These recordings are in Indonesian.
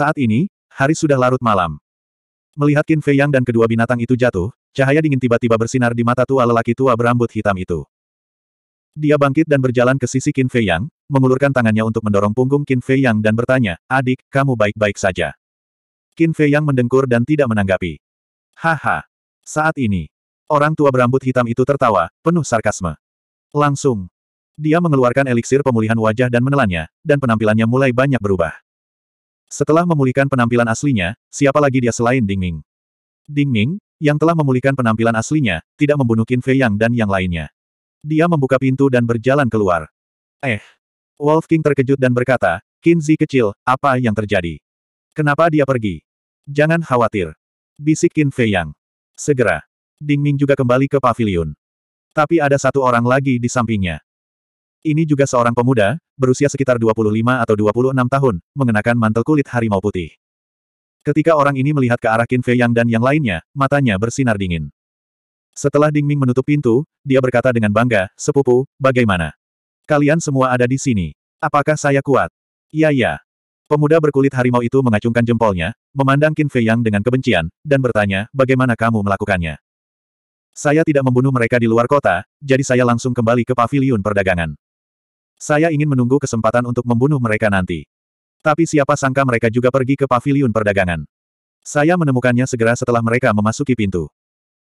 Saat ini, hari sudah larut malam. Melihat Qin Fei Yang dan kedua binatang itu jatuh, cahaya dingin tiba-tiba bersinar di mata tua lelaki tua berambut hitam itu. Dia bangkit dan berjalan ke sisi Qin Fei Yang, mengulurkan tangannya untuk mendorong punggung Qin Fei Yang dan bertanya, adik, kamu baik-baik saja. Qin Fei Yang mendengkur dan tidak menanggapi. Haha. Saat ini, orang tua berambut hitam itu tertawa, penuh sarkasme. Langsung, dia mengeluarkan eliksir pemulihan wajah dan menelannya, dan penampilannya mulai banyak berubah. Setelah memulihkan penampilan aslinya, siapa lagi dia selain Ding Ming? Ding Ming, yang telah memulihkan penampilan aslinya, tidak membunuh Qin Fei Yang dan yang lainnya. Dia membuka pintu dan berjalan keluar. Eh. Wolf King terkejut dan berkata, Zi kecil, apa yang terjadi? Kenapa dia pergi? Jangan khawatir. Bisik Qin Fei Yang. Segera. Ding Ming juga kembali ke pavilion. Tapi ada satu orang lagi di sampingnya. Ini juga seorang pemuda, berusia sekitar 25 atau 26 tahun, mengenakan mantel kulit harimau putih. Ketika orang ini melihat ke arah Qin Fei Yang dan yang lainnya, matanya bersinar dingin. Setelah Ding Ming menutup pintu, dia berkata dengan bangga, Sepupu, bagaimana? Kalian semua ada di sini. Apakah saya kuat? Iya, ya. Pemuda berkulit harimau itu mengacungkan jempolnya, memandang Qin Fei Yang dengan kebencian, dan bertanya, bagaimana kamu melakukannya? Saya tidak membunuh mereka di luar kota, jadi saya langsung kembali ke paviliun perdagangan. Saya ingin menunggu kesempatan untuk membunuh mereka nanti. Tapi siapa sangka mereka juga pergi ke paviliun perdagangan. Saya menemukannya segera setelah mereka memasuki pintu.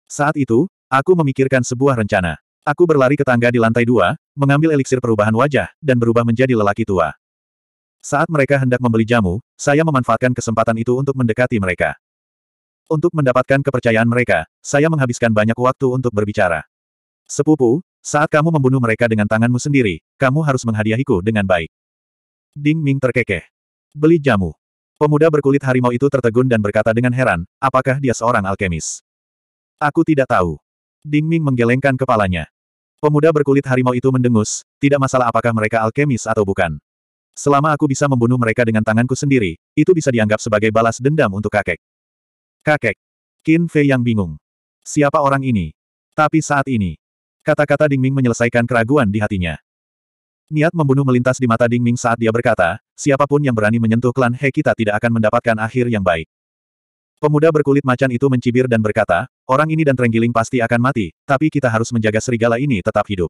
Saat itu, aku memikirkan sebuah rencana. Aku berlari ke tangga di lantai dua, mengambil eliksir perubahan wajah, dan berubah menjadi lelaki tua. Saat mereka hendak membeli jamu, saya memanfaatkan kesempatan itu untuk mendekati mereka. Untuk mendapatkan kepercayaan mereka, saya menghabiskan banyak waktu untuk berbicara. Sepupu, saat kamu membunuh mereka dengan tanganmu sendiri, kamu harus menghadiahiku dengan baik. Ding Ming terkekeh. Beli jamu. Pemuda berkulit harimau itu tertegun dan berkata dengan heran, apakah dia seorang alkemis? Aku tidak tahu. Ding Ming menggelengkan kepalanya. Pemuda berkulit harimau itu mendengus, tidak masalah apakah mereka alkemis atau bukan. Selama aku bisa membunuh mereka dengan tanganku sendiri, itu bisa dianggap sebagai balas dendam untuk kakek. Kakek. Qin Fei yang bingung. Siapa orang ini? Tapi saat ini, Kata-kata Ding Ming menyelesaikan keraguan di hatinya. Niat membunuh melintas di mata Ding Ming saat dia berkata, siapapun yang berani menyentuh klan He kita tidak akan mendapatkan akhir yang baik. Pemuda berkulit macan itu mencibir dan berkata, orang ini dan Trenggiling pasti akan mati, tapi kita harus menjaga serigala ini tetap hidup.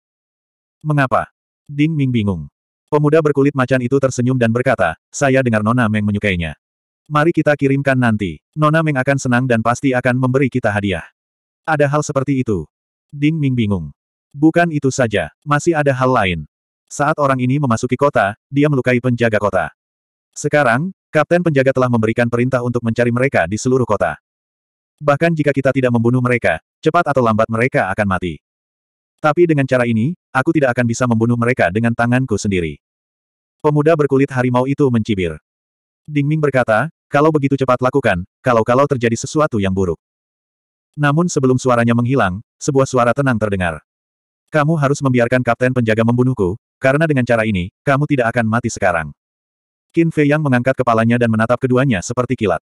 Mengapa? Ding Ming bingung. Pemuda berkulit macan itu tersenyum dan berkata, saya dengar Nona Meng menyukainya. Mari kita kirimkan nanti. Nona Meng akan senang dan pasti akan memberi kita hadiah. Ada hal seperti itu. Ding Ming bingung. Bukan itu saja, masih ada hal lain. Saat orang ini memasuki kota, dia melukai penjaga kota. Sekarang, kapten penjaga telah memberikan perintah untuk mencari mereka di seluruh kota. Bahkan jika kita tidak membunuh mereka, cepat atau lambat mereka akan mati. Tapi dengan cara ini, aku tidak akan bisa membunuh mereka dengan tanganku sendiri. Pemuda berkulit harimau itu mencibir. Ding Ming berkata, kalau begitu cepat lakukan, kalau-kalau terjadi sesuatu yang buruk. Namun sebelum suaranya menghilang, sebuah suara tenang terdengar. Kamu harus membiarkan kapten penjaga membunuhku, karena dengan cara ini, kamu tidak akan mati sekarang. Qin Fei Yang mengangkat kepalanya dan menatap keduanya seperti kilat.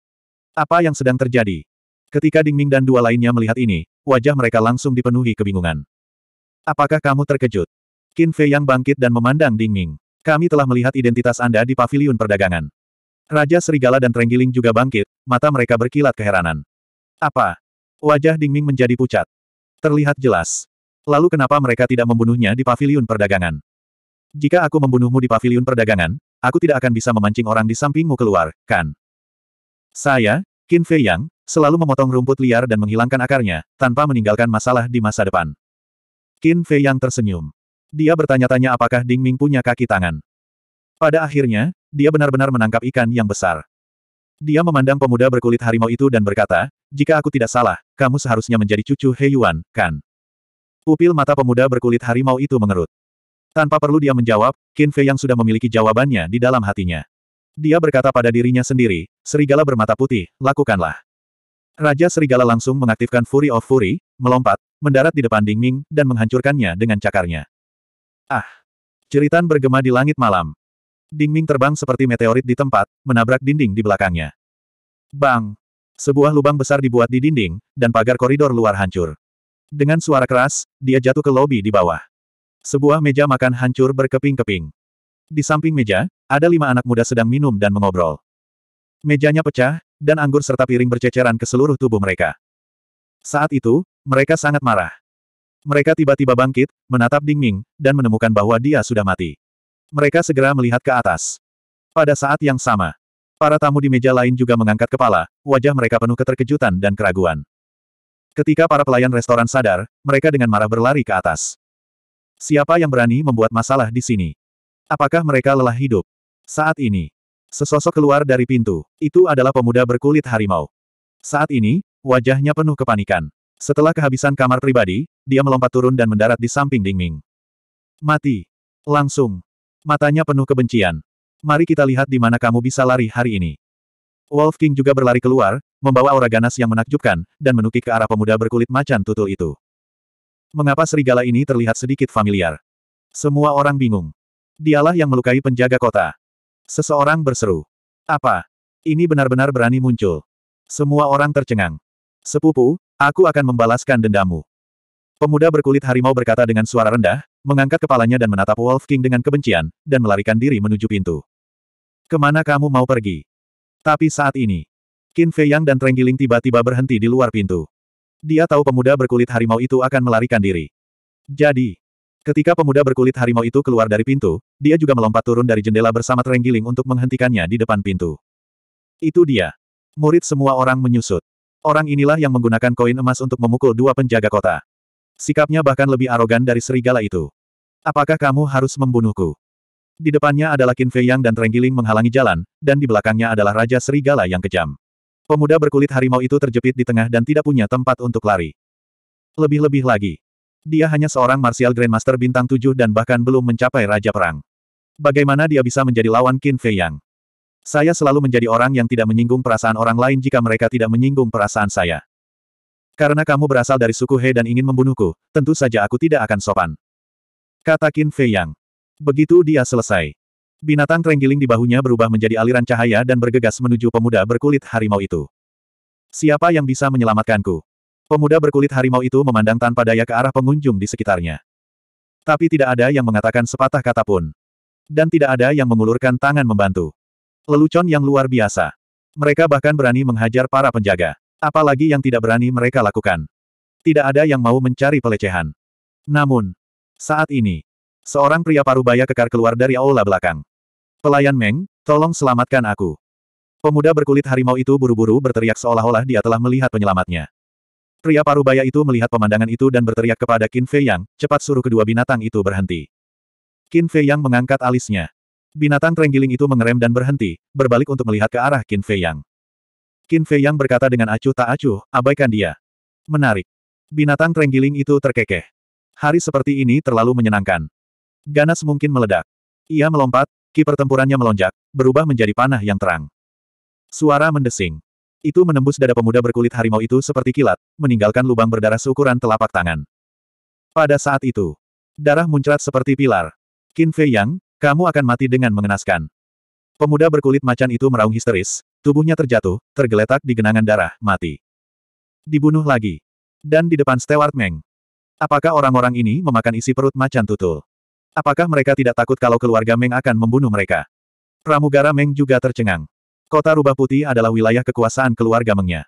Apa yang sedang terjadi? Ketika Ding Ming dan dua lainnya melihat ini, wajah mereka langsung dipenuhi kebingungan. Apakah kamu terkejut? Qin Fei Yang bangkit dan memandang Ding Ming. Kami telah melihat identitas Anda di paviliun perdagangan. Raja Serigala dan Trenggiling juga bangkit, mata mereka berkilat keheranan. Apa? Wajah Ding Ming menjadi pucat. Terlihat jelas, Lalu kenapa mereka tidak membunuhnya di pavilion perdagangan? Jika aku membunuhmu di pavilion perdagangan, aku tidak akan bisa memancing orang di sampingmu keluar, kan? Saya, Qin Fei Yang, selalu memotong rumput liar dan menghilangkan akarnya, tanpa meninggalkan masalah di masa depan. Qin Fei Yang tersenyum. Dia bertanya-tanya apakah Ding Ming punya kaki tangan. Pada akhirnya, dia benar-benar menangkap ikan yang besar. Dia memandang pemuda berkulit harimau itu dan berkata, jika aku tidak salah, kamu seharusnya menjadi cucu Hei Yuan, kan? Pupil mata pemuda berkulit harimau itu mengerut. Tanpa perlu dia menjawab, Qin Fei yang sudah memiliki jawabannya di dalam hatinya. Dia berkata pada dirinya sendiri, serigala bermata putih, lakukanlah. Raja Serigala langsung mengaktifkan Fury of Fury, melompat, mendarat di depan Ding Ming dan menghancurkannya dengan cakarnya. Ah! Jeritan bergema di langit malam. Ding Ming terbang seperti meteorit di tempat, menabrak dinding di belakangnya. Bang! Sebuah lubang besar dibuat di dinding, dan pagar koridor luar hancur. Dengan suara keras, dia jatuh ke lobi di bawah. Sebuah meja makan hancur berkeping-keping. Di samping meja, ada lima anak muda sedang minum dan mengobrol. Mejanya pecah, dan anggur serta piring berceceran ke seluruh tubuh mereka. Saat itu, mereka sangat marah. Mereka tiba-tiba bangkit, menatap Ding Ming, dan menemukan bahwa dia sudah mati. Mereka segera melihat ke atas. Pada saat yang sama, para tamu di meja lain juga mengangkat kepala, wajah mereka penuh keterkejutan dan keraguan. Ketika para pelayan restoran sadar, mereka dengan marah berlari ke atas. Siapa yang berani membuat masalah di sini? Apakah mereka lelah hidup? Saat ini, sesosok keluar dari pintu. Itu adalah pemuda berkulit harimau. Saat ini, wajahnya penuh kepanikan. Setelah kehabisan kamar pribadi, dia melompat turun dan mendarat di samping Dingming. Mati. Langsung. Matanya penuh kebencian. Mari kita lihat di mana kamu bisa lari hari ini. Wolf King juga berlari keluar, membawa aura ganas yang menakjubkan, dan menukik ke arah pemuda berkulit macan tutul itu. Mengapa serigala ini terlihat sedikit familiar? Semua orang bingung. Dialah yang melukai penjaga kota. Seseorang berseru. Apa? Ini benar-benar berani muncul. Semua orang tercengang. Sepupu, aku akan membalaskan dendamu. Pemuda berkulit harimau berkata dengan suara rendah, mengangkat kepalanya dan menatap Wolf King dengan kebencian, dan melarikan diri menuju pintu. Kemana kamu mau pergi? Tapi saat ini, Qin Fei Yang dan Trenggiling tiba-tiba berhenti di luar pintu. Dia tahu pemuda berkulit harimau itu akan melarikan diri. Jadi, ketika pemuda berkulit harimau itu keluar dari pintu, dia juga melompat turun dari jendela bersama Trenggiling untuk menghentikannya di depan pintu. Itu dia. Murid semua orang menyusut. Orang inilah yang menggunakan koin emas untuk memukul dua penjaga kota. Sikapnya bahkan lebih arogan dari serigala itu. Apakah kamu harus membunuhku? Di depannya adalah Qin Fei Yang dan Trenggiling menghalangi jalan, dan di belakangnya adalah Raja Serigala yang kejam. Pemuda berkulit harimau itu terjepit di tengah dan tidak punya tempat untuk lari. Lebih-lebih lagi. Dia hanya seorang martial grandmaster bintang tujuh dan bahkan belum mencapai Raja Perang. Bagaimana dia bisa menjadi lawan Qin Fei Yang? Saya selalu menjadi orang yang tidak menyinggung perasaan orang lain jika mereka tidak menyinggung perasaan saya. Karena kamu berasal dari suku He dan ingin membunuhku, tentu saja aku tidak akan sopan. Kata Qin Fei Yang. Begitu dia selesai. Binatang terenggiling di bahunya berubah menjadi aliran cahaya dan bergegas menuju pemuda berkulit harimau itu. Siapa yang bisa menyelamatkanku? Pemuda berkulit harimau itu memandang tanpa daya ke arah pengunjung di sekitarnya. Tapi tidak ada yang mengatakan sepatah kata pun. Dan tidak ada yang mengulurkan tangan membantu. Lelucon yang luar biasa. Mereka bahkan berani menghajar para penjaga. Apalagi yang tidak berani mereka lakukan. Tidak ada yang mau mencari pelecehan. Namun, saat ini, seorang pria parubaya kekar keluar dari aula belakang. Pelayan Meng, tolong selamatkan aku. Pemuda berkulit harimau itu buru-buru berteriak seolah-olah dia telah melihat penyelamatnya. Pria parubaya itu melihat pemandangan itu dan berteriak kepada Qin Fei Yang, cepat suruh kedua binatang itu berhenti. Qin Fei Yang mengangkat alisnya. Binatang trenggiling itu mengerem dan berhenti, berbalik untuk melihat ke arah Qin Fei Yang. Qin Fei Yang berkata dengan acuh tak acuh, abaikan dia. Menarik. Binatang trenggiling itu terkekeh. Hari seperti ini terlalu menyenangkan. Ganas mungkin meledak. Ia melompat, Ki pertempurannya melonjak, berubah menjadi panah yang terang. Suara mendesing. Itu menembus dada pemuda berkulit harimau itu seperti kilat, meninggalkan lubang berdarah seukuran telapak tangan. Pada saat itu, darah muncrat seperti pilar. Qin Fei Yang, kamu akan mati dengan mengenaskan. Pemuda berkulit macan itu meraung histeris, tubuhnya terjatuh, tergeletak di genangan darah, mati. Dibunuh lagi. Dan di depan Stewart Meng. Apakah orang-orang ini memakan isi perut macan tutul? Apakah mereka tidak takut kalau keluarga Meng akan membunuh mereka? Pramugara Meng juga tercengang. Kota Rubah Putih adalah wilayah kekuasaan keluarga Mengnya.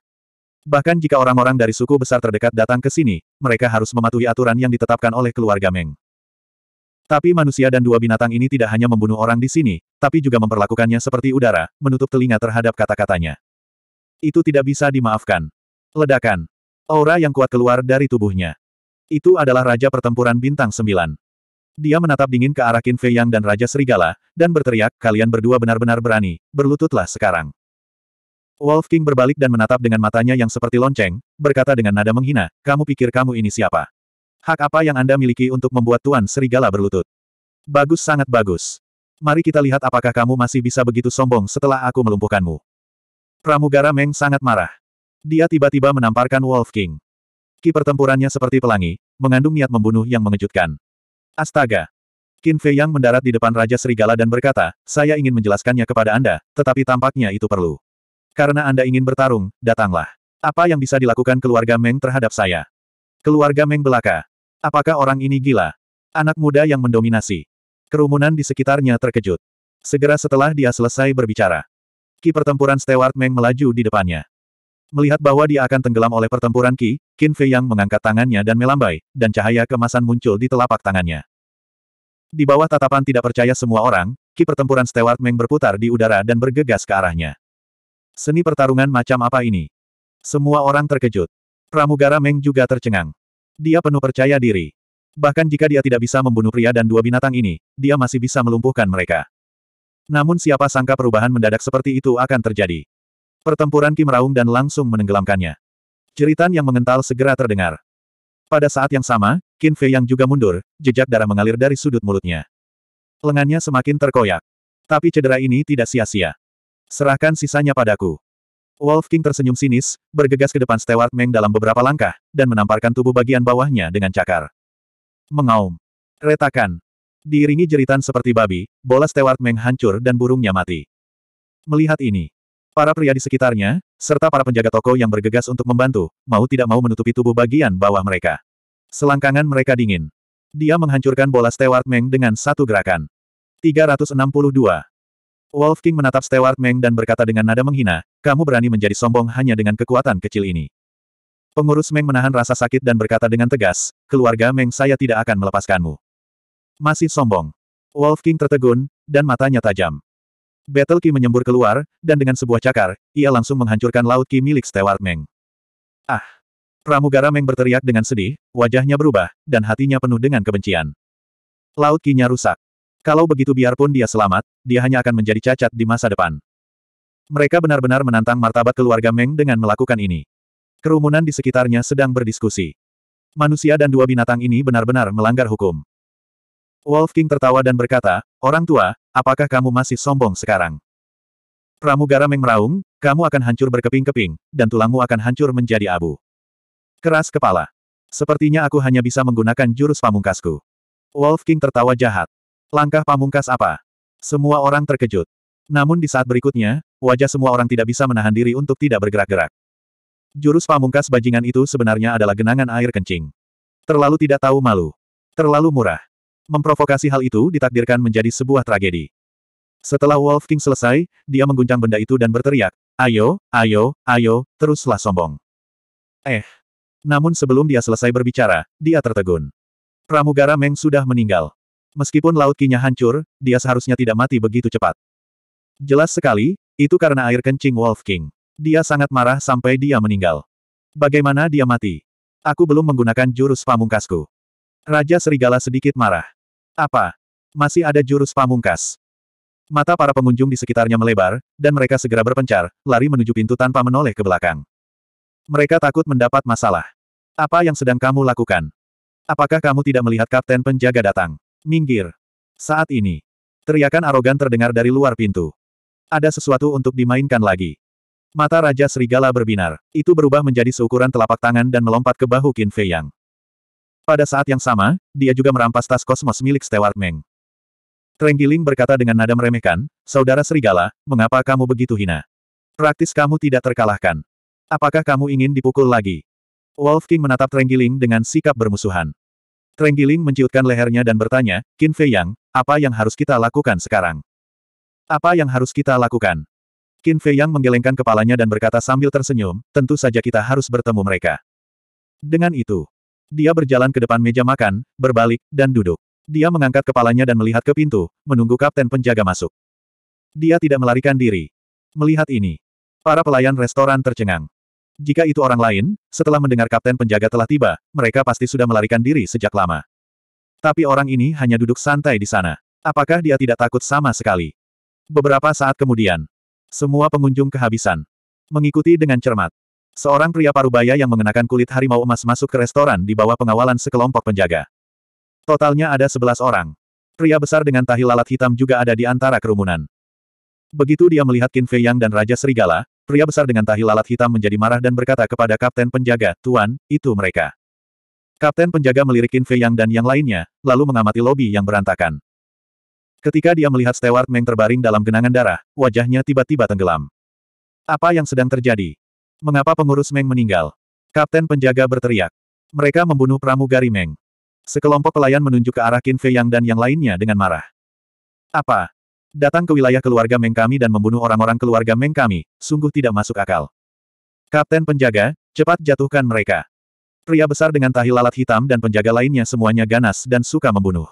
Bahkan jika orang-orang dari suku besar terdekat datang ke sini, mereka harus mematuhi aturan yang ditetapkan oleh keluarga Meng. Tapi manusia dan dua binatang ini tidak hanya membunuh orang di sini, tapi juga memperlakukannya seperti udara, menutup telinga terhadap kata-katanya. Itu tidak bisa dimaafkan. Ledakan. Aura yang kuat keluar dari tubuhnya. Itu adalah Raja Pertempuran Bintang Sembilan. Dia menatap dingin ke arah Qin Fei Yang dan Raja Serigala, dan berteriak, kalian berdua benar-benar berani, berlututlah sekarang. Wolf King berbalik dan menatap dengan matanya yang seperti lonceng, berkata dengan nada menghina, kamu pikir kamu ini siapa? Hak apa yang Anda miliki untuk membuat Tuan Serigala berlutut? Bagus sangat bagus. Mari kita lihat apakah kamu masih bisa begitu sombong setelah aku melumpuhkanmu. Pramugara Meng sangat marah. Dia tiba-tiba menamparkan Wolf King. Ki pertempurannya seperti pelangi, mengandung niat membunuh yang mengejutkan. Astaga! Qin Fei Yang mendarat di depan Raja Serigala dan berkata, saya ingin menjelaskannya kepada Anda, tetapi tampaknya itu perlu. Karena Anda ingin bertarung, datanglah. Apa yang bisa dilakukan keluarga Meng terhadap saya? Keluarga Meng belaka. Apakah orang ini gila? Anak muda yang mendominasi. Kerumunan di sekitarnya terkejut. Segera setelah dia selesai berbicara, ki pertempuran Stewart Meng melaju di depannya. Melihat bahwa dia akan tenggelam oleh pertempuran Qi, Qin Fei Yang mengangkat tangannya dan melambai, dan cahaya kemasan muncul di telapak tangannya. Di bawah tatapan tidak percaya semua orang, Qi pertempuran Stewart Meng berputar di udara dan bergegas ke arahnya. Seni pertarungan macam apa ini? Semua orang terkejut. Pramugara Meng juga tercengang. Dia penuh percaya diri. Bahkan jika dia tidak bisa membunuh pria dan dua binatang ini, dia masih bisa melumpuhkan mereka. Namun siapa sangka perubahan mendadak seperti itu akan terjadi. Pertempuran Kim Raung dan langsung menenggelamkannya. Jeritan yang mengental segera terdengar. Pada saat yang sama, Qin Fei yang juga mundur, jejak darah mengalir dari sudut mulutnya. Lengannya semakin terkoyak. Tapi cedera ini tidak sia-sia. Serahkan sisanya padaku. Wolf King tersenyum sinis, bergegas ke depan Stewart Meng dalam beberapa langkah, dan menamparkan tubuh bagian bawahnya dengan cakar. Mengaum. Retakan. Diiringi jeritan seperti babi, bola Stewart Meng hancur dan burungnya mati. Melihat ini, Para pria di sekitarnya, serta para penjaga toko yang bergegas untuk membantu, mau tidak mau menutupi tubuh bagian bawah mereka. Selangkangan mereka dingin. Dia menghancurkan bola Stewart Meng dengan satu gerakan. 362. Wolf King menatap Stewart Meng dan berkata dengan nada menghina, kamu berani menjadi sombong hanya dengan kekuatan kecil ini. Pengurus Meng menahan rasa sakit dan berkata dengan tegas, keluarga Meng saya tidak akan melepaskanmu. Masih sombong. Wolf King tertegun, dan matanya tajam. Battle Ki menyembur keluar, dan dengan sebuah cakar, ia langsung menghancurkan Laut Ki milik Stewart Meng. Ah! Pramugara Meng berteriak dengan sedih, wajahnya berubah, dan hatinya penuh dengan kebencian. Laut Ki-nya rusak. Kalau begitu biarpun dia selamat, dia hanya akan menjadi cacat di masa depan. Mereka benar-benar menantang martabat keluarga Meng dengan melakukan ini. Kerumunan di sekitarnya sedang berdiskusi. Manusia dan dua binatang ini benar-benar melanggar hukum. Wolf King tertawa dan berkata, Orang tua, apakah kamu masih sombong sekarang? Pramugara Meng meraung, kamu akan hancur berkeping-keping, dan tulangmu akan hancur menjadi abu. Keras kepala. Sepertinya aku hanya bisa menggunakan jurus pamungkasku. Wolf King tertawa jahat. Langkah pamungkas apa? Semua orang terkejut. Namun di saat berikutnya, wajah semua orang tidak bisa menahan diri untuk tidak bergerak-gerak. Jurus pamungkas bajingan itu sebenarnya adalah genangan air kencing. Terlalu tidak tahu malu. Terlalu murah. Memprovokasi hal itu ditakdirkan menjadi sebuah tragedi. Setelah Wolf King selesai, dia mengguncang benda itu dan berteriak, Ayo, ayo, ayo, teruslah sombong. Eh. Namun sebelum dia selesai berbicara, dia tertegun. Pramugara Meng sudah meninggal. Meskipun laut kinya hancur, dia seharusnya tidak mati begitu cepat. Jelas sekali, itu karena air kencing Wolf King. Dia sangat marah sampai dia meninggal. Bagaimana dia mati? Aku belum menggunakan jurus pamungkasku. Raja Serigala sedikit marah. Apa? Masih ada jurus pamungkas. Mata para pengunjung di sekitarnya melebar, dan mereka segera berpencar, lari menuju pintu tanpa menoleh ke belakang. Mereka takut mendapat masalah. Apa yang sedang kamu lakukan? Apakah kamu tidak melihat kapten penjaga datang? Minggir. Saat ini. Teriakan arogan terdengar dari luar pintu. Ada sesuatu untuk dimainkan lagi. Mata Raja Serigala berbinar. Itu berubah menjadi seukuran telapak tangan dan melompat ke bahu Qin Fei Yang. Pada saat yang sama, dia juga merampas tas kosmos milik Stewart Meng. Trenggiling berkata dengan nada meremehkan, Saudara Serigala, mengapa kamu begitu hina? Praktis kamu tidak terkalahkan. Apakah kamu ingin dipukul lagi? Wolf King menatap Trenggiling dengan sikap bermusuhan. Trenggiling menciutkan lehernya dan bertanya, Qin Fei Yang, apa yang harus kita lakukan sekarang? Apa yang harus kita lakukan? Qin Fei Yang menggelengkan kepalanya dan berkata sambil tersenyum, tentu saja kita harus bertemu mereka. Dengan itu, dia berjalan ke depan meja makan, berbalik, dan duduk. Dia mengangkat kepalanya dan melihat ke pintu, menunggu kapten penjaga masuk. Dia tidak melarikan diri. Melihat ini, para pelayan restoran tercengang. Jika itu orang lain, setelah mendengar kapten penjaga telah tiba, mereka pasti sudah melarikan diri sejak lama. Tapi orang ini hanya duduk santai di sana. Apakah dia tidak takut sama sekali? Beberapa saat kemudian, semua pengunjung kehabisan. Mengikuti dengan cermat. Seorang pria parubaya yang mengenakan kulit harimau emas masuk ke restoran di bawah pengawalan sekelompok penjaga. Totalnya ada sebelas orang. Pria besar dengan tahi lalat hitam juga ada di antara kerumunan. Begitu dia melihat Qin Fei Yang dan Raja Serigala, pria besar dengan tahi lalat hitam menjadi marah dan berkata kepada kapten penjaga, Tuan, itu mereka. Kapten penjaga melirik Qin Fei Yang dan yang lainnya, lalu mengamati lobi yang berantakan. Ketika dia melihat Stewart Meng terbaring dalam genangan darah, wajahnya tiba-tiba tenggelam. Apa yang sedang terjadi? Mengapa pengurus Meng meninggal? Kapten penjaga berteriak. Mereka membunuh pramugari Meng. Sekelompok pelayan menunjuk ke arah Qin Fei Yang dan yang lainnya dengan marah. Apa? Datang ke wilayah keluarga Meng kami dan membunuh orang-orang keluarga Meng kami, sungguh tidak masuk akal. Kapten penjaga, cepat jatuhkan mereka. Pria besar dengan tahi lalat hitam dan penjaga lainnya semuanya ganas dan suka membunuh.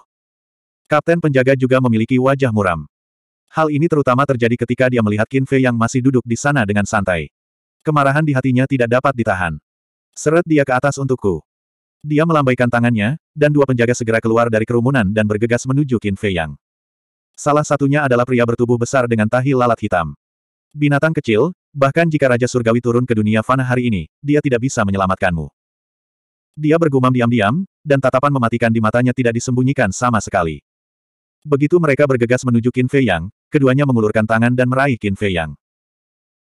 Kapten penjaga juga memiliki wajah muram. Hal ini terutama terjadi ketika dia melihat Qin Fei yang masih duduk di sana dengan santai. Kemarahan di hatinya tidak dapat ditahan. Seret dia ke atas untukku. Dia melambaikan tangannya, dan dua penjaga segera keluar dari kerumunan dan bergegas menuju Qin Fei Yang. Salah satunya adalah pria bertubuh besar dengan tahi lalat hitam. Binatang kecil, bahkan jika Raja Surgawi turun ke dunia fana hari ini, dia tidak bisa menyelamatkanmu. Dia bergumam diam-diam, dan tatapan mematikan di matanya tidak disembunyikan sama sekali. Begitu mereka bergegas menuju Qin Fei Yang, keduanya mengulurkan tangan dan meraih Qin Fei Yang.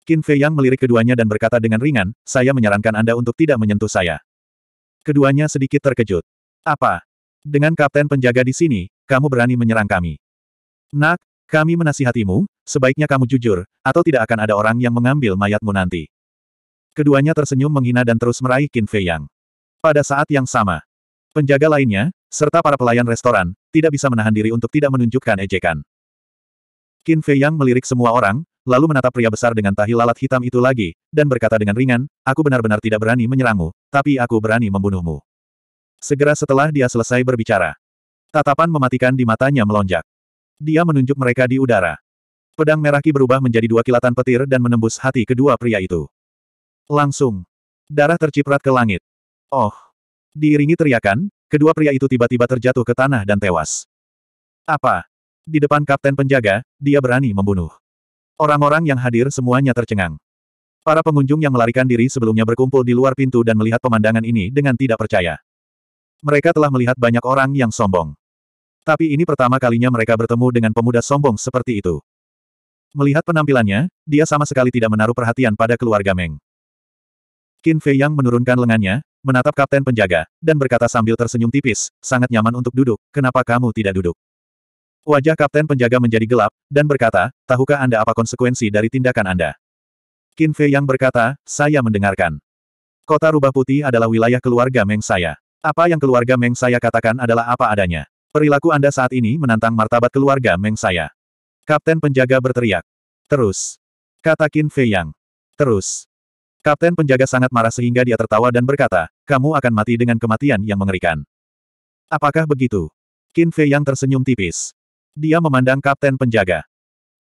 Qin Fei Yang melirik keduanya dan berkata dengan ringan, saya menyarankan Anda untuk tidak menyentuh saya. Keduanya sedikit terkejut. Apa? Dengan kapten penjaga di sini, kamu berani menyerang kami. Nak, kami menasihatimu, sebaiknya kamu jujur, atau tidak akan ada orang yang mengambil mayatmu nanti. Keduanya tersenyum menghina dan terus meraih Qin Fei Yang. Pada saat yang sama, penjaga lainnya, serta para pelayan restoran, tidak bisa menahan diri untuk tidak menunjukkan ejekan. Qin Fei Yang melirik semua orang, lalu menatap pria besar dengan tahi lalat hitam itu lagi, dan berkata dengan ringan, aku benar-benar tidak berani menyerangmu, tapi aku berani membunuhmu. Segera setelah dia selesai berbicara, tatapan mematikan di matanya melonjak. Dia menunjuk mereka di udara. Pedang merah ki berubah menjadi dua kilatan petir dan menembus hati kedua pria itu. Langsung. Darah terciprat ke langit. Oh. Diiringi teriakan, kedua pria itu tiba-tiba terjatuh ke tanah dan tewas. Apa? Di depan kapten penjaga, dia berani membunuh. Orang-orang yang hadir semuanya tercengang. Para pengunjung yang melarikan diri sebelumnya berkumpul di luar pintu dan melihat pemandangan ini dengan tidak percaya. Mereka telah melihat banyak orang yang sombong. Tapi ini pertama kalinya mereka bertemu dengan pemuda sombong seperti itu. Melihat penampilannya, dia sama sekali tidak menaruh perhatian pada keluarga Meng. Qin Fei yang menurunkan lengannya, menatap kapten penjaga, dan berkata sambil tersenyum tipis, sangat nyaman untuk duduk, kenapa kamu tidak duduk? Wajah kapten penjaga menjadi gelap, dan berkata, tahukah Anda apa konsekuensi dari tindakan Anda? Qin Fei yang berkata, saya mendengarkan. Kota Rubah Putih adalah wilayah keluarga Meng saya. Apa yang keluarga Meng saya katakan adalah apa adanya. Perilaku Anda saat ini menantang martabat keluarga Meng saya. Kapten penjaga berteriak. Terus. Kata Qin Fei Yang. Terus. Kapten penjaga sangat marah sehingga dia tertawa dan berkata, kamu akan mati dengan kematian yang mengerikan. Apakah begitu? Qin Fei Yang tersenyum tipis. Dia memandang kapten penjaga.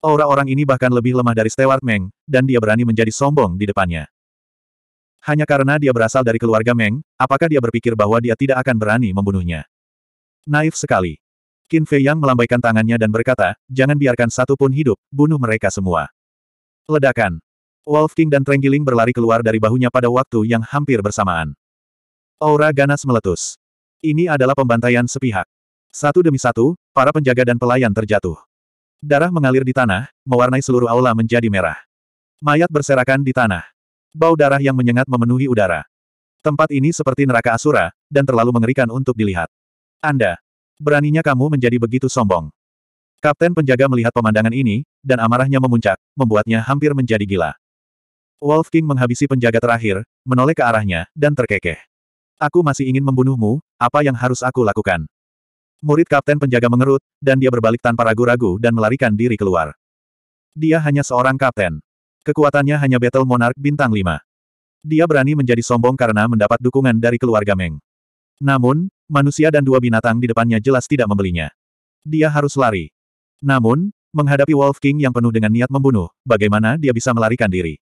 Aura orang ini bahkan lebih lemah dari Stewart Meng, dan dia berani menjadi sombong di depannya. Hanya karena dia berasal dari keluarga Meng, apakah dia berpikir bahwa dia tidak akan berani membunuhnya? Naif sekali. Qin Fei Yang melambaikan tangannya dan berkata, jangan biarkan satu pun hidup, bunuh mereka semua. Ledakan. Wolf King dan Trenggiling berlari keluar dari bahunya pada waktu yang hampir bersamaan. Aura ganas meletus. Ini adalah pembantaian sepihak. Satu demi satu, para penjaga dan pelayan terjatuh. Darah mengalir di tanah, mewarnai seluruh aula menjadi merah. Mayat berserakan di tanah. Bau darah yang menyengat memenuhi udara. Tempat ini seperti neraka asura, dan terlalu mengerikan untuk dilihat. Anda, beraninya kamu menjadi begitu sombong. Kapten penjaga melihat pemandangan ini, dan amarahnya memuncak, membuatnya hampir menjadi gila. Wolf King menghabisi penjaga terakhir, menoleh ke arahnya, dan terkekeh. Aku masih ingin membunuhmu, apa yang harus aku lakukan? Murid kapten penjaga mengerut, dan dia berbalik tanpa ragu-ragu dan melarikan diri keluar. Dia hanya seorang kapten. Kekuatannya hanya Battle Monarch bintang 5. Dia berani menjadi sombong karena mendapat dukungan dari keluarga Meng. Namun, manusia dan dua binatang di depannya jelas tidak membelinya. Dia harus lari. Namun, menghadapi Wolf King yang penuh dengan niat membunuh, bagaimana dia bisa melarikan diri?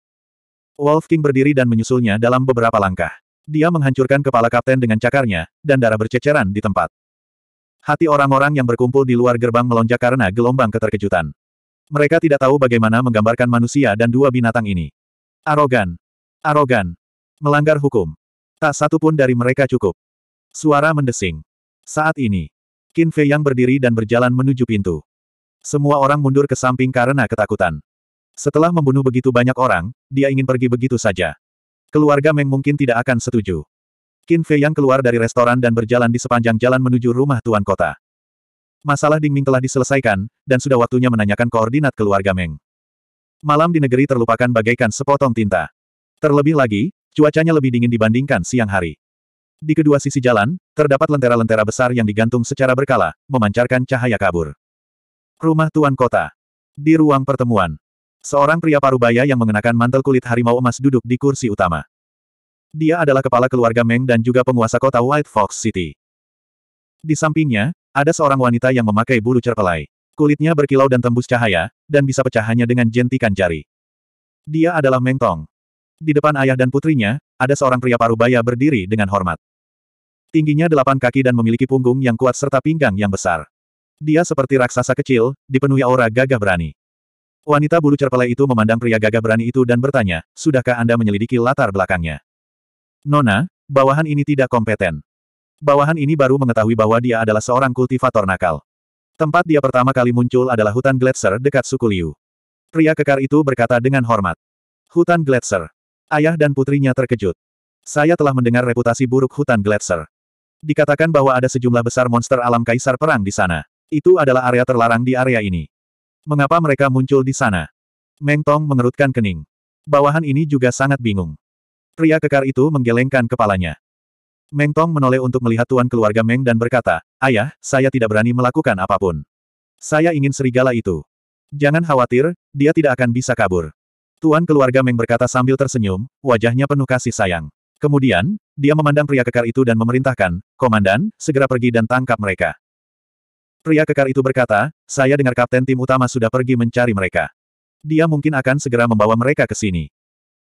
Wolf King berdiri dan menyusulnya dalam beberapa langkah. Dia menghancurkan kepala kapten dengan cakarnya, dan darah berceceran di tempat. Hati orang-orang yang berkumpul di luar gerbang melonjak karena gelombang keterkejutan. Mereka tidak tahu bagaimana menggambarkan manusia dan dua binatang ini. Arogan. Arogan. Melanggar hukum. Tak satu pun dari mereka cukup. Suara mendesing. Saat ini, Qin Fei yang berdiri dan berjalan menuju pintu. Semua orang mundur ke samping karena ketakutan. Setelah membunuh begitu banyak orang, dia ingin pergi begitu saja. Keluarga Meng mungkin tidak akan setuju. Qin Fei Yang keluar dari restoran dan berjalan di sepanjang jalan menuju rumah tuan kota. Masalah Ding Ming telah diselesaikan, dan sudah waktunya menanyakan koordinat keluarga Meng. Malam di negeri terlupakan bagaikan sepotong tinta. Terlebih lagi, cuacanya lebih dingin dibandingkan siang hari. Di kedua sisi jalan, terdapat lentera-lentera besar yang digantung secara berkala, memancarkan cahaya kabur. Rumah Tuan Kota. Di ruang pertemuan. Seorang pria parubaya yang mengenakan mantel kulit harimau emas duduk di kursi utama. Dia adalah kepala keluarga Meng dan juga penguasa kota White Fox City. Di sampingnya, ada seorang wanita yang memakai bulu cerpelai. Kulitnya berkilau dan tembus cahaya, dan bisa pecahannya dengan jentikan jari. Dia adalah Meng Tong. Di depan ayah dan putrinya, ada seorang pria parubaya berdiri dengan hormat. Tingginya delapan kaki dan memiliki punggung yang kuat serta pinggang yang besar. Dia seperti raksasa kecil, dipenuhi aura gagah berani. Wanita bulu cerpelai itu memandang pria gagah berani itu dan bertanya, sudahkah Anda menyelidiki latar belakangnya? Nona, bawahan ini tidak kompeten. Bawahan ini baru mengetahui bahwa dia adalah seorang kultivator nakal. Tempat dia pertama kali muncul adalah hutan gletser dekat suku Liu. Pria kekar itu berkata dengan hormat. Hutan gletser. Ayah dan putrinya terkejut. Saya telah mendengar reputasi buruk hutan gletser. Dikatakan bahwa ada sejumlah besar monster alam kaisar perang di sana. Itu adalah area terlarang di area ini. Mengapa mereka muncul di sana? Meng Tong mengerutkan kening. Bawahan ini juga sangat bingung. Pria kekar itu menggelengkan kepalanya. Meng Tong menoleh untuk melihat tuan keluarga Meng dan berkata, Ayah, saya tidak berani melakukan apapun. Saya ingin serigala itu. Jangan khawatir, dia tidak akan bisa kabur. Tuan keluarga Meng berkata sambil tersenyum, wajahnya penuh kasih sayang. Kemudian, dia memandang pria kekar itu dan memerintahkan, Komandan, segera pergi dan tangkap mereka. Pria kekar itu berkata, saya dengar kapten tim utama sudah pergi mencari mereka. Dia mungkin akan segera membawa mereka ke sini.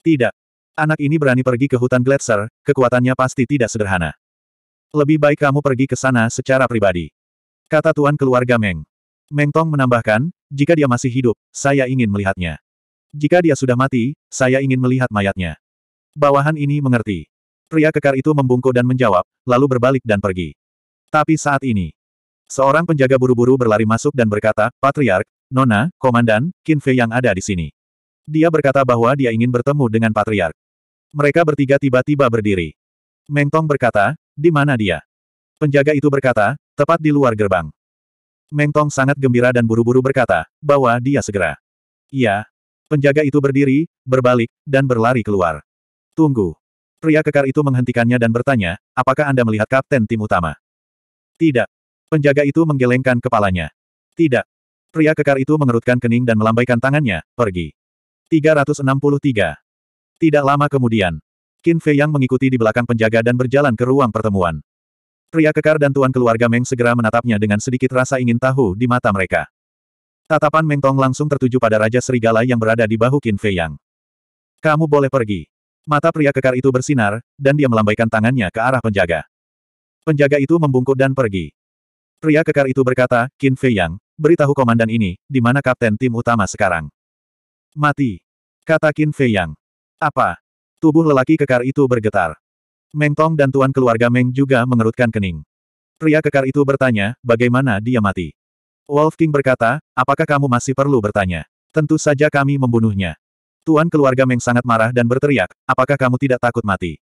Tidak, Anak ini berani pergi ke hutan Gletser, kekuatannya pasti tidak sederhana. Lebih baik kamu pergi ke sana secara pribadi. Kata tuan keluarga Meng. Meng Tong menambahkan, jika dia masih hidup, saya ingin melihatnya. Jika dia sudah mati, saya ingin melihat mayatnya. Bawahan ini mengerti. Pria kekar itu membungkuk dan menjawab, lalu berbalik dan pergi. Tapi saat ini, seorang penjaga buru-buru berlari masuk dan berkata, Patriark, Nona, Komandan, Kinfe yang ada di sini. Dia berkata bahwa dia ingin bertemu dengan Patriark. Mereka bertiga tiba-tiba berdiri. Meng Tong berkata, di mana dia? Penjaga itu berkata, tepat di luar gerbang. Meng Tong sangat gembira dan buru-buru berkata, bawa dia segera. Iya. Penjaga itu berdiri, berbalik, dan berlari keluar. Tunggu. Pria kekar itu menghentikannya dan bertanya, apakah Anda melihat kapten tim utama? Tidak. Penjaga itu menggelengkan kepalanya. Tidak. Pria kekar itu mengerutkan kening dan melambaikan tangannya, pergi. 363. Tidak lama kemudian, Qin Fei Yang mengikuti di belakang penjaga dan berjalan ke ruang pertemuan. Pria kekar dan tuan keluarga Meng segera menatapnya dengan sedikit rasa ingin tahu di mata mereka. Tatapan Meng Tong langsung tertuju pada Raja Serigala yang berada di bahu Qin Fei Yang. Kamu boleh pergi. Mata pria kekar itu bersinar, dan dia melambaikan tangannya ke arah penjaga. Penjaga itu membungkuk dan pergi. Pria kekar itu berkata, Qin Fei Yang, beritahu komandan ini, di mana kapten tim utama sekarang. Mati. Kata Qin Fei Yang. Apa? Tubuh lelaki kekar itu bergetar. Meng Tong dan tuan keluarga Meng juga mengerutkan kening. Pria kekar itu bertanya, bagaimana dia mati? Wolf King berkata, apakah kamu masih perlu bertanya? Tentu saja kami membunuhnya. Tuan keluarga Meng sangat marah dan berteriak, apakah kamu tidak takut mati?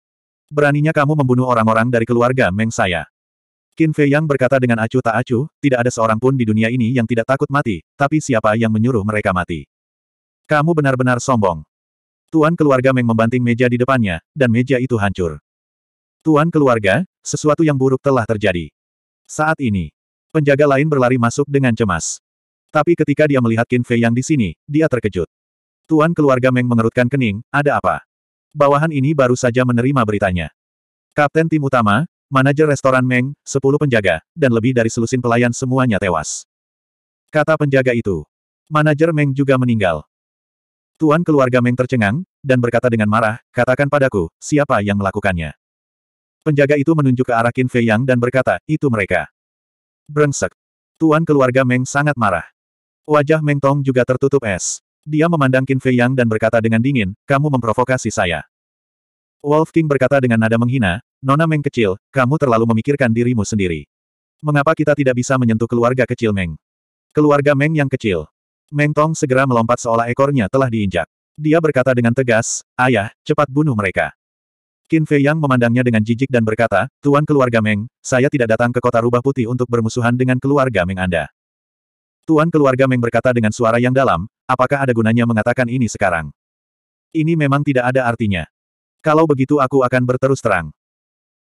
Beraninya kamu membunuh orang-orang dari keluarga Meng saya. Qin Fei Yang berkata dengan acuh tak acuh, tidak ada seorang pun di dunia ini yang tidak takut mati, tapi siapa yang menyuruh mereka mati? Kamu benar-benar sombong. Tuan keluarga Meng membanting meja di depannya, dan meja itu hancur. Tuan keluarga, sesuatu yang buruk telah terjadi. Saat ini, penjaga lain berlari masuk dengan cemas. Tapi ketika dia melihat Qin Fei yang di sini, dia terkejut. Tuan keluarga Meng mengerutkan kening, ada apa? Bawahan ini baru saja menerima beritanya. Kapten tim utama, manajer restoran Meng, sepuluh penjaga, dan lebih dari selusin pelayan semuanya tewas. Kata penjaga itu. Manajer Meng juga meninggal. Tuan keluarga Meng tercengang, dan berkata dengan marah, katakan padaku, siapa yang melakukannya. Penjaga itu menunjuk ke arah Qin Fei Yang dan berkata, itu mereka. Brengsek. Tuan keluarga Meng sangat marah. Wajah Meng Tong juga tertutup es. Dia memandang Qin Fei Yang dan berkata dengan dingin, kamu memprovokasi saya. Wolf King berkata dengan nada menghina, Nona Meng kecil, kamu terlalu memikirkan dirimu sendiri. Mengapa kita tidak bisa menyentuh keluarga kecil Meng? Keluarga Meng yang kecil. Meng Tong segera melompat seolah ekornya telah diinjak. Dia berkata dengan tegas, Ayah, cepat bunuh mereka. Qin Fei Yang memandangnya dengan jijik dan berkata, Tuan keluarga Meng, saya tidak datang ke kota rubah putih untuk bermusuhan dengan keluarga Meng Anda. Tuan keluarga Meng berkata dengan suara yang dalam, apakah ada gunanya mengatakan ini sekarang? Ini memang tidak ada artinya. Kalau begitu aku akan berterus terang.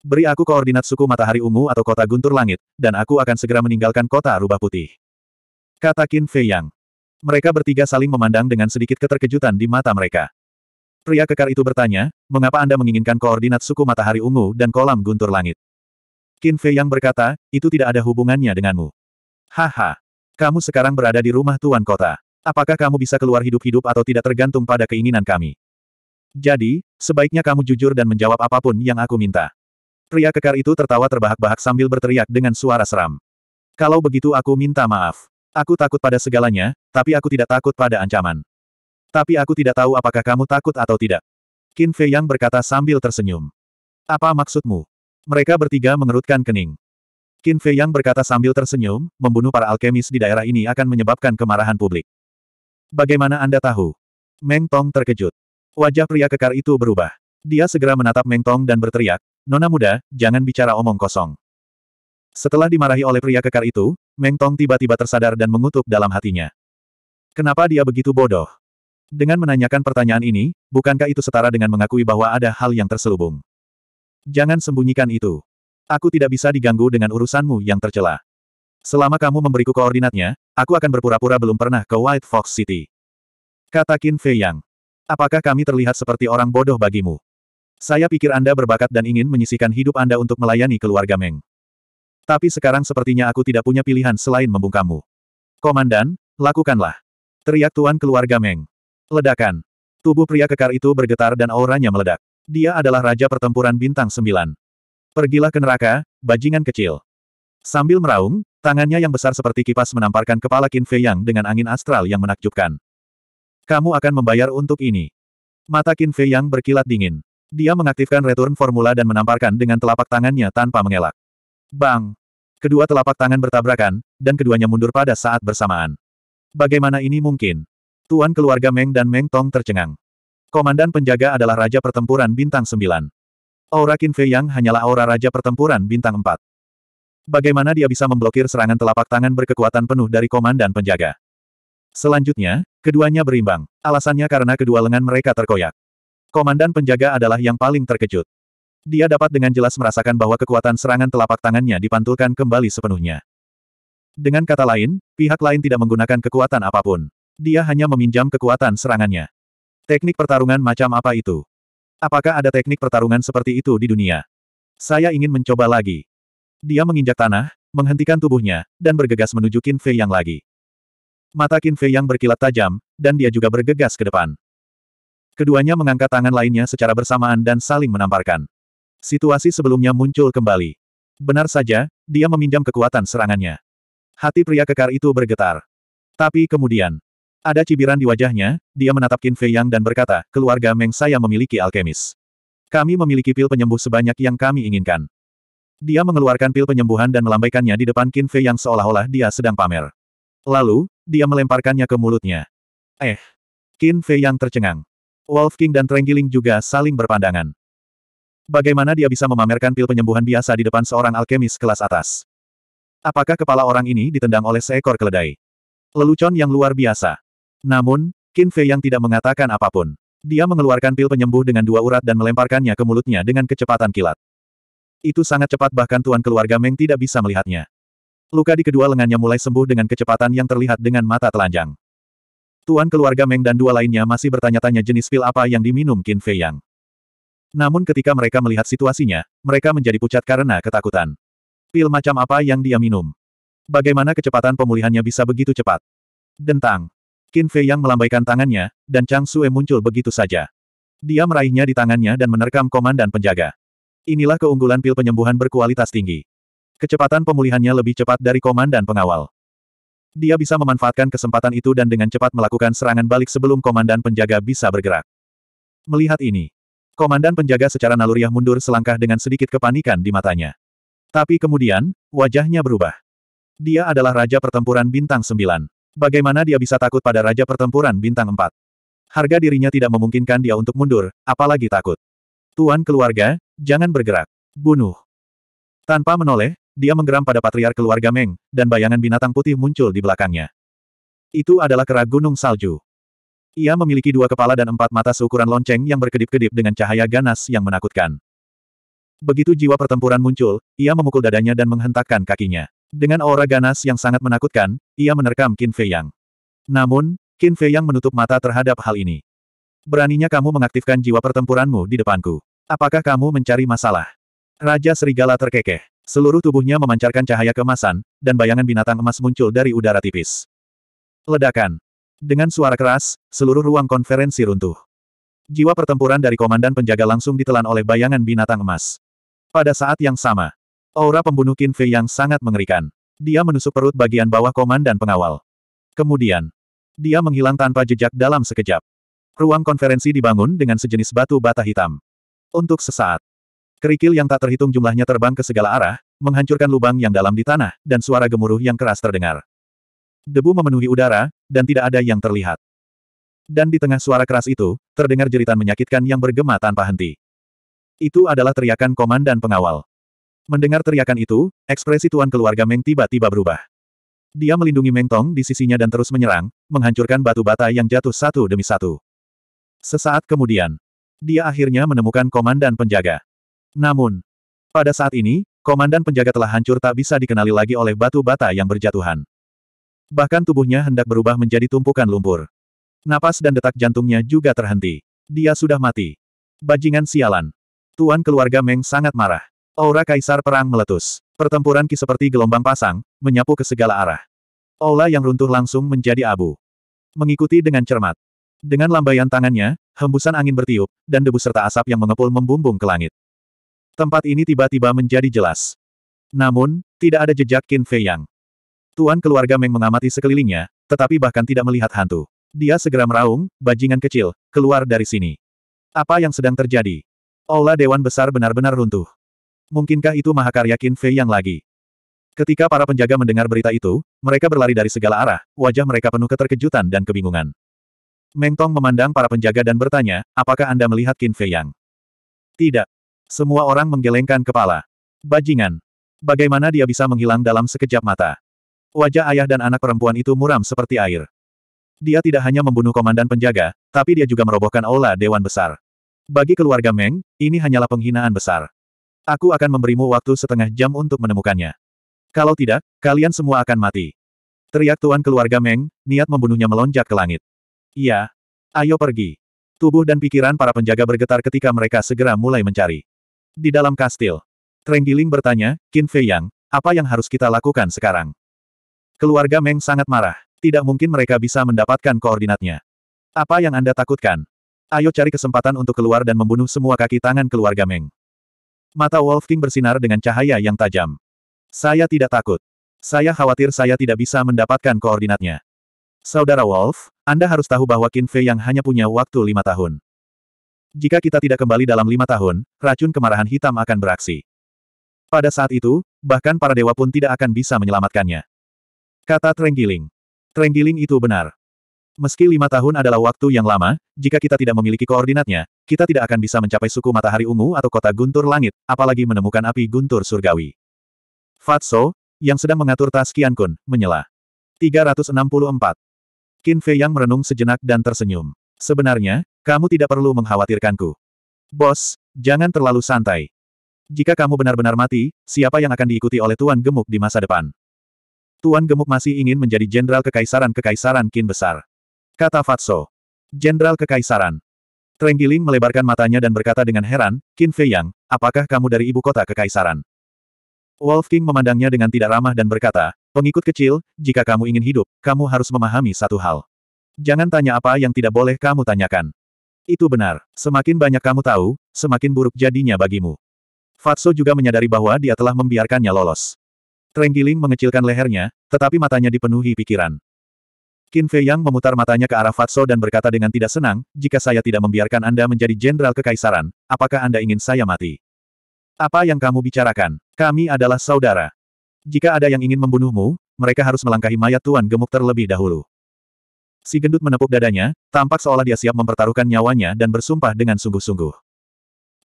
Beri aku koordinat suku matahari ungu atau kota guntur langit, dan aku akan segera meninggalkan kota rubah putih. Kata Qin Fei Yang. Mereka bertiga saling memandang dengan sedikit keterkejutan di mata mereka. Pria kekar itu bertanya, mengapa Anda menginginkan koordinat suku matahari ungu dan kolam guntur langit? Qin Fei yang berkata, itu tidak ada hubungannya denganmu. Haha. Kamu sekarang berada di rumah tuan kota. Apakah kamu bisa keluar hidup-hidup atau tidak tergantung pada keinginan kami? Jadi, sebaiknya kamu jujur dan menjawab apapun yang aku minta. Pria kekar itu tertawa terbahak-bahak sambil berteriak dengan suara seram. Kalau begitu aku minta maaf. Aku takut pada segalanya, tapi aku tidak takut pada ancaman. Tapi aku tidak tahu apakah kamu takut atau tidak. Qin Fei Yang berkata sambil tersenyum. Apa maksudmu? Mereka bertiga mengerutkan kening. Qin Fei Yang berkata sambil tersenyum, membunuh para alkemis di daerah ini akan menyebabkan kemarahan publik. Bagaimana Anda tahu? Meng Tong terkejut. Wajah pria kekar itu berubah. Dia segera menatap Meng Tong dan berteriak, Nona muda, jangan bicara omong kosong. Setelah dimarahi oleh pria kekar itu, Meng Tong tiba-tiba tersadar dan mengutuk dalam hatinya. Kenapa dia begitu bodoh? Dengan menanyakan pertanyaan ini, bukankah itu setara dengan mengakui bahwa ada hal yang terselubung? Jangan sembunyikan itu. Aku tidak bisa diganggu dengan urusanmu yang tercela. Selama kamu memberiku koordinatnya, aku akan berpura-pura belum pernah ke White Fox City. Kata Qin Fei Yang. Apakah kami terlihat seperti orang bodoh bagimu? Saya pikir Anda berbakat dan ingin menyisihkan hidup Anda untuk melayani keluarga Meng. Tapi sekarang sepertinya aku tidak punya pilihan selain membungkammu. Komandan, lakukanlah. Teriak tuan keluarga Meng. Ledakan. Tubuh pria kekar itu bergetar dan auranya meledak. Dia adalah raja pertempuran bintang sembilan. Pergilah ke neraka, bajingan kecil. Sambil meraung, tangannya yang besar seperti kipas menamparkan kepala Qin Fei Yang dengan angin astral yang menakjubkan. Kamu akan membayar untuk ini. Mata Qin Fei Yang berkilat dingin. Dia mengaktifkan return formula dan menamparkan dengan telapak tangannya tanpa mengelak. Bang! Kedua telapak tangan bertabrakan, dan keduanya mundur pada saat bersamaan. Bagaimana ini mungkin? Tuan keluarga Meng dan Meng Tong tercengang. Komandan penjaga adalah Raja Pertempuran Bintang 9. Aura Qin Fei Yang hanyalah aura Raja Pertempuran Bintang 4. Bagaimana dia bisa memblokir serangan telapak tangan berkekuatan penuh dari komandan penjaga? Selanjutnya, keduanya berimbang. Alasannya karena kedua lengan mereka terkoyak. Komandan penjaga adalah yang paling terkejut. Dia dapat dengan jelas merasakan bahwa kekuatan serangan telapak tangannya dipantulkan kembali sepenuhnya. Dengan kata lain, pihak lain tidak menggunakan kekuatan apapun. Dia hanya meminjam kekuatan serangannya. Teknik pertarungan macam apa itu? Apakah ada teknik pertarungan seperti itu di dunia? Saya ingin mencoba lagi. Dia menginjak tanah, menghentikan tubuhnya, dan bergegas menuju Qin Fei Yang lagi. Mata Qin Fei Yang berkilat tajam, dan dia juga bergegas ke depan. Keduanya mengangkat tangan lainnya secara bersamaan dan saling menamparkan situasi sebelumnya muncul kembali. Benar saja, dia meminjam kekuatan serangannya. Hati pria kekar itu bergetar. Tapi kemudian, ada cibiran di wajahnya, dia menatap Qin Fei Yang dan berkata, keluarga Meng saya memiliki alkemis. Kami memiliki pil penyembuh sebanyak yang kami inginkan. Dia mengeluarkan pil penyembuhan dan melambaikannya di depan Qin Fei yang seolah-olah dia sedang pamer. Lalu, dia melemparkannya ke mulutnya. Eh! Qin Fei yang tercengang. Wolf King dan Trenggiling juga saling berpandangan. Bagaimana dia bisa memamerkan pil penyembuhan biasa di depan seorang alkemis kelas atas? Apakah kepala orang ini ditendang oleh seekor keledai? Lelucon yang luar biasa. Namun, Qin Fei yang tidak mengatakan apapun. Dia mengeluarkan pil penyembuh dengan dua urat dan melemparkannya ke mulutnya dengan kecepatan kilat. Itu sangat cepat bahkan tuan keluarga Meng tidak bisa melihatnya. Luka di kedua lengannya mulai sembuh dengan kecepatan yang terlihat dengan mata telanjang. Tuan keluarga Meng dan dua lainnya masih bertanya-tanya jenis pil apa yang diminum Qin Fei Yang. Namun ketika mereka melihat situasinya, mereka menjadi pucat karena ketakutan. Pil macam apa yang dia minum? Bagaimana kecepatan pemulihannya bisa begitu cepat? Dentang. Qin Fei yang melambaikan tangannya, dan Chang Sue muncul begitu saja. Dia meraihnya di tangannya dan menerkam komandan penjaga. Inilah keunggulan pil penyembuhan berkualitas tinggi. Kecepatan pemulihannya lebih cepat dari komandan pengawal. Dia bisa memanfaatkan kesempatan itu dan dengan cepat melakukan serangan balik sebelum komandan penjaga bisa bergerak. Melihat ini, Komandan penjaga secara naluriah mundur selangkah dengan sedikit kepanikan di matanya. Tapi kemudian, wajahnya berubah. Dia adalah Raja Pertempuran Bintang 9. Bagaimana dia bisa takut pada Raja Pertempuran Bintang 4? Harga dirinya tidak memungkinkan dia untuk mundur, apalagi takut. Tuan keluarga, jangan bergerak. Bunuh. Tanpa menoleh, dia menggeram pada patriar keluarga Meng, dan bayangan binatang putih muncul di belakangnya. Itu adalah kera gunung salju. Ia memiliki dua kepala dan empat mata seukuran lonceng yang berkedip-kedip dengan cahaya ganas yang menakutkan. Begitu jiwa pertempuran muncul, ia memukul dadanya dan menghentakkan kakinya. Dengan aura ganas yang sangat menakutkan, ia menerkam Qin Fei Yang. Namun, Qin Fei Yang menutup mata terhadap hal ini. Beraninya kamu mengaktifkan jiwa pertempuranmu di depanku. Apakah kamu mencari masalah? Raja Serigala terkekeh. Seluruh tubuhnya memancarkan cahaya kemasan, dan bayangan binatang emas muncul dari udara tipis. Ledakan. Dengan suara keras, seluruh ruang konferensi runtuh. Jiwa pertempuran dari komandan penjaga langsung ditelan oleh bayangan binatang emas. Pada saat yang sama, aura pembunuh Qin Fei yang sangat mengerikan. Dia menusuk perut bagian bawah komandan pengawal. Kemudian, dia menghilang tanpa jejak dalam sekejap. Ruang konferensi dibangun dengan sejenis batu bata hitam. Untuk sesaat, kerikil yang tak terhitung jumlahnya terbang ke segala arah, menghancurkan lubang yang dalam di tanah, dan suara gemuruh yang keras terdengar. Debu memenuhi udara, dan tidak ada yang terlihat. Dan di tengah suara keras itu, terdengar jeritan menyakitkan yang bergema tanpa henti. Itu adalah teriakan komandan pengawal. Mendengar teriakan itu, ekspresi tuan keluarga Meng tiba-tiba berubah. Dia melindungi Meng Tong di sisinya dan terus menyerang, menghancurkan batu bata yang jatuh satu demi satu. Sesaat kemudian, dia akhirnya menemukan komandan penjaga. Namun, pada saat ini, komandan penjaga telah hancur tak bisa dikenali lagi oleh batu bata yang berjatuhan. Bahkan tubuhnya hendak berubah menjadi tumpukan lumpur. Napas dan detak jantungnya juga terhenti. Dia sudah mati. Bajingan sialan. Tuan keluarga Meng sangat marah. Aura kaisar perang meletus. Pertempuran ki seperti gelombang pasang, menyapu ke segala arah. Aula yang runtuh langsung menjadi abu. Mengikuti dengan cermat. Dengan lambaian tangannya, hembusan angin bertiup, dan debu serta asap yang mengepul membumbung ke langit. Tempat ini tiba-tiba menjadi jelas. Namun, tidak ada jejak Qin Fei Yang. Tuan keluarga Meng mengamati sekelilingnya, tetapi bahkan tidak melihat hantu. Dia segera meraung, bajingan kecil, keluar dari sini. Apa yang sedang terjadi? Aula Dewan Besar benar-benar runtuh. Mungkinkah itu mahakarya Kin Fei yang lagi? Ketika para penjaga mendengar berita itu, mereka berlari dari segala arah, wajah mereka penuh keterkejutan dan kebingungan. Meng Tong memandang para penjaga dan bertanya, apakah Anda melihat Kin Fei yang? Tidak. Semua orang menggelengkan kepala. Bajingan. Bagaimana dia bisa menghilang dalam sekejap mata? Wajah ayah dan anak perempuan itu muram seperti air. Dia tidak hanya membunuh komandan penjaga, tapi dia juga merobohkan aula Dewan Besar. Bagi keluarga Meng, ini hanyalah penghinaan besar. Aku akan memberimu waktu setengah jam untuk menemukannya. Kalau tidak, kalian semua akan mati. Teriak tuan keluarga Meng, niat membunuhnya melonjak ke langit. Iya. Ayo pergi. Tubuh dan pikiran para penjaga bergetar ketika mereka segera mulai mencari. Di dalam kastil. Trenggiling bertanya, Qin Fei Yang, apa yang harus kita lakukan sekarang? Keluarga Meng sangat marah. Tidak mungkin mereka bisa mendapatkan koordinatnya. Apa yang Anda takutkan? Ayo cari kesempatan untuk keluar dan membunuh semua kaki tangan keluarga Meng. Mata Wolf King bersinar dengan cahaya yang tajam. Saya tidak takut. Saya khawatir saya tidak bisa mendapatkan koordinatnya. Saudara Wolf, Anda harus tahu bahwa Qin Fei yang hanya punya waktu lima tahun. Jika kita tidak kembali dalam lima tahun, racun kemarahan hitam akan beraksi. Pada saat itu, bahkan para dewa pun tidak akan bisa menyelamatkannya. Kata Trenggiling. Trenggiling itu benar. Meski lima tahun adalah waktu yang lama, jika kita tidak memiliki koordinatnya, kita tidak akan bisa mencapai suku matahari ungu atau kota guntur langit, apalagi menemukan api guntur surgawi. Fatso, yang sedang mengatur tas Kian Kun, menyela. 364. Qin Fei yang merenung sejenak dan tersenyum. Sebenarnya, kamu tidak perlu mengkhawatirkanku. Bos, jangan terlalu santai. Jika kamu benar-benar mati, siapa yang akan diikuti oleh Tuan Gemuk di masa depan? Tuan Gemuk masih ingin menjadi Jenderal Kekaisaran-Kekaisaran Kin Besar. Kata Fatso. Jenderal Kekaisaran. Trenggiling melebarkan matanya dan berkata dengan heran, Qin Fei Yang, apakah kamu dari ibu kota Kekaisaran? Wolf King memandangnya dengan tidak ramah dan berkata, pengikut kecil, jika kamu ingin hidup, kamu harus memahami satu hal. Jangan tanya apa yang tidak boleh kamu tanyakan. Itu benar, semakin banyak kamu tahu, semakin buruk jadinya bagimu. Fatso juga menyadari bahwa dia telah membiarkannya lolos. Trenggiling mengecilkan lehernya, tetapi matanya dipenuhi pikiran. Qin Fei Yang memutar matanya ke arah Fatso dan berkata dengan tidak senang, jika saya tidak membiarkan Anda menjadi jenderal kekaisaran, apakah Anda ingin saya mati? Apa yang kamu bicarakan? Kami adalah saudara. Jika ada yang ingin membunuhmu, mereka harus melangkahi mayat Tuan Gemuk terlebih dahulu. Si gendut menepuk dadanya, tampak seolah dia siap mempertaruhkan nyawanya dan bersumpah dengan sungguh-sungguh.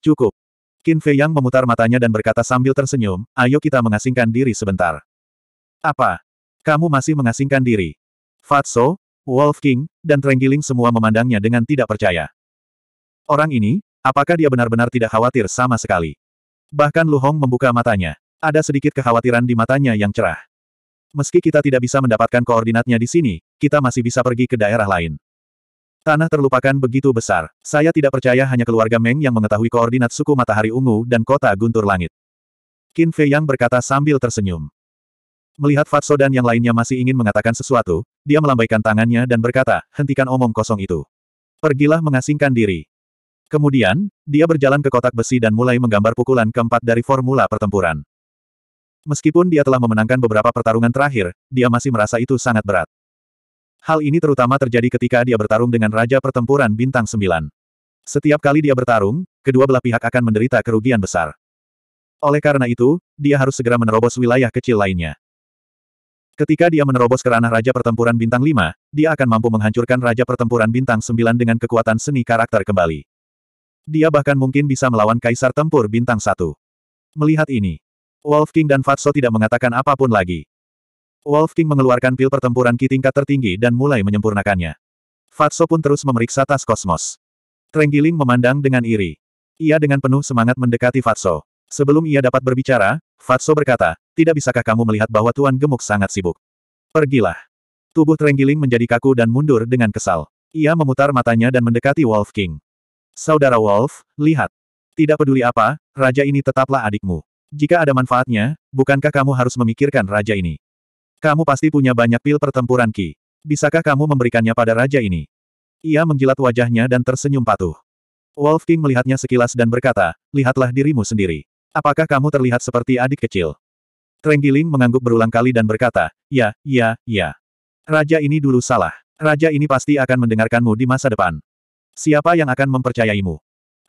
Cukup, Qin Fei Yang memutar matanya dan berkata sambil tersenyum, ayo kita mengasingkan diri sebentar. Apa? Kamu masih mengasingkan diri? Fatso, Wolf King, dan Trenggiling semua memandangnya dengan tidak percaya. Orang ini, apakah dia benar-benar tidak khawatir sama sekali? Bahkan Lu Hong membuka matanya. Ada sedikit kekhawatiran di matanya yang cerah. Meski kita tidak bisa mendapatkan koordinatnya di sini, kita masih bisa pergi ke daerah lain. Tanah terlupakan begitu besar. Saya tidak percaya hanya keluarga Meng yang mengetahui koordinat suku matahari ungu dan kota guntur langit. Qin Fei Yang berkata sambil tersenyum. Melihat Fatso dan yang lainnya masih ingin mengatakan sesuatu, dia melambaikan tangannya dan berkata, hentikan omong kosong itu. Pergilah mengasingkan diri. Kemudian, dia berjalan ke kotak besi dan mulai menggambar pukulan keempat dari formula pertempuran. Meskipun dia telah memenangkan beberapa pertarungan terakhir, dia masih merasa itu sangat berat. Hal ini terutama terjadi ketika dia bertarung dengan Raja Pertempuran Bintang Sembilan. Setiap kali dia bertarung, kedua belah pihak akan menderita kerugian besar. Oleh karena itu, dia harus segera menerobos wilayah kecil lainnya. Ketika dia menerobos ke ranah Raja Pertempuran Bintang Lima, dia akan mampu menghancurkan Raja Pertempuran Bintang Sembilan dengan kekuatan seni karakter kembali. Dia bahkan mungkin bisa melawan Kaisar Tempur Bintang Satu. Melihat ini, Wolf King dan Fatso tidak mengatakan apapun lagi. Wolf King mengeluarkan pil pertempuran Ki tingkat tertinggi dan mulai menyempurnakannya. Fatso pun terus memeriksa tas kosmos. Trenggiling memandang dengan iri. Ia dengan penuh semangat mendekati Fatso. Sebelum ia dapat berbicara, Fatso berkata, tidak bisakah kamu melihat bahwa Tuan Gemuk sangat sibuk? Pergilah. Tubuh Trenggiling menjadi kaku dan mundur dengan kesal. Ia memutar matanya dan mendekati Wolf King. Saudara Wolf, lihat. Tidak peduli apa, raja ini tetaplah adikmu. Jika ada manfaatnya, bukankah kamu harus memikirkan raja ini? Kamu pasti punya banyak pil pertempuran Ki. Bisakah kamu memberikannya pada raja ini? Ia menjilat wajahnya dan tersenyum patuh. Wolf King melihatnya sekilas dan berkata, lihatlah dirimu sendiri. Apakah kamu terlihat seperti adik kecil? Trenggiling mengangguk berulang kali dan berkata, ya, ya, ya. Raja ini dulu salah. Raja ini pasti akan mendengarkanmu di masa depan. Siapa yang akan mempercayaimu?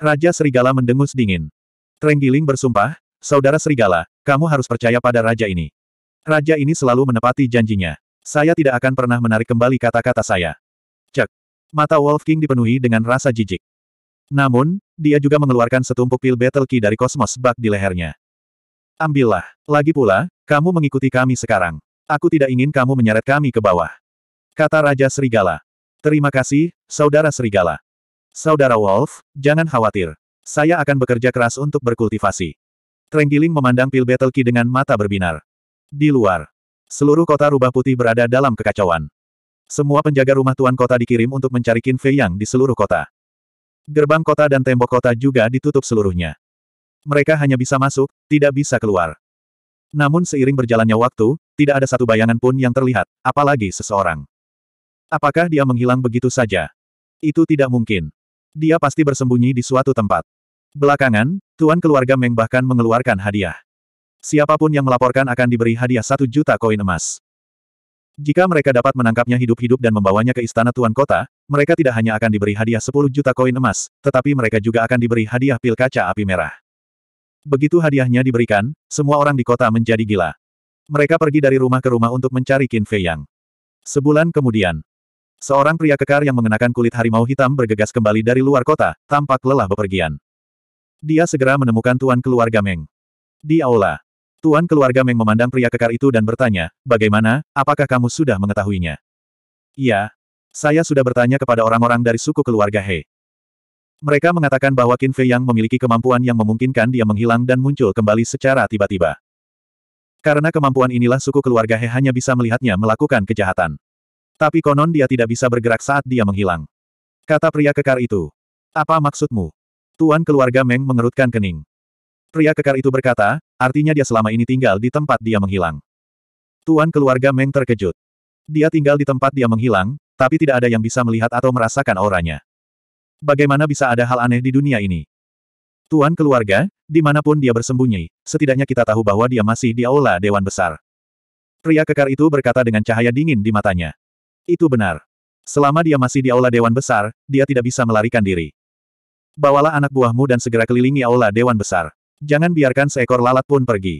Raja Serigala mendengus dingin. Trenggiling bersumpah, Saudara Serigala, kamu harus percaya pada raja ini. Raja ini selalu menepati janjinya. Saya tidak akan pernah menarik kembali kata-kata saya. Cek. Mata Wolf King dipenuhi dengan rasa jijik. Namun, dia juga mengeluarkan setumpuk pil battle key dari kosmos bak di lehernya. Ambillah. Lagi pula, kamu mengikuti kami sekarang. Aku tidak ingin kamu menyeret kami ke bawah. Kata Raja Serigala. Terima kasih, Saudara Serigala. Saudara Wolf, jangan khawatir. Saya akan bekerja keras untuk berkultivasi. Trenggiling memandang pil battle key dengan mata berbinar. Di luar, seluruh kota rubah putih berada dalam kekacauan. Semua penjaga rumah tuan kota dikirim untuk mencari Qin Fei Yang di seluruh kota. Gerbang kota dan tembok kota juga ditutup seluruhnya. Mereka hanya bisa masuk, tidak bisa keluar. Namun seiring berjalannya waktu, tidak ada satu bayangan pun yang terlihat, apalagi seseorang. Apakah dia menghilang begitu saja? Itu tidak mungkin. Dia pasti bersembunyi di suatu tempat. Belakangan, tuan keluarga Meng bahkan mengeluarkan hadiah. Siapapun yang melaporkan akan diberi hadiah satu juta koin emas. Jika mereka dapat menangkapnya hidup-hidup dan membawanya ke istana tuan kota, mereka tidak hanya akan diberi hadiah 10 juta koin emas, tetapi mereka juga akan diberi hadiah pil kaca api merah. Begitu hadiahnya diberikan, semua orang di kota menjadi gila. Mereka pergi dari rumah ke rumah untuk mencari Qin Fei Yang. Sebulan kemudian, Seorang pria kekar yang mengenakan kulit harimau hitam bergegas kembali dari luar kota, tampak lelah bepergian. Dia segera menemukan tuan keluarga Meng. Di aula, Tuan keluarga Meng memandang pria kekar itu dan bertanya, bagaimana, apakah kamu sudah mengetahuinya? Iya. Saya sudah bertanya kepada orang-orang dari suku keluarga He. Mereka mengatakan bahwa Qin Fei Yang memiliki kemampuan yang memungkinkan dia menghilang dan muncul kembali secara tiba-tiba. Karena kemampuan inilah suku keluarga He hanya bisa melihatnya melakukan kejahatan. Tapi konon dia tidak bisa bergerak saat dia menghilang. Kata pria kekar itu. Apa maksudmu? Tuan keluarga Meng mengerutkan kening. Pria kekar itu berkata, artinya dia selama ini tinggal di tempat dia menghilang. Tuan keluarga Meng terkejut. Dia tinggal di tempat dia menghilang, tapi tidak ada yang bisa melihat atau merasakan auranya. Bagaimana bisa ada hal aneh di dunia ini? Tuan keluarga, dimanapun dia bersembunyi, setidaknya kita tahu bahwa dia masih di aula Dewan Besar. Pria kekar itu berkata dengan cahaya dingin di matanya. Itu benar. Selama dia masih di aula Dewan Besar, dia tidak bisa melarikan diri. Bawalah anak buahmu dan segera kelilingi aula Dewan Besar. Jangan biarkan seekor lalat pun pergi.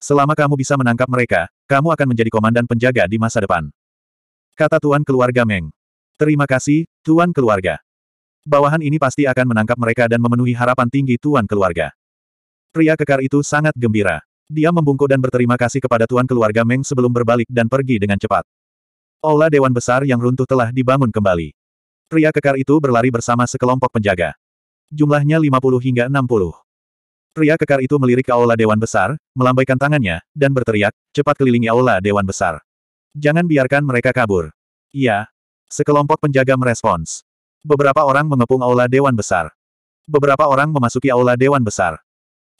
Selama kamu bisa menangkap mereka, kamu akan menjadi komandan penjaga di masa depan. Kata Tuan Keluarga Meng. Terima kasih, Tuan Keluarga. Bawahan ini pasti akan menangkap mereka dan memenuhi harapan tinggi Tuan Keluarga. Pria kekar itu sangat gembira. Dia membungkuk dan berterima kasih kepada Tuan Keluarga Meng sebelum berbalik dan pergi dengan cepat. Olah Dewan Besar yang runtuh telah dibangun kembali. Pria kekar itu berlari bersama sekelompok penjaga. Jumlahnya 50 hingga 60. Pria kekar itu melirik ke aula Dewan Besar, melambaikan tangannya, dan berteriak, cepat kelilingi aula Dewan Besar. Jangan biarkan mereka kabur. Iya. Sekelompok penjaga merespons. Beberapa orang mengepung aula Dewan Besar. Beberapa orang memasuki aula Dewan Besar.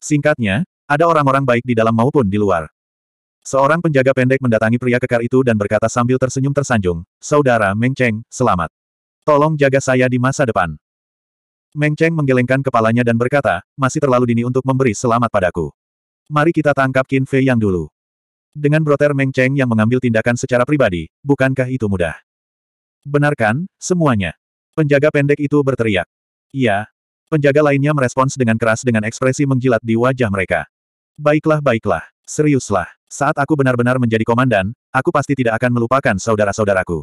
Singkatnya, ada orang-orang baik di dalam maupun di luar. Seorang penjaga pendek mendatangi pria kekar itu dan berkata sambil tersenyum tersanjung, Saudara Meng Cheng, selamat. Tolong jaga saya di masa depan. Meng Cheng menggelengkan kepalanya dan berkata, masih terlalu dini untuk memberi selamat padaku. Mari kita tangkap Qin Fei yang dulu. Dengan broter Meng Cheng yang mengambil tindakan secara pribadi, bukankah itu mudah? Benarkan, semuanya. Penjaga pendek itu berteriak. Iya. Penjaga lainnya merespons dengan keras dengan ekspresi menjilat di wajah mereka. Baiklah baiklah, seriuslah. Saat aku benar-benar menjadi komandan, aku pasti tidak akan melupakan saudara-saudaraku.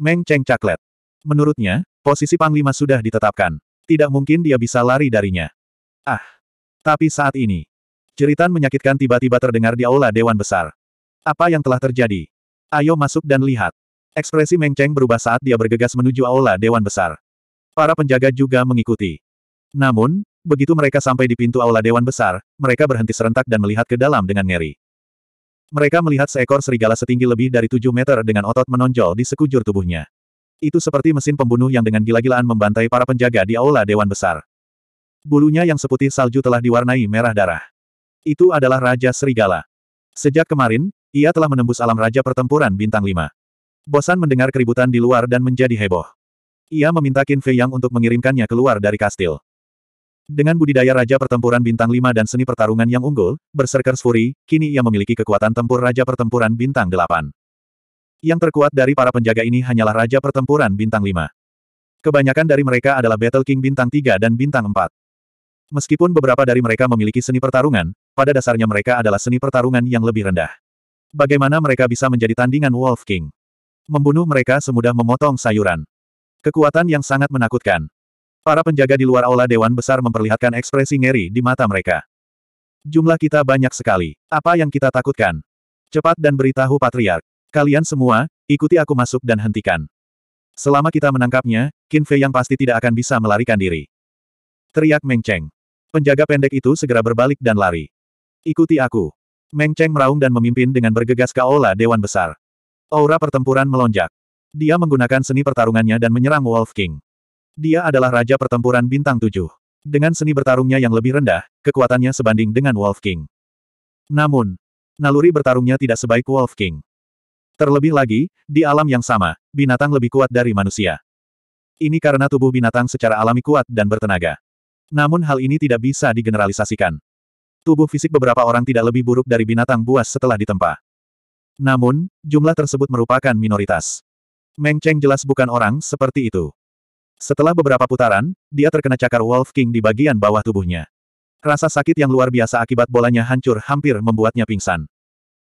Meng Cheng caklet. Menurutnya, posisi Panglima sudah ditetapkan. Tidak mungkin dia bisa lari darinya. Ah! Tapi saat ini, jeritan menyakitkan tiba-tiba terdengar di aula Dewan Besar. Apa yang telah terjadi? Ayo masuk dan lihat. Ekspresi Meng Cheng berubah saat dia bergegas menuju aula Dewan Besar. Para penjaga juga mengikuti. Namun, begitu mereka sampai di pintu aula Dewan Besar, mereka berhenti serentak dan melihat ke dalam dengan ngeri. Mereka melihat seekor serigala setinggi lebih dari 7 meter dengan otot menonjol di sekujur tubuhnya. Itu seperti mesin pembunuh yang dengan gila-gilaan membantai para penjaga di aula Dewan Besar. Bulunya yang seputih salju telah diwarnai merah darah. Itu adalah Raja Serigala. Sejak kemarin, ia telah menembus alam Raja Pertempuran Bintang 5. Bosan mendengar keributan di luar dan menjadi heboh. Ia meminta Qin Fei Yang untuk mengirimkannya keluar dari kastil. Dengan budidaya Raja Pertempuran Bintang 5 dan seni pertarungan yang unggul, Berserker Fury, kini ia memiliki kekuatan tempur Raja Pertempuran Bintang 8. Yang terkuat dari para penjaga ini hanyalah Raja Pertempuran Bintang 5. Kebanyakan dari mereka adalah Battle King Bintang 3 dan Bintang 4. Meskipun beberapa dari mereka memiliki seni pertarungan, pada dasarnya mereka adalah seni pertarungan yang lebih rendah. Bagaimana mereka bisa menjadi tandingan Wolf King? Membunuh mereka semudah memotong sayuran. Kekuatan yang sangat menakutkan. Para penjaga di luar aula Dewan Besar memperlihatkan ekspresi ngeri di mata mereka. Jumlah kita banyak sekali. Apa yang kita takutkan? Cepat dan beritahu Patriark. Kalian semua, ikuti aku masuk dan hentikan. Selama kita menangkapnya, Qin Fei yang pasti tidak akan bisa melarikan diri. Teriak Meng Cheng. Penjaga pendek itu segera berbalik dan lari. Ikuti aku. Meng Cheng meraung dan memimpin dengan bergegas ke aula Dewan Besar. Aura pertempuran melonjak. Dia menggunakan seni pertarungannya dan menyerang Wolf King. Dia adalah Raja Pertempuran Bintang tujuh Dengan seni bertarungnya yang lebih rendah, kekuatannya sebanding dengan Wolf King. Namun, naluri bertarungnya tidak sebaik Wolf King. Terlebih lagi, di alam yang sama, binatang lebih kuat dari manusia. Ini karena tubuh binatang secara alami kuat dan bertenaga. Namun hal ini tidak bisa digeneralisasikan. Tubuh fisik beberapa orang tidak lebih buruk dari binatang buas setelah ditempa. Namun, jumlah tersebut merupakan minoritas. Meng Cheng jelas bukan orang seperti itu. Setelah beberapa putaran, dia terkena cakar Wolf King di bagian bawah tubuhnya. Rasa sakit yang luar biasa akibat bolanya hancur hampir membuatnya pingsan.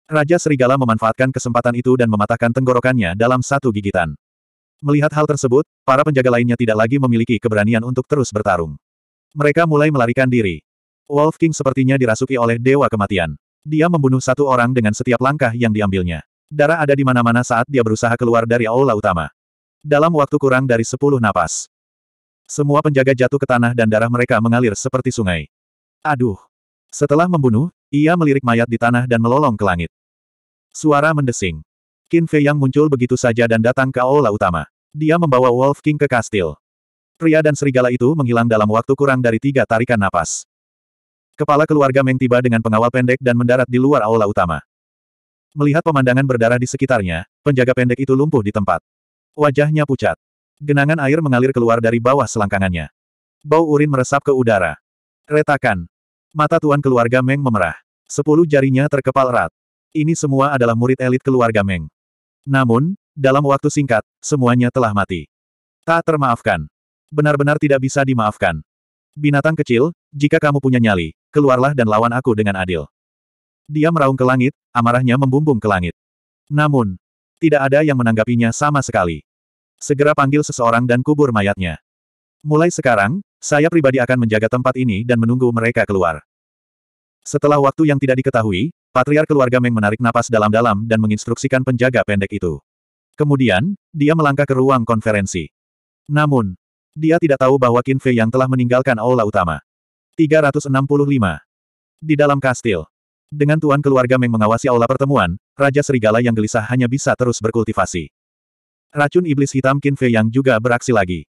Raja Serigala memanfaatkan kesempatan itu dan mematahkan tenggorokannya dalam satu gigitan. Melihat hal tersebut, para penjaga lainnya tidak lagi memiliki keberanian untuk terus bertarung. Mereka mulai melarikan diri. Wolf King sepertinya dirasuki oleh Dewa Kematian. Dia membunuh satu orang dengan setiap langkah yang diambilnya. Darah ada di mana-mana saat dia berusaha keluar dari aula utama. Dalam waktu kurang dari sepuluh napas. Semua penjaga jatuh ke tanah dan darah mereka mengalir seperti sungai. Aduh. Setelah membunuh, ia melirik mayat di tanah dan melolong ke langit. Suara mendesing. Qin Fei Yang muncul begitu saja dan datang ke aula utama. Dia membawa Wolf King ke kastil. Pria dan serigala itu menghilang dalam waktu kurang dari tiga tarikan napas. Kepala keluarga Meng tiba dengan pengawal pendek dan mendarat di luar aula utama. Melihat pemandangan berdarah di sekitarnya, penjaga pendek itu lumpuh di tempat. Wajahnya pucat. Genangan air mengalir keluar dari bawah selangkangannya. Bau urin meresap ke udara. Retakan. Mata tuan keluarga Meng memerah. Sepuluh jarinya terkepal erat ini semua adalah murid elit keluarga Meng. Namun, dalam waktu singkat, semuanya telah mati. Tak termaafkan. Benar-benar tidak bisa dimaafkan. Binatang kecil, jika kamu punya nyali, keluarlah dan lawan aku dengan adil. Dia meraung ke langit, amarahnya membumbung ke langit. Namun, tidak ada yang menanggapinya sama sekali. Segera panggil seseorang dan kubur mayatnya. Mulai sekarang, saya pribadi akan menjaga tempat ini dan menunggu mereka keluar. Setelah waktu yang tidak diketahui, patriar keluarga Meng menarik napas dalam-dalam dan menginstruksikan penjaga pendek itu. Kemudian, dia melangkah ke ruang konferensi. Namun, dia tidak tahu bahwa Qin Fei yang telah meninggalkan aula utama. 365. Di dalam kastil. Dengan tuan keluarga Meng mengawasi aula pertemuan, Raja Serigala yang gelisah hanya bisa terus berkultivasi. Racun iblis hitam Qin Fei yang juga beraksi lagi.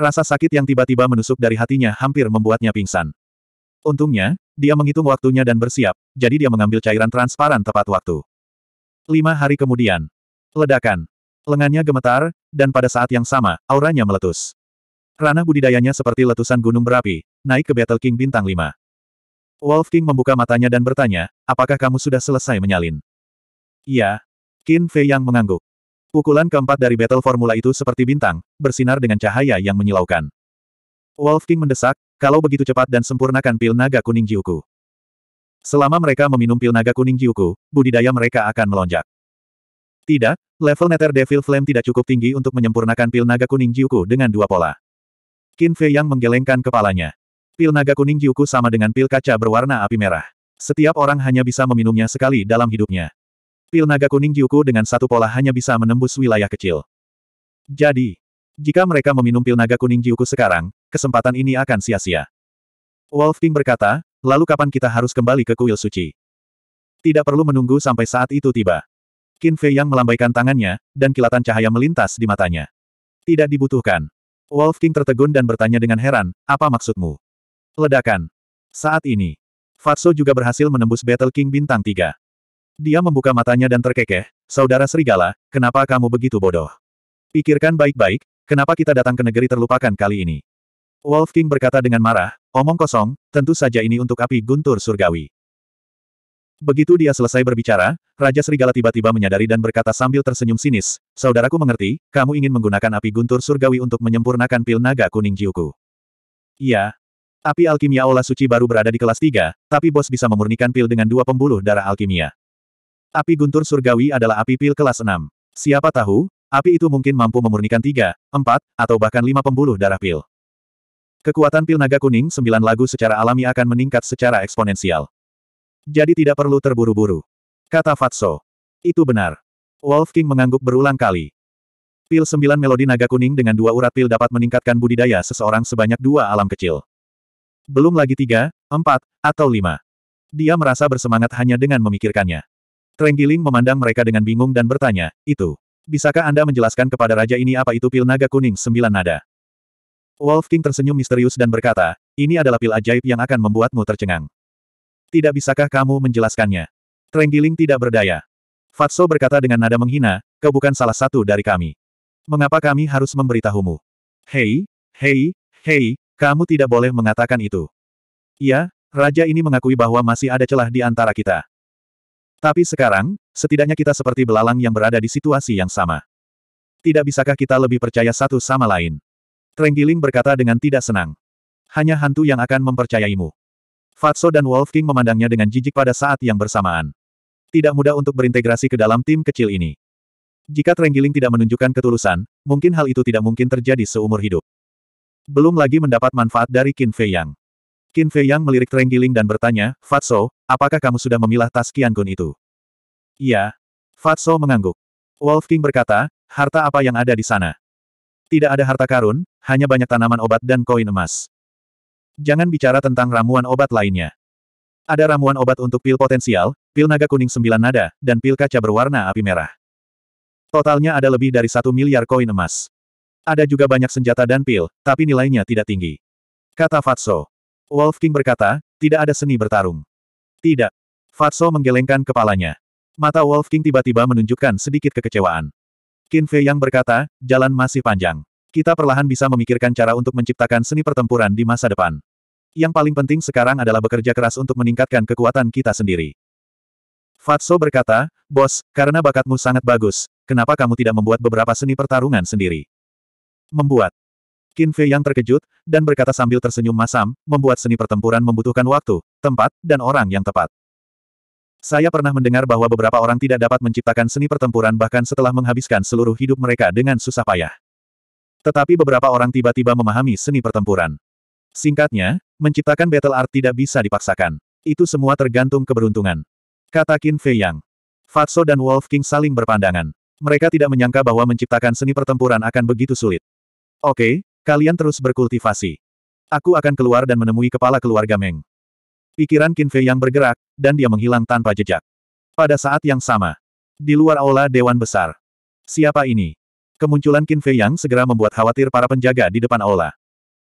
Rasa sakit yang tiba-tiba menusuk dari hatinya hampir membuatnya pingsan. Untungnya, dia menghitung waktunya dan bersiap, jadi dia mengambil cairan transparan tepat waktu. Lima hari kemudian. Ledakan. Lengannya gemetar, dan pada saat yang sama, auranya meletus. Ranah budidayanya seperti letusan gunung berapi, naik ke Battle King bintang lima. Wolf King membuka matanya dan bertanya, apakah kamu sudah selesai menyalin? Iya. Qin Fei yang mengangguk. Pukulan keempat dari battle formula itu seperti bintang, bersinar dengan cahaya yang menyilaukan. Wolf King mendesak, kalau begitu cepat dan sempurnakan pil naga kuning Jiuku. Selama mereka meminum pil naga kuning Jiuku, budidaya mereka akan melonjak. Tidak, level Nether Devil Flame tidak cukup tinggi untuk menyempurnakan pil naga kuning Jiuku dengan dua pola. Qin Fei yang menggelengkan kepalanya. Pil naga kuning Jiuku sama dengan pil kaca berwarna api merah. Setiap orang hanya bisa meminumnya sekali dalam hidupnya. Pil naga kuning Jiuku dengan satu pola hanya bisa menembus wilayah kecil. Jadi, jika mereka meminum pil naga kuning Jiuku sekarang, kesempatan ini akan sia-sia. Wolf King berkata, lalu kapan kita harus kembali ke kuil suci? Tidak perlu menunggu sampai saat itu tiba. Qin Fei yang melambaikan tangannya, dan kilatan cahaya melintas di matanya. Tidak dibutuhkan. Wolf King tertegun dan bertanya dengan heran, apa maksudmu? Ledakan. Saat ini, Fatso juga berhasil menembus Battle King bintang 3. Dia membuka matanya dan terkekeh, Saudara Serigala, kenapa kamu begitu bodoh? Pikirkan baik-baik, kenapa kita datang ke negeri terlupakan kali ini? Wolf King berkata dengan marah, omong kosong, tentu saja ini untuk api guntur surgawi. Begitu dia selesai berbicara, Raja Serigala tiba-tiba menyadari dan berkata sambil tersenyum sinis, Saudaraku mengerti, kamu ingin menggunakan api guntur surgawi untuk menyempurnakan pil naga kuning jiuku. Iya. Api alkimia olah suci baru berada di kelas 3, tapi bos bisa memurnikan pil dengan dua pembuluh darah alkimia. Api guntur surgawi adalah api pil kelas 6. Siapa tahu, api itu mungkin mampu memurnikan 3, 4, atau bahkan 5 pembuluh darah pil. Kekuatan pil naga kuning sembilan lagu secara alami akan meningkat secara eksponensial. Jadi tidak perlu terburu-buru. Kata Fatso. Itu benar. Wolf King mengangguk berulang kali. Pil sembilan melodi naga kuning dengan dua urat pil dapat meningkatkan budidaya seseorang sebanyak dua alam kecil. Belum lagi tiga, empat, atau lima. Dia merasa bersemangat hanya dengan memikirkannya. Trenggiling memandang mereka dengan bingung dan bertanya, itu. Bisakah Anda menjelaskan kepada Raja ini apa itu pil naga kuning sembilan nada? Wolf King tersenyum misterius dan berkata, ini adalah pil ajaib yang akan membuatmu tercengang. Tidak bisakah kamu menjelaskannya? Trenggiling tidak berdaya. Fatso berkata dengan nada menghina, kau bukan salah satu dari kami. Mengapa kami harus memberitahumu? Hei, hei, hei, kamu tidak boleh mengatakan itu. "Ya, raja ini mengakui bahwa masih ada celah di antara kita. Tapi sekarang, setidaknya kita seperti belalang yang berada di situasi yang sama. Tidak bisakah kita lebih percaya satu sama lain? Trenggiling berkata dengan tidak senang. Hanya hantu yang akan mempercayaimu. Fatso dan Wolf King memandangnya dengan jijik pada saat yang bersamaan. Tidak mudah untuk berintegrasi ke dalam tim kecil ini. Jika Trenggiling tidak menunjukkan ketulusan, mungkin hal itu tidak mungkin terjadi seumur hidup. Belum lagi mendapat manfaat dari Qin Fei Yang. Qin Fei Yang melirik Trenggiling dan bertanya, Fatso, apakah kamu sudah memilah tas Qiangun itu? Iya. Fatso mengangguk. Wolf King berkata, harta apa yang ada di sana? Tidak ada harta karun, hanya banyak tanaman obat dan koin emas. Jangan bicara tentang ramuan obat lainnya. Ada ramuan obat untuk pil potensial, pil naga kuning sembilan nada, dan pil kaca berwarna api merah. Totalnya ada lebih dari satu miliar koin emas. Ada juga banyak senjata dan pil, tapi nilainya tidak tinggi. Kata Fatso. Wolf King berkata, tidak ada seni bertarung. Tidak. Fatso menggelengkan kepalanya. Mata Wolf King tiba-tiba menunjukkan sedikit kekecewaan. Qin Fei yang berkata, jalan masih panjang. Kita perlahan bisa memikirkan cara untuk menciptakan seni pertempuran di masa depan. Yang paling penting sekarang adalah bekerja keras untuk meningkatkan kekuatan kita sendiri. Fatso berkata, Bos, karena bakatmu sangat bagus, kenapa kamu tidak membuat beberapa seni pertarungan sendiri? Membuat. Qin Fei yang terkejut, dan berkata sambil tersenyum masam, membuat seni pertempuran membutuhkan waktu, tempat, dan orang yang tepat. Saya pernah mendengar bahwa beberapa orang tidak dapat menciptakan seni pertempuran bahkan setelah menghabiskan seluruh hidup mereka dengan susah payah. Tetapi beberapa orang tiba-tiba memahami seni pertempuran. Singkatnya, menciptakan battle art tidak bisa dipaksakan. Itu semua tergantung keberuntungan. Kata Qin Fei Yang. Fatso dan Wolf King saling berpandangan. Mereka tidak menyangka bahwa menciptakan seni pertempuran akan begitu sulit. Oke, kalian terus berkultivasi. Aku akan keluar dan menemui kepala keluarga Meng. Pikiran Qin Fei yang bergerak, dan dia menghilang tanpa jejak. Pada saat yang sama, di luar aula Dewan Besar. Siapa ini? Kemunculan Qin Fei yang segera membuat khawatir para penjaga di depan aula.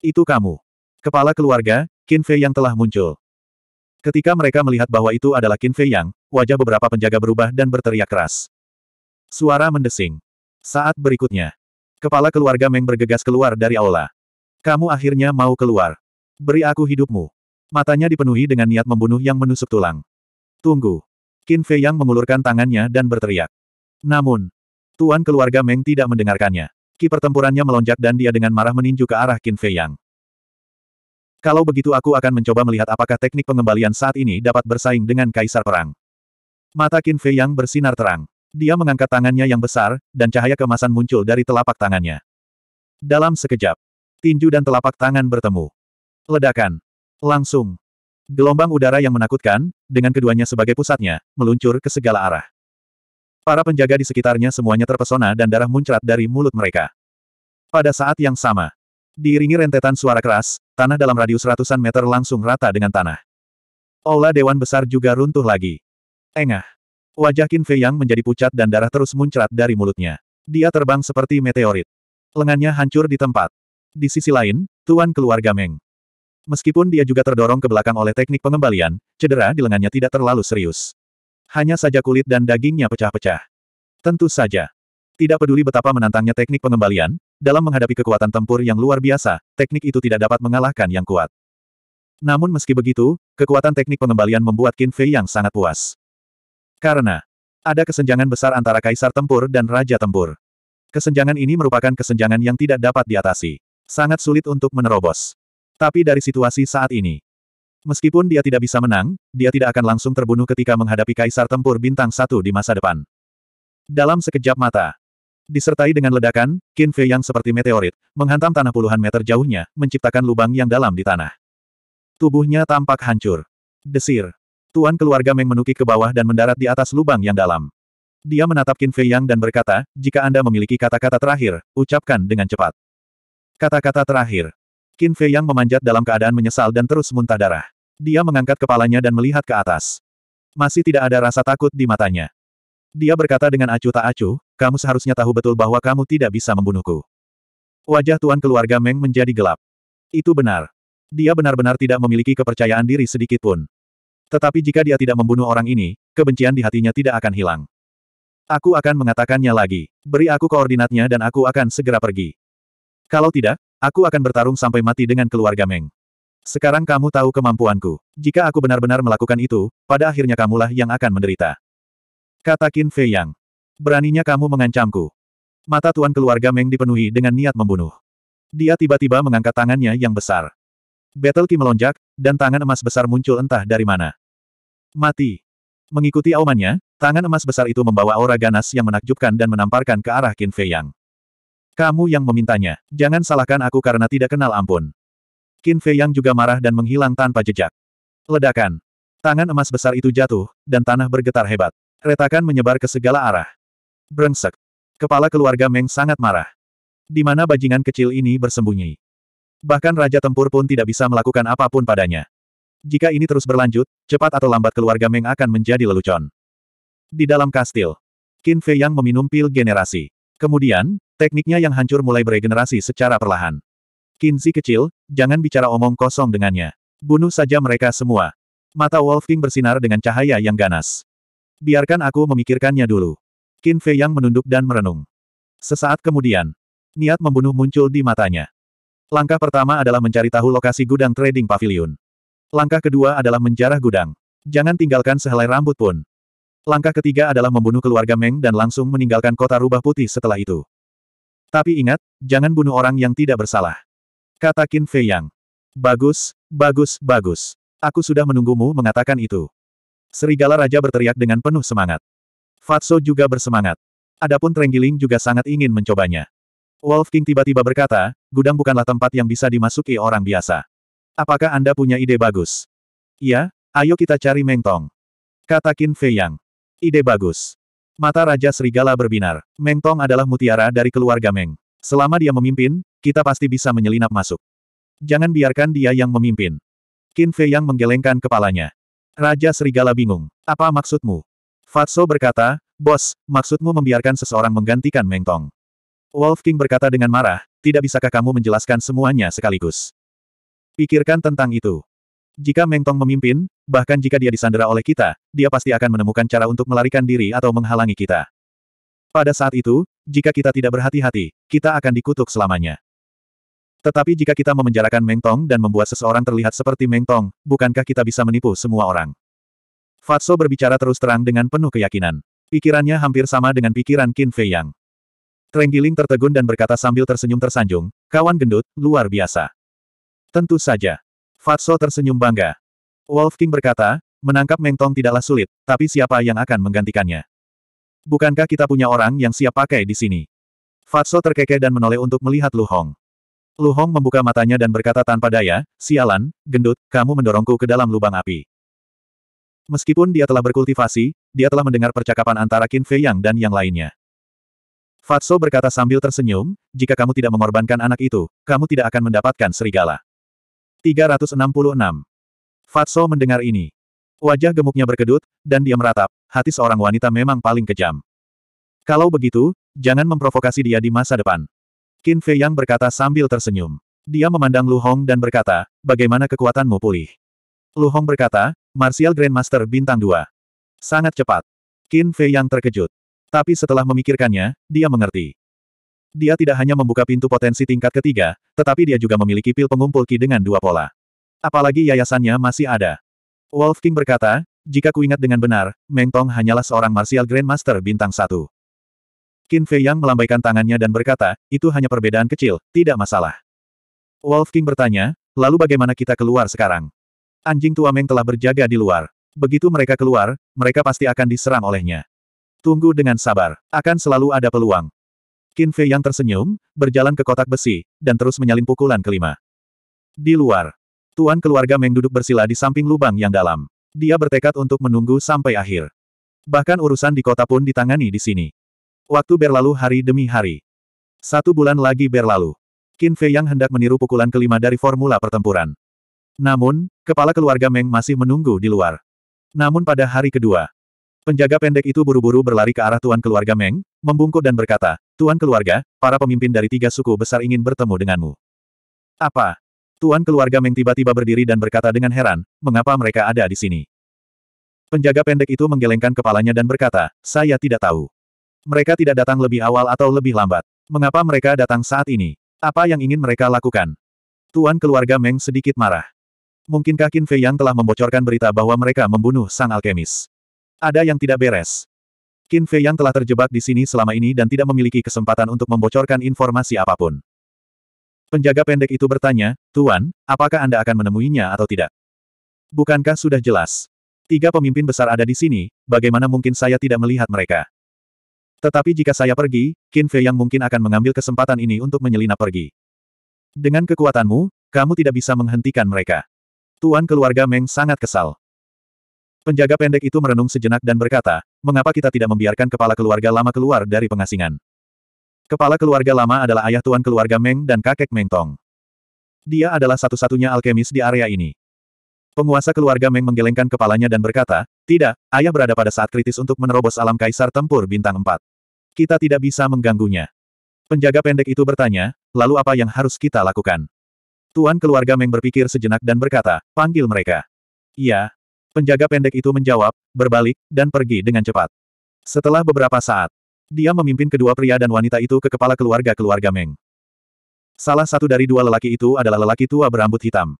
Itu kamu. Kepala keluarga, Qin Fei yang telah muncul. Ketika mereka melihat bahwa itu adalah Qin Fei yang, wajah beberapa penjaga berubah dan berteriak keras. Suara mendesing. Saat berikutnya, kepala keluarga Meng bergegas keluar dari aula. Kamu akhirnya mau keluar. Beri aku hidupmu. Matanya dipenuhi dengan niat membunuh yang menusuk tulang. Tunggu. Qin Fei Yang mengulurkan tangannya dan berteriak. Namun, tuan keluarga Meng tidak mendengarkannya. Ki pertempurannya melonjak dan dia dengan marah meninju ke arah Qin Fei Yang. Kalau begitu aku akan mencoba melihat apakah teknik pengembalian saat ini dapat bersaing dengan kaisar perang. Mata Qin Fei Yang bersinar terang. Dia mengangkat tangannya yang besar, dan cahaya kemasan muncul dari telapak tangannya. Dalam sekejap, tinju dan telapak tangan bertemu. Ledakan. Langsung. Gelombang udara yang menakutkan, dengan keduanya sebagai pusatnya, meluncur ke segala arah. Para penjaga di sekitarnya semuanya terpesona dan darah muncrat dari mulut mereka. Pada saat yang sama, diiringi rentetan suara keras, tanah dalam radius ratusan meter langsung rata dengan tanah. Aula Dewan Besar juga runtuh lagi. Engah. Wajah Qin Fei Yang menjadi pucat dan darah terus muncrat dari mulutnya. Dia terbang seperti meteorit. Lengannya hancur di tempat. Di sisi lain, Tuan keluarga Meng. Meskipun dia juga terdorong ke belakang oleh teknik pengembalian, cedera di lengannya tidak terlalu serius. Hanya saja kulit dan dagingnya pecah-pecah. Tentu saja. Tidak peduli betapa menantangnya teknik pengembalian, dalam menghadapi kekuatan tempur yang luar biasa, teknik itu tidak dapat mengalahkan yang kuat. Namun meski begitu, kekuatan teknik pengembalian membuat Qin Fei yang sangat puas. Karena, ada kesenjangan besar antara Kaisar Tempur dan Raja Tempur. Kesenjangan ini merupakan kesenjangan yang tidak dapat diatasi. Sangat sulit untuk menerobos. Tapi dari situasi saat ini, meskipun dia tidak bisa menang, dia tidak akan langsung terbunuh ketika menghadapi kaisar tempur bintang satu di masa depan. Dalam sekejap mata, disertai dengan ledakan, Qin Fei yang seperti meteorit, menghantam tanah puluhan meter jauhnya, menciptakan lubang yang dalam di tanah. Tubuhnya tampak hancur. Desir. Tuan keluarga Meng menukik ke bawah dan mendarat di atas lubang yang dalam. Dia menatap Qin Fei Yang dan berkata, jika Anda memiliki kata-kata terakhir, ucapkan dengan cepat. Kata-kata terakhir. Qin Fei yang memanjat dalam keadaan menyesal dan terus muntah darah. Dia mengangkat kepalanya dan melihat ke atas. Masih tidak ada rasa takut di matanya. Dia berkata dengan acuh tak acuh, kamu seharusnya tahu betul bahwa kamu tidak bisa membunuhku. Wajah tuan keluarga Meng menjadi gelap. Itu benar. Dia benar-benar tidak memiliki kepercayaan diri sedikit pun. Tetapi jika dia tidak membunuh orang ini, kebencian di hatinya tidak akan hilang. Aku akan mengatakannya lagi. Beri aku koordinatnya dan aku akan segera pergi. Kalau tidak, Aku akan bertarung sampai mati dengan keluarga Meng. Sekarang kamu tahu kemampuanku. Jika aku benar-benar melakukan itu, pada akhirnya kamulah yang akan menderita. Kata Qin Fei Yang. Beraninya kamu mengancamku. Mata tuan keluarga Meng dipenuhi dengan niat membunuh. Dia tiba-tiba mengangkat tangannya yang besar. Battle Qi melonjak, dan tangan emas besar muncul entah dari mana. Mati. Mengikuti aumannya, tangan emas besar itu membawa aura ganas yang menakjubkan dan menamparkan ke arah Qin Fei Yang. Kamu yang memintanya, jangan salahkan aku karena tidak kenal ampun. Qin Fei Yang juga marah dan menghilang tanpa jejak. Ledakan. Tangan emas besar itu jatuh, dan tanah bergetar hebat. Retakan menyebar ke segala arah. Brengsek. Kepala keluarga Meng sangat marah. Di mana bajingan kecil ini bersembunyi? Bahkan Raja Tempur pun tidak bisa melakukan apapun padanya. Jika ini terus berlanjut, cepat atau lambat keluarga Meng akan menjadi lelucon. Di dalam kastil, Qin Fei Yang meminum pil generasi. Kemudian, Tekniknya yang hancur mulai beregenerasi secara perlahan. Kinzi kecil, jangan bicara omong kosong dengannya. Bunuh saja mereka semua. Mata Wolf King bersinar dengan cahaya yang ganas. Biarkan aku memikirkannya dulu. Qin Fei yang menunduk dan merenung. Sesaat kemudian, niat membunuh muncul di matanya. Langkah pertama adalah mencari tahu lokasi gudang trading pavilion. Langkah kedua adalah menjarah gudang. Jangan tinggalkan sehelai rambut pun. Langkah ketiga adalah membunuh keluarga Meng dan langsung meninggalkan kota rubah putih setelah itu. Tapi ingat, jangan bunuh orang yang tidak bersalah. Kata Qin Fei Yang. Bagus, bagus, bagus. Aku sudah menunggumu mengatakan itu. Serigala Raja berteriak dengan penuh semangat. Fatso juga bersemangat. Adapun Trenggiling juga sangat ingin mencobanya. Wolf King tiba-tiba berkata, gudang bukanlah tempat yang bisa dimasuki orang biasa. Apakah Anda punya ide bagus? Iya, ayo kita cari Mengtong. Kata Qin Fei Yang. Ide bagus. Mata Raja Serigala berbinar. Meng Tong adalah mutiara dari keluarga Meng. Selama dia memimpin, kita pasti bisa menyelinap masuk. Jangan biarkan dia yang memimpin. Qin Fei yang menggelengkan kepalanya. Raja Serigala bingung. Apa maksudmu? Fatso berkata, Bos, maksudmu membiarkan seseorang menggantikan Meng Tong. Wolf King berkata dengan marah, tidak bisakah kamu menjelaskan semuanya sekaligus? Pikirkan tentang itu. Jika Mengtong memimpin, bahkan jika dia disandera oleh kita, dia pasti akan menemukan cara untuk melarikan diri atau menghalangi kita. Pada saat itu, jika kita tidak berhati-hati, kita akan dikutuk selamanya. Tetapi jika kita memenjarakan Mengtong dan membuat seseorang terlihat seperti Mengtong, bukankah kita bisa menipu semua orang? Fatso berbicara terus terang dengan penuh keyakinan. Pikirannya hampir sama dengan pikiran Qin Fei Yang. Trenggiling tertegun dan berkata sambil tersenyum tersanjung, kawan gendut, luar biasa. Tentu saja. Fatso tersenyum bangga. Wolf King berkata, menangkap Mengtong tidaklah sulit, tapi siapa yang akan menggantikannya? Bukankah kita punya orang yang siap pakai di sini? Fatso terkekeh dan menoleh untuk melihat Lu Hong. Lu Hong membuka matanya dan berkata tanpa daya, sialan, gendut, kamu mendorongku ke dalam lubang api. Meskipun dia telah berkultivasi, dia telah mendengar percakapan antara Qin Fei Yang dan yang lainnya. Fatso berkata sambil tersenyum, jika kamu tidak mengorbankan anak itu, kamu tidak akan mendapatkan serigala. 366. Fatso mendengar ini. Wajah gemuknya berkedut, dan dia meratap, hati seorang wanita memang paling kejam. Kalau begitu, jangan memprovokasi dia di masa depan. Qin Fei Yang berkata sambil tersenyum. Dia memandang Lu Hong dan berkata, bagaimana kekuatanmu pulih? Lu Hong berkata, Martial Grandmaster bintang 2. Sangat cepat. Qin Fei Yang terkejut. Tapi setelah memikirkannya, dia mengerti. Dia tidak hanya membuka pintu potensi tingkat ketiga, tetapi dia juga memiliki pil pengumpul Ki dengan dua pola. Apalagi yayasannya masih ada. Wolf King berkata, jika kuingat dengan benar, Meng Tong hanyalah seorang martial grandmaster bintang satu. Qin Fei Yang melambaikan tangannya dan berkata, itu hanya perbedaan kecil, tidak masalah. Wolf King bertanya, lalu bagaimana kita keluar sekarang? Anjing tua Meng telah berjaga di luar. Begitu mereka keluar, mereka pasti akan diserang olehnya. Tunggu dengan sabar, akan selalu ada peluang. Qin Fei yang tersenyum, berjalan ke kotak besi, dan terus menyalin pukulan kelima. Di luar, tuan keluarga Meng duduk bersila di samping lubang yang dalam. Dia bertekad untuk menunggu sampai akhir. Bahkan urusan di kota pun ditangani di sini. Waktu berlalu hari demi hari. Satu bulan lagi berlalu. Qin Fei yang hendak meniru pukulan kelima dari formula pertempuran. Namun, kepala keluarga Meng masih menunggu di luar. Namun pada hari kedua, Penjaga pendek itu buru-buru berlari ke arah tuan keluarga Meng, membungkuk dan berkata, Tuan keluarga, para pemimpin dari tiga suku besar ingin bertemu denganmu. Apa? Tuan keluarga Meng tiba-tiba berdiri dan berkata dengan heran, mengapa mereka ada di sini? Penjaga pendek itu menggelengkan kepalanya dan berkata, saya tidak tahu. Mereka tidak datang lebih awal atau lebih lambat. Mengapa mereka datang saat ini? Apa yang ingin mereka lakukan? Tuan keluarga Meng sedikit marah. Mungkinkah Qin Fei yang telah membocorkan berita bahwa mereka membunuh sang alkemis? Ada yang tidak beres. Qin Fei yang telah terjebak di sini selama ini dan tidak memiliki kesempatan untuk membocorkan informasi apapun. Penjaga pendek itu bertanya, Tuan, apakah Anda akan menemuinya atau tidak? Bukankah sudah jelas? Tiga pemimpin besar ada di sini, bagaimana mungkin saya tidak melihat mereka? Tetapi jika saya pergi, Qin Fei yang mungkin akan mengambil kesempatan ini untuk menyelinap pergi. Dengan kekuatanmu, kamu tidak bisa menghentikan mereka. Tuan keluarga Meng sangat kesal. Penjaga pendek itu merenung sejenak dan berkata, mengapa kita tidak membiarkan kepala keluarga lama keluar dari pengasingan? Kepala keluarga lama adalah ayah tuan keluarga Meng dan kakek Meng Tong. Dia adalah satu-satunya alkemis di area ini. Penguasa keluarga Meng menggelengkan kepalanya dan berkata, tidak, ayah berada pada saat kritis untuk menerobos alam kaisar tempur bintang 4. Kita tidak bisa mengganggunya. Penjaga pendek itu bertanya, lalu apa yang harus kita lakukan? Tuan keluarga Meng berpikir sejenak dan berkata, panggil mereka. Iya, Penjaga pendek itu menjawab, berbalik, dan pergi dengan cepat. Setelah beberapa saat, dia memimpin kedua pria dan wanita itu ke kepala keluarga-keluarga Meng. Salah satu dari dua lelaki itu adalah lelaki tua berambut hitam.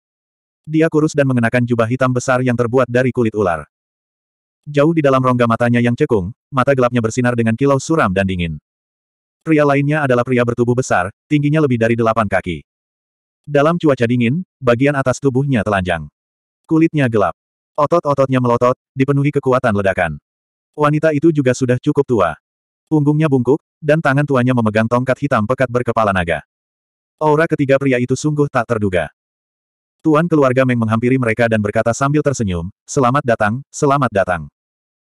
Dia kurus dan mengenakan jubah hitam besar yang terbuat dari kulit ular. Jauh di dalam rongga matanya yang cekung, mata gelapnya bersinar dengan kilau suram dan dingin. Pria lainnya adalah pria bertubuh besar, tingginya lebih dari delapan kaki. Dalam cuaca dingin, bagian atas tubuhnya telanjang. Kulitnya gelap. Otot-ototnya melotot, dipenuhi kekuatan ledakan. Wanita itu juga sudah cukup tua. Punggungnya bungkuk, dan tangan tuanya memegang tongkat hitam pekat berkepala naga. Aura ketiga pria itu sungguh tak terduga. Tuan keluarga Meng menghampiri mereka dan berkata sambil tersenyum, Selamat datang, selamat datang.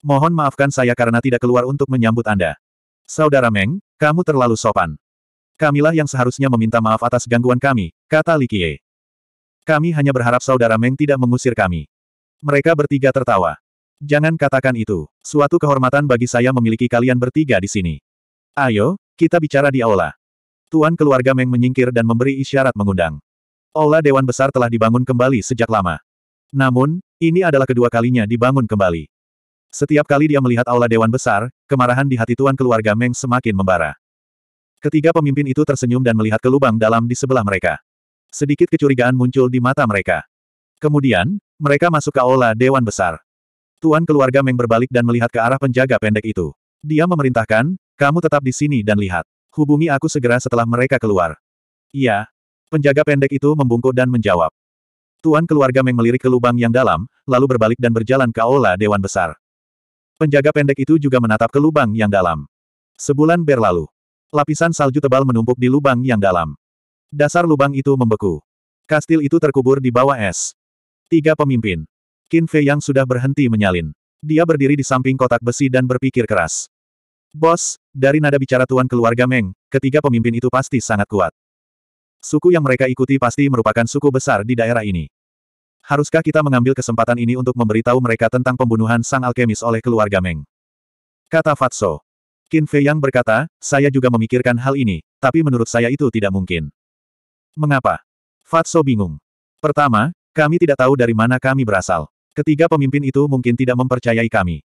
Mohon maafkan saya karena tidak keluar untuk menyambut Anda. Saudara Meng, kamu terlalu sopan. Kamilah yang seharusnya meminta maaf atas gangguan kami, kata Likie. Kami hanya berharap saudara Meng tidak mengusir kami. Mereka bertiga tertawa. Jangan katakan itu. Suatu kehormatan bagi saya memiliki kalian bertiga di sini. Ayo, kita bicara di aula. Tuan keluarga Meng menyingkir dan memberi isyarat mengundang. Aula Dewan Besar telah dibangun kembali sejak lama. Namun, ini adalah kedua kalinya dibangun kembali. Setiap kali dia melihat aula Dewan Besar, kemarahan di hati Tuan keluarga Meng semakin membara. Ketiga pemimpin itu tersenyum dan melihat ke lubang dalam di sebelah mereka. Sedikit kecurigaan muncul di mata mereka. Kemudian, mereka masuk ke aula Dewan Besar. Tuan keluarga Meng berbalik dan melihat ke arah penjaga pendek itu. Dia memerintahkan, kamu tetap di sini dan lihat. Hubungi aku segera setelah mereka keluar. Iya. Penjaga pendek itu membungkuk dan menjawab. Tuan keluarga Meng melirik ke lubang yang dalam, lalu berbalik dan berjalan ke aula Dewan Besar. Penjaga pendek itu juga menatap ke lubang yang dalam. Sebulan berlalu. Lapisan salju tebal menumpuk di lubang yang dalam. Dasar lubang itu membeku. Kastil itu terkubur di bawah es. Tiga pemimpin. Qin Fei yang sudah berhenti menyalin. Dia berdiri di samping kotak besi dan berpikir keras. Bos, dari nada bicara tuan keluarga Meng, ketiga pemimpin itu pasti sangat kuat. Suku yang mereka ikuti pasti merupakan suku besar di daerah ini. Haruskah kita mengambil kesempatan ini untuk memberitahu mereka tentang pembunuhan sang alkemis oleh keluarga Meng? Kata Fatso. Qin Fei yang berkata, saya juga memikirkan hal ini, tapi menurut saya itu tidak mungkin. Mengapa? Fatso bingung. Pertama, kami tidak tahu dari mana kami berasal. Ketiga pemimpin itu mungkin tidak mempercayai kami.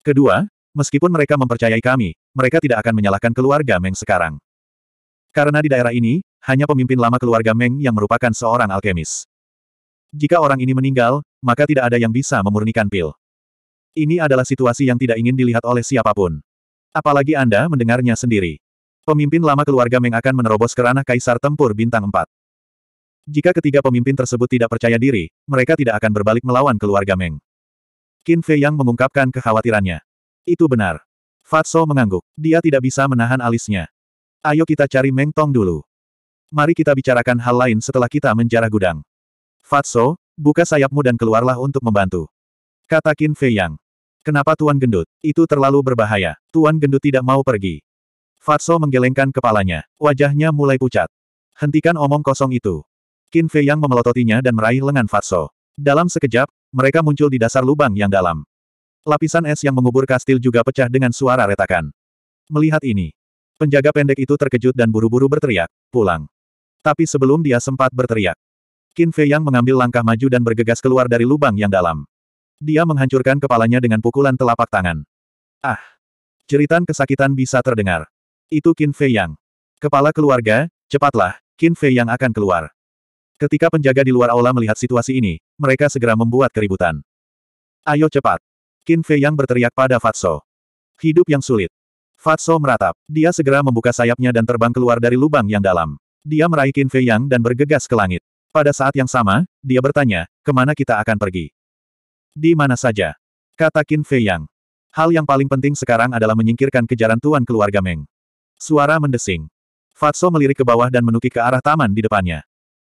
Kedua, meskipun mereka mempercayai kami, mereka tidak akan menyalahkan keluarga Meng sekarang. Karena di daerah ini, hanya pemimpin lama keluarga Meng yang merupakan seorang alkemis. Jika orang ini meninggal, maka tidak ada yang bisa memurnikan pil. Ini adalah situasi yang tidak ingin dilihat oleh siapapun. Apalagi Anda mendengarnya sendiri. Pemimpin lama keluarga Meng akan menerobos ke ranah Kaisar Tempur Bintang 4. Jika ketiga pemimpin tersebut tidak percaya diri, mereka tidak akan berbalik melawan keluarga Meng. Qin Fei yang mengungkapkan kekhawatirannya. Itu benar. Fatso mengangguk. Dia tidak bisa menahan alisnya. Ayo kita cari Meng Tong dulu. Mari kita bicarakan hal lain setelah kita menjarah gudang. Fatso, buka sayapmu dan keluarlah untuk membantu. Kata Qin Fei Yang. Kenapa Tuan Gendut? Itu terlalu berbahaya. Tuan Gendut tidak mau pergi. Fatso menggelengkan kepalanya. Wajahnya mulai pucat. Hentikan omong kosong itu. Qin Fei yang memelototinya dan meraih lengan Fatso. Dalam sekejap, mereka muncul di dasar lubang yang dalam. Lapisan es yang mengubur kastil juga pecah dengan suara retakan. Melihat ini, penjaga pendek itu terkejut dan buru-buru berteriak, pulang. Tapi sebelum dia sempat berteriak, Qin Fei yang mengambil langkah maju dan bergegas keluar dari lubang yang dalam. Dia menghancurkan kepalanya dengan pukulan telapak tangan. Ah! Jeritan kesakitan bisa terdengar. Itu Qin Fei yang. Kepala keluarga, cepatlah, Qin Fei yang akan keluar. Ketika penjaga di luar aula melihat situasi ini, mereka segera membuat keributan. Ayo cepat! Qin Fei yang berteriak pada Fatso. Hidup yang sulit. Fatso meratap. Dia segera membuka sayapnya dan terbang keluar dari lubang yang dalam. Dia meraih Qin Fei yang dan bergegas ke langit. Pada saat yang sama, dia bertanya, kemana kita akan pergi? Di mana saja? Kata Qin Fei yang. Hal yang paling penting sekarang adalah menyingkirkan kejaran tuan keluarga Meng. Suara mendesing. Fatso melirik ke bawah dan menukik ke arah taman di depannya.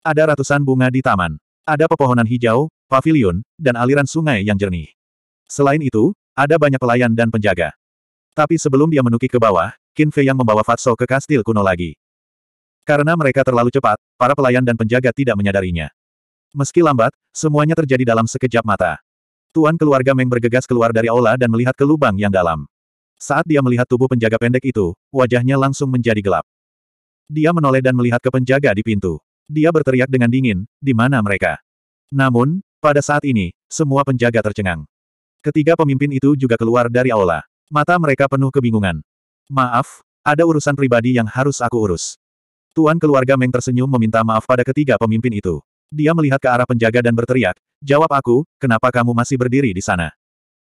Ada ratusan bunga di taman. Ada pepohonan hijau, pavilion, dan aliran sungai yang jernih. Selain itu, ada banyak pelayan dan penjaga. Tapi sebelum dia menukik ke bawah, Qin Fei yang membawa Fatso ke kastil kuno lagi. Karena mereka terlalu cepat, para pelayan dan penjaga tidak menyadarinya. Meski lambat, semuanya terjadi dalam sekejap mata. Tuan keluarga Meng bergegas keluar dari aula dan melihat ke lubang yang dalam. Saat dia melihat tubuh penjaga pendek itu, wajahnya langsung menjadi gelap. Dia menoleh dan melihat ke penjaga di pintu. Dia berteriak dengan dingin, di mana mereka? Namun, pada saat ini, semua penjaga tercengang. Ketiga pemimpin itu juga keluar dari aula. Mata mereka penuh kebingungan. Maaf, ada urusan pribadi yang harus aku urus. Tuan keluarga Meng tersenyum meminta maaf pada ketiga pemimpin itu. Dia melihat ke arah penjaga dan berteriak, jawab aku, kenapa kamu masih berdiri di sana?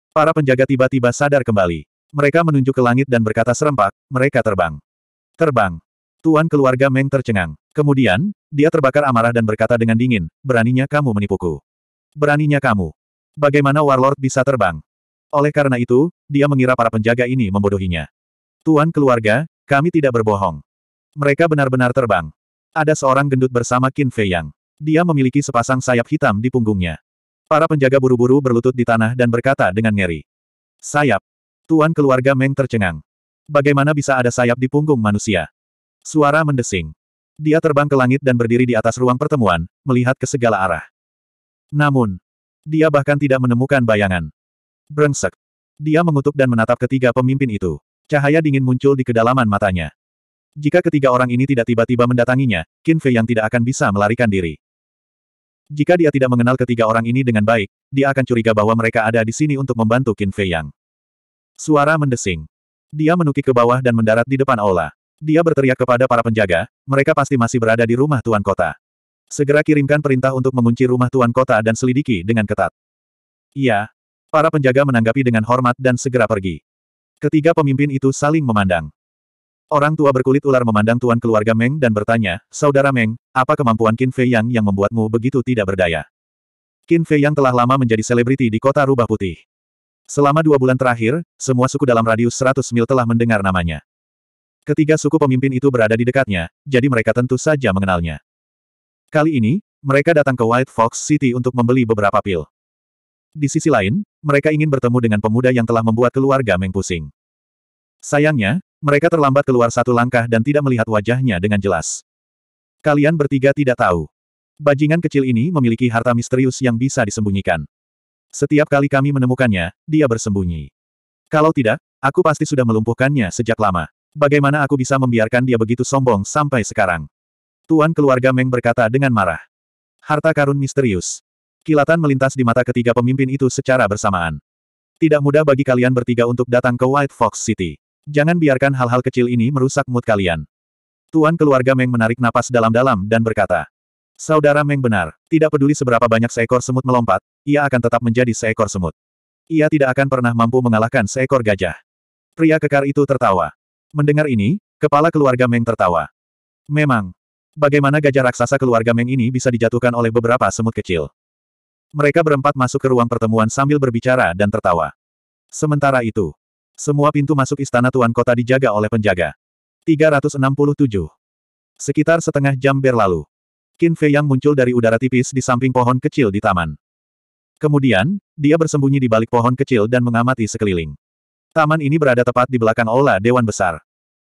Para penjaga tiba-tiba sadar kembali. Mereka menunjuk ke langit dan berkata serempak, mereka terbang. Terbang. Tuan keluarga Meng tercengang. Kemudian, dia terbakar amarah dan berkata dengan dingin, beraninya kamu menipuku. Beraninya kamu. Bagaimana Warlord bisa terbang? Oleh karena itu, dia mengira para penjaga ini membodohinya. Tuan keluarga, kami tidak berbohong. Mereka benar-benar terbang. Ada seorang gendut bersama Qin Fei Yang. Dia memiliki sepasang sayap hitam di punggungnya. Para penjaga buru-buru berlutut di tanah dan berkata dengan ngeri. Sayap. Tuan keluarga Meng tercengang. Bagaimana bisa ada sayap di punggung manusia? Suara mendesing. Dia terbang ke langit dan berdiri di atas ruang pertemuan, melihat ke segala arah. Namun, dia bahkan tidak menemukan bayangan. Brengsek. Dia mengutuk dan menatap ketiga pemimpin itu. Cahaya dingin muncul di kedalaman matanya. Jika ketiga orang ini tidak tiba-tiba mendatanginya, Qin Fei yang tidak akan bisa melarikan diri. Jika dia tidak mengenal ketiga orang ini dengan baik, dia akan curiga bahwa mereka ada di sini untuk membantu Qin Fei Yang. Suara mendesing. Dia menukik ke bawah dan mendarat di depan Ola. Dia berteriak kepada para penjaga, mereka pasti masih berada di rumah tuan kota. Segera kirimkan perintah untuk mengunci rumah tuan kota dan selidiki dengan ketat. Iya. Para penjaga menanggapi dengan hormat dan segera pergi. Ketiga pemimpin itu saling memandang. Orang tua berkulit ular memandang tuan keluarga Meng dan bertanya, Saudara Meng, apa kemampuan Qin Fei Yang yang membuatmu begitu tidak berdaya? Qin Fei Yang telah lama menjadi selebriti di kota Rubah Putih. Selama dua bulan terakhir, semua suku dalam radius 100 mil telah mendengar namanya. Ketiga suku pemimpin itu berada di dekatnya, jadi mereka tentu saja mengenalnya. Kali ini, mereka datang ke White Fox City untuk membeli beberapa pil. Di sisi lain, mereka ingin bertemu dengan pemuda yang telah membuat keluarga Meng pusing. Sayangnya, mereka terlambat keluar satu langkah dan tidak melihat wajahnya dengan jelas. Kalian bertiga tidak tahu. Bajingan kecil ini memiliki harta misterius yang bisa disembunyikan. Setiap kali kami menemukannya, dia bersembunyi. Kalau tidak, aku pasti sudah melumpuhkannya sejak lama. Bagaimana aku bisa membiarkan dia begitu sombong sampai sekarang? Tuan keluarga Meng berkata dengan marah. Harta karun misterius. Kilatan melintas di mata ketiga pemimpin itu secara bersamaan. Tidak mudah bagi kalian bertiga untuk datang ke White Fox City. Jangan biarkan hal-hal kecil ini merusak mood kalian. Tuan keluarga Meng menarik napas dalam-dalam dan berkata. Saudara Meng benar, tidak peduli seberapa banyak seekor semut melompat, ia akan tetap menjadi seekor semut. Ia tidak akan pernah mampu mengalahkan seekor gajah. Pria kekar itu tertawa. Mendengar ini, kepala keluarga Meng tertawa. Memang. Bagaimana gajah raksasa keluarga Meng ini bisa dijatuhkan oleh beberapa semut kecil? Mereka berempat masuk ke ruang pertemuan sambil berbicara dan tertawa. Sementara itu, semua pintu masuk istana Tuan Kota dijaga oleh penjaga. 367. Sekitar setengah jam berlalu. Qin Fei Yang muncul dari udara tipis di samping pohon kecil di taman. Kemudian, dia bersembunyi di balik pohon kecil dan mengamati sekeliling. Taman ini berada tepat di belakang Ola Dewan Besar.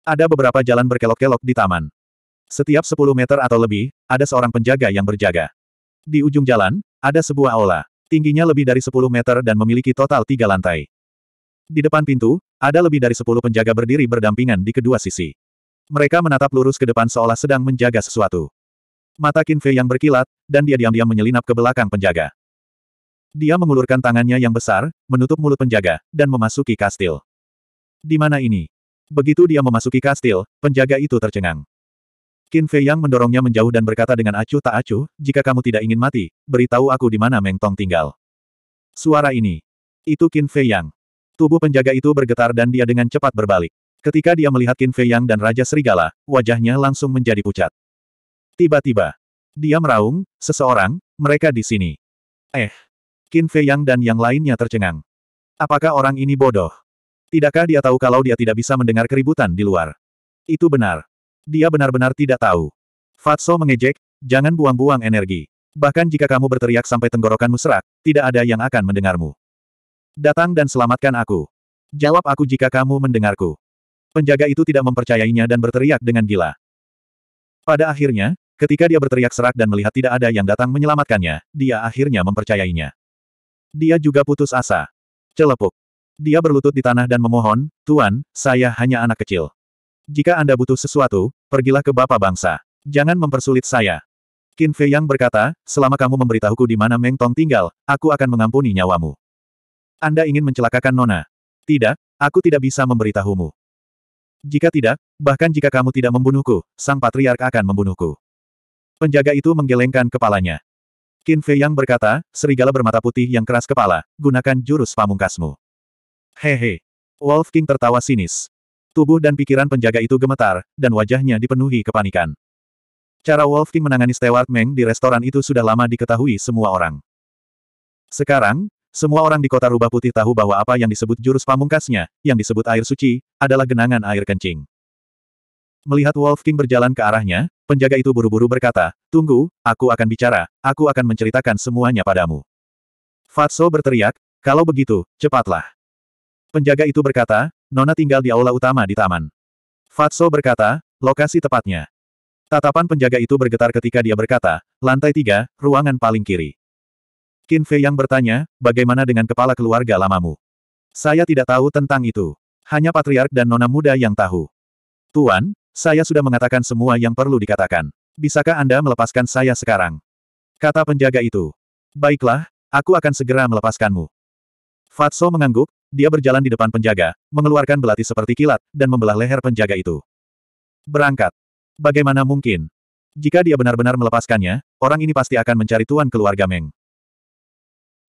Ada beberapa jalan berkelok-kelok di taman. Setiap 10 meter atau lebih, ada seorang penjaga yang berjaga. Di ujung jalan, ada sebuah aula. Tingginya lebih dari 10 meter dan memiliki total tiga lantai. Di depan pintu, ada lebih dari 10 penjaga berdiri berdampingan di kedua sisi. Mereka menatap lurus ke depan seolah sedang menjaga sesuatu. Mata Fei yang berkilat, dan dia diam-diam menyelinap ke belakang penjaga. Dia mengulurkan tangannya yang besar, menutup mulut penjaga, dan memasuki kastil. Di mana ini? Begitu dia memasuki kastil, penjaga itu tercengang. Qin Fei Yang mendorongnya menjauh dan berkata dengan acuh tak acuh, jika kamu tidak ingin mati, beritahu aku di mana Meng Tong tinggal. Suara ini. Itu Qin Fei Yang. Tubuh penjaga itu bergetar dan dia dengan cepat berbalik. Ketika dia melihat Qin Fei Yang dan Raja Serigala, wajahnya langsung menjadi pucat. Tiba-tiba. Dia meraung, seseorang, mereka di sini. Eh. Qin Fei Yang dan yang lainnya tercengang. Apakah orang ini bodoh? Tidakkah dia tahu kalau dia tidak bisa mendengar keributan di luar? Itu benar. Dia benar-benar tidak tahu. Fatso mengejek, jangan buang-buang energi. Bahkan jika kamu berteriak sampai tenggorokanmu serak, tidak ada yang akan mendengarmu. Datang dan selamatkan aku. Jawab aku jika kamu mendengarku. Penjaga itu tidak mempercayainya dan berteriak dengan gila. Pada akhirnya, ketika dia berteriak serak dan melihat tidak ada yang datang menyelamatkannya, dia akhirnya mempercayainya. Dia juga putus asa. Celepuk. Dia berlutut di tanah dan memohon, Tuan, saya hanya anak kecil. Jika Anda butuh sesuatu, pergilah ke Bapak Bangsa. Jangan mempersulit saya. Qin Fei Yang berkata, selama kamu memberitahuku di mana Meng Tong tinggal, aku akan mengampuni nyawamu. Anda ingin mencelakakan Nona? Tidak, aku tidak bisa memberitahumu. Jika tidak, bahkan jika kamu tidak membunuhku, sang patriark akan membunuhku. Penjaga itu menggelengkan kepalanya. Qin Fei Yang berkata, serigala bermata putih yang keras kepala, gunakan jurus pamungkasmu. Hehe. Wolf King tertawa sinis. Tubuh dan pikiran penjaga itu gemetar, dan wajahnya dipenuhi kepanikan. Cara Wolf King menangani Stewart Meng di restoran itu sudah lama diketahui semua orang. Sekarang, semua orang di kota rubah putih tahu bahwa apa yang disebut jurus pamungkasnya, yang disebut air suci, adalah genangan air kencing. Melihat Wolf King berjalan ke arahnya, penjaga itu buru-buru berkata, Tunggu, aku akan bicara, aku akan menceritakan semuanya padamu. Fatso berteriak, kalau begitu, cepatlah. Penjaga itu berkata, Nona tinggal di aula utama di taman. Fatso berkata, lokasi tepatnya. Tatapan penjaga itu bergetar ketika dia berkata, lantai tiga, ruangan paling kiri. Qin Fei yang bertanya, bagaimana dengan kepala keluarga lamamu? Saya tidak tahu tentang itu. Hanya patriark dan nona muda yang tahu. Tuan, saya sudah mengatakan semua yang perlu dikatakan. Bisakah Anda melepaskan saya sekarang? Kata penjaga itu. Baiklah, aku akan segera melepaskanmu. Fatso mengangguk, dia berjalan di depan penjaga, mengeluarkan belati seperti kilat, dan membelah leher penjaga itu. Berangkat. Bagaimana mungkin? Jika dia benar-benar melepaskannya, orang ini pasti akan mencari tuan keluarga Meng.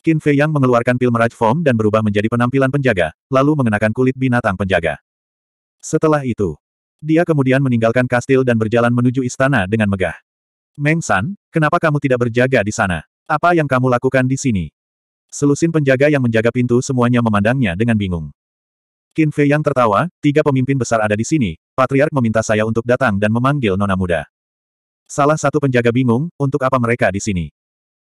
Qin Fei Yang mengeluarkan pil meraj form dan berubah menjadi penampilan penjaga, lalu mengenakan kulit binatang penjaga. Setelah itu, dia kemudian meninggalkan kastil dan berjalan menuju istana dengan megah. Meng San, kenapa kamu tidak berjaga di sana? Apa yang kamu lakukan di sini? Selusin penjaga yang menjaga pintu semuanya memandangnya dengan bingung. Qin Fei yang tertawa, tiga pemimpin besar ada di sini, Patriark meminta saya untuk datang dan memanggil Nona Muda. Salah satu penjaga bingung, untuk apa mereka di sini?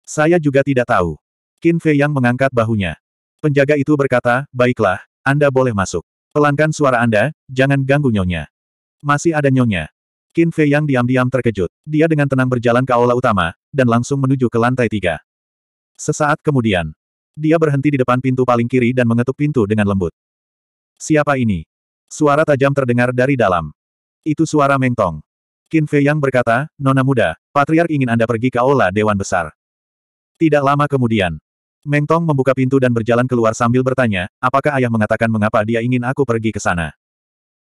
Saya juga tidak tahu. Qin Fei yang mengangkat bahunya. Penjaga itu berkata, baiklah, Anda boleh masuk. Pelankan suara Anda, jangan ganggu nyonya. Masih ada nyonya. Qin Fei yang diam-diam terkejut. Dia dengan tenang berjalan ke aula utama, dan langsung menuju ke lantai tiga. Sesaat kemudian, dia berhenti di depan pintu paling kiri dan mengetuk pintu dengan lembut. Siapa ini? Suara tajam terdengar dari dalam. Itu suara Mengtong. Qin Fei Yang berkata, Nona muda, Patriark ingin Anda pergi ke Aula Dewan Besar. Tidak lama kemudian, Mengtong membuka pintu dan berjalan keluar sambil bertanya, apakah ayah mengatakan mengapa dia ingin aku pergi ke sana?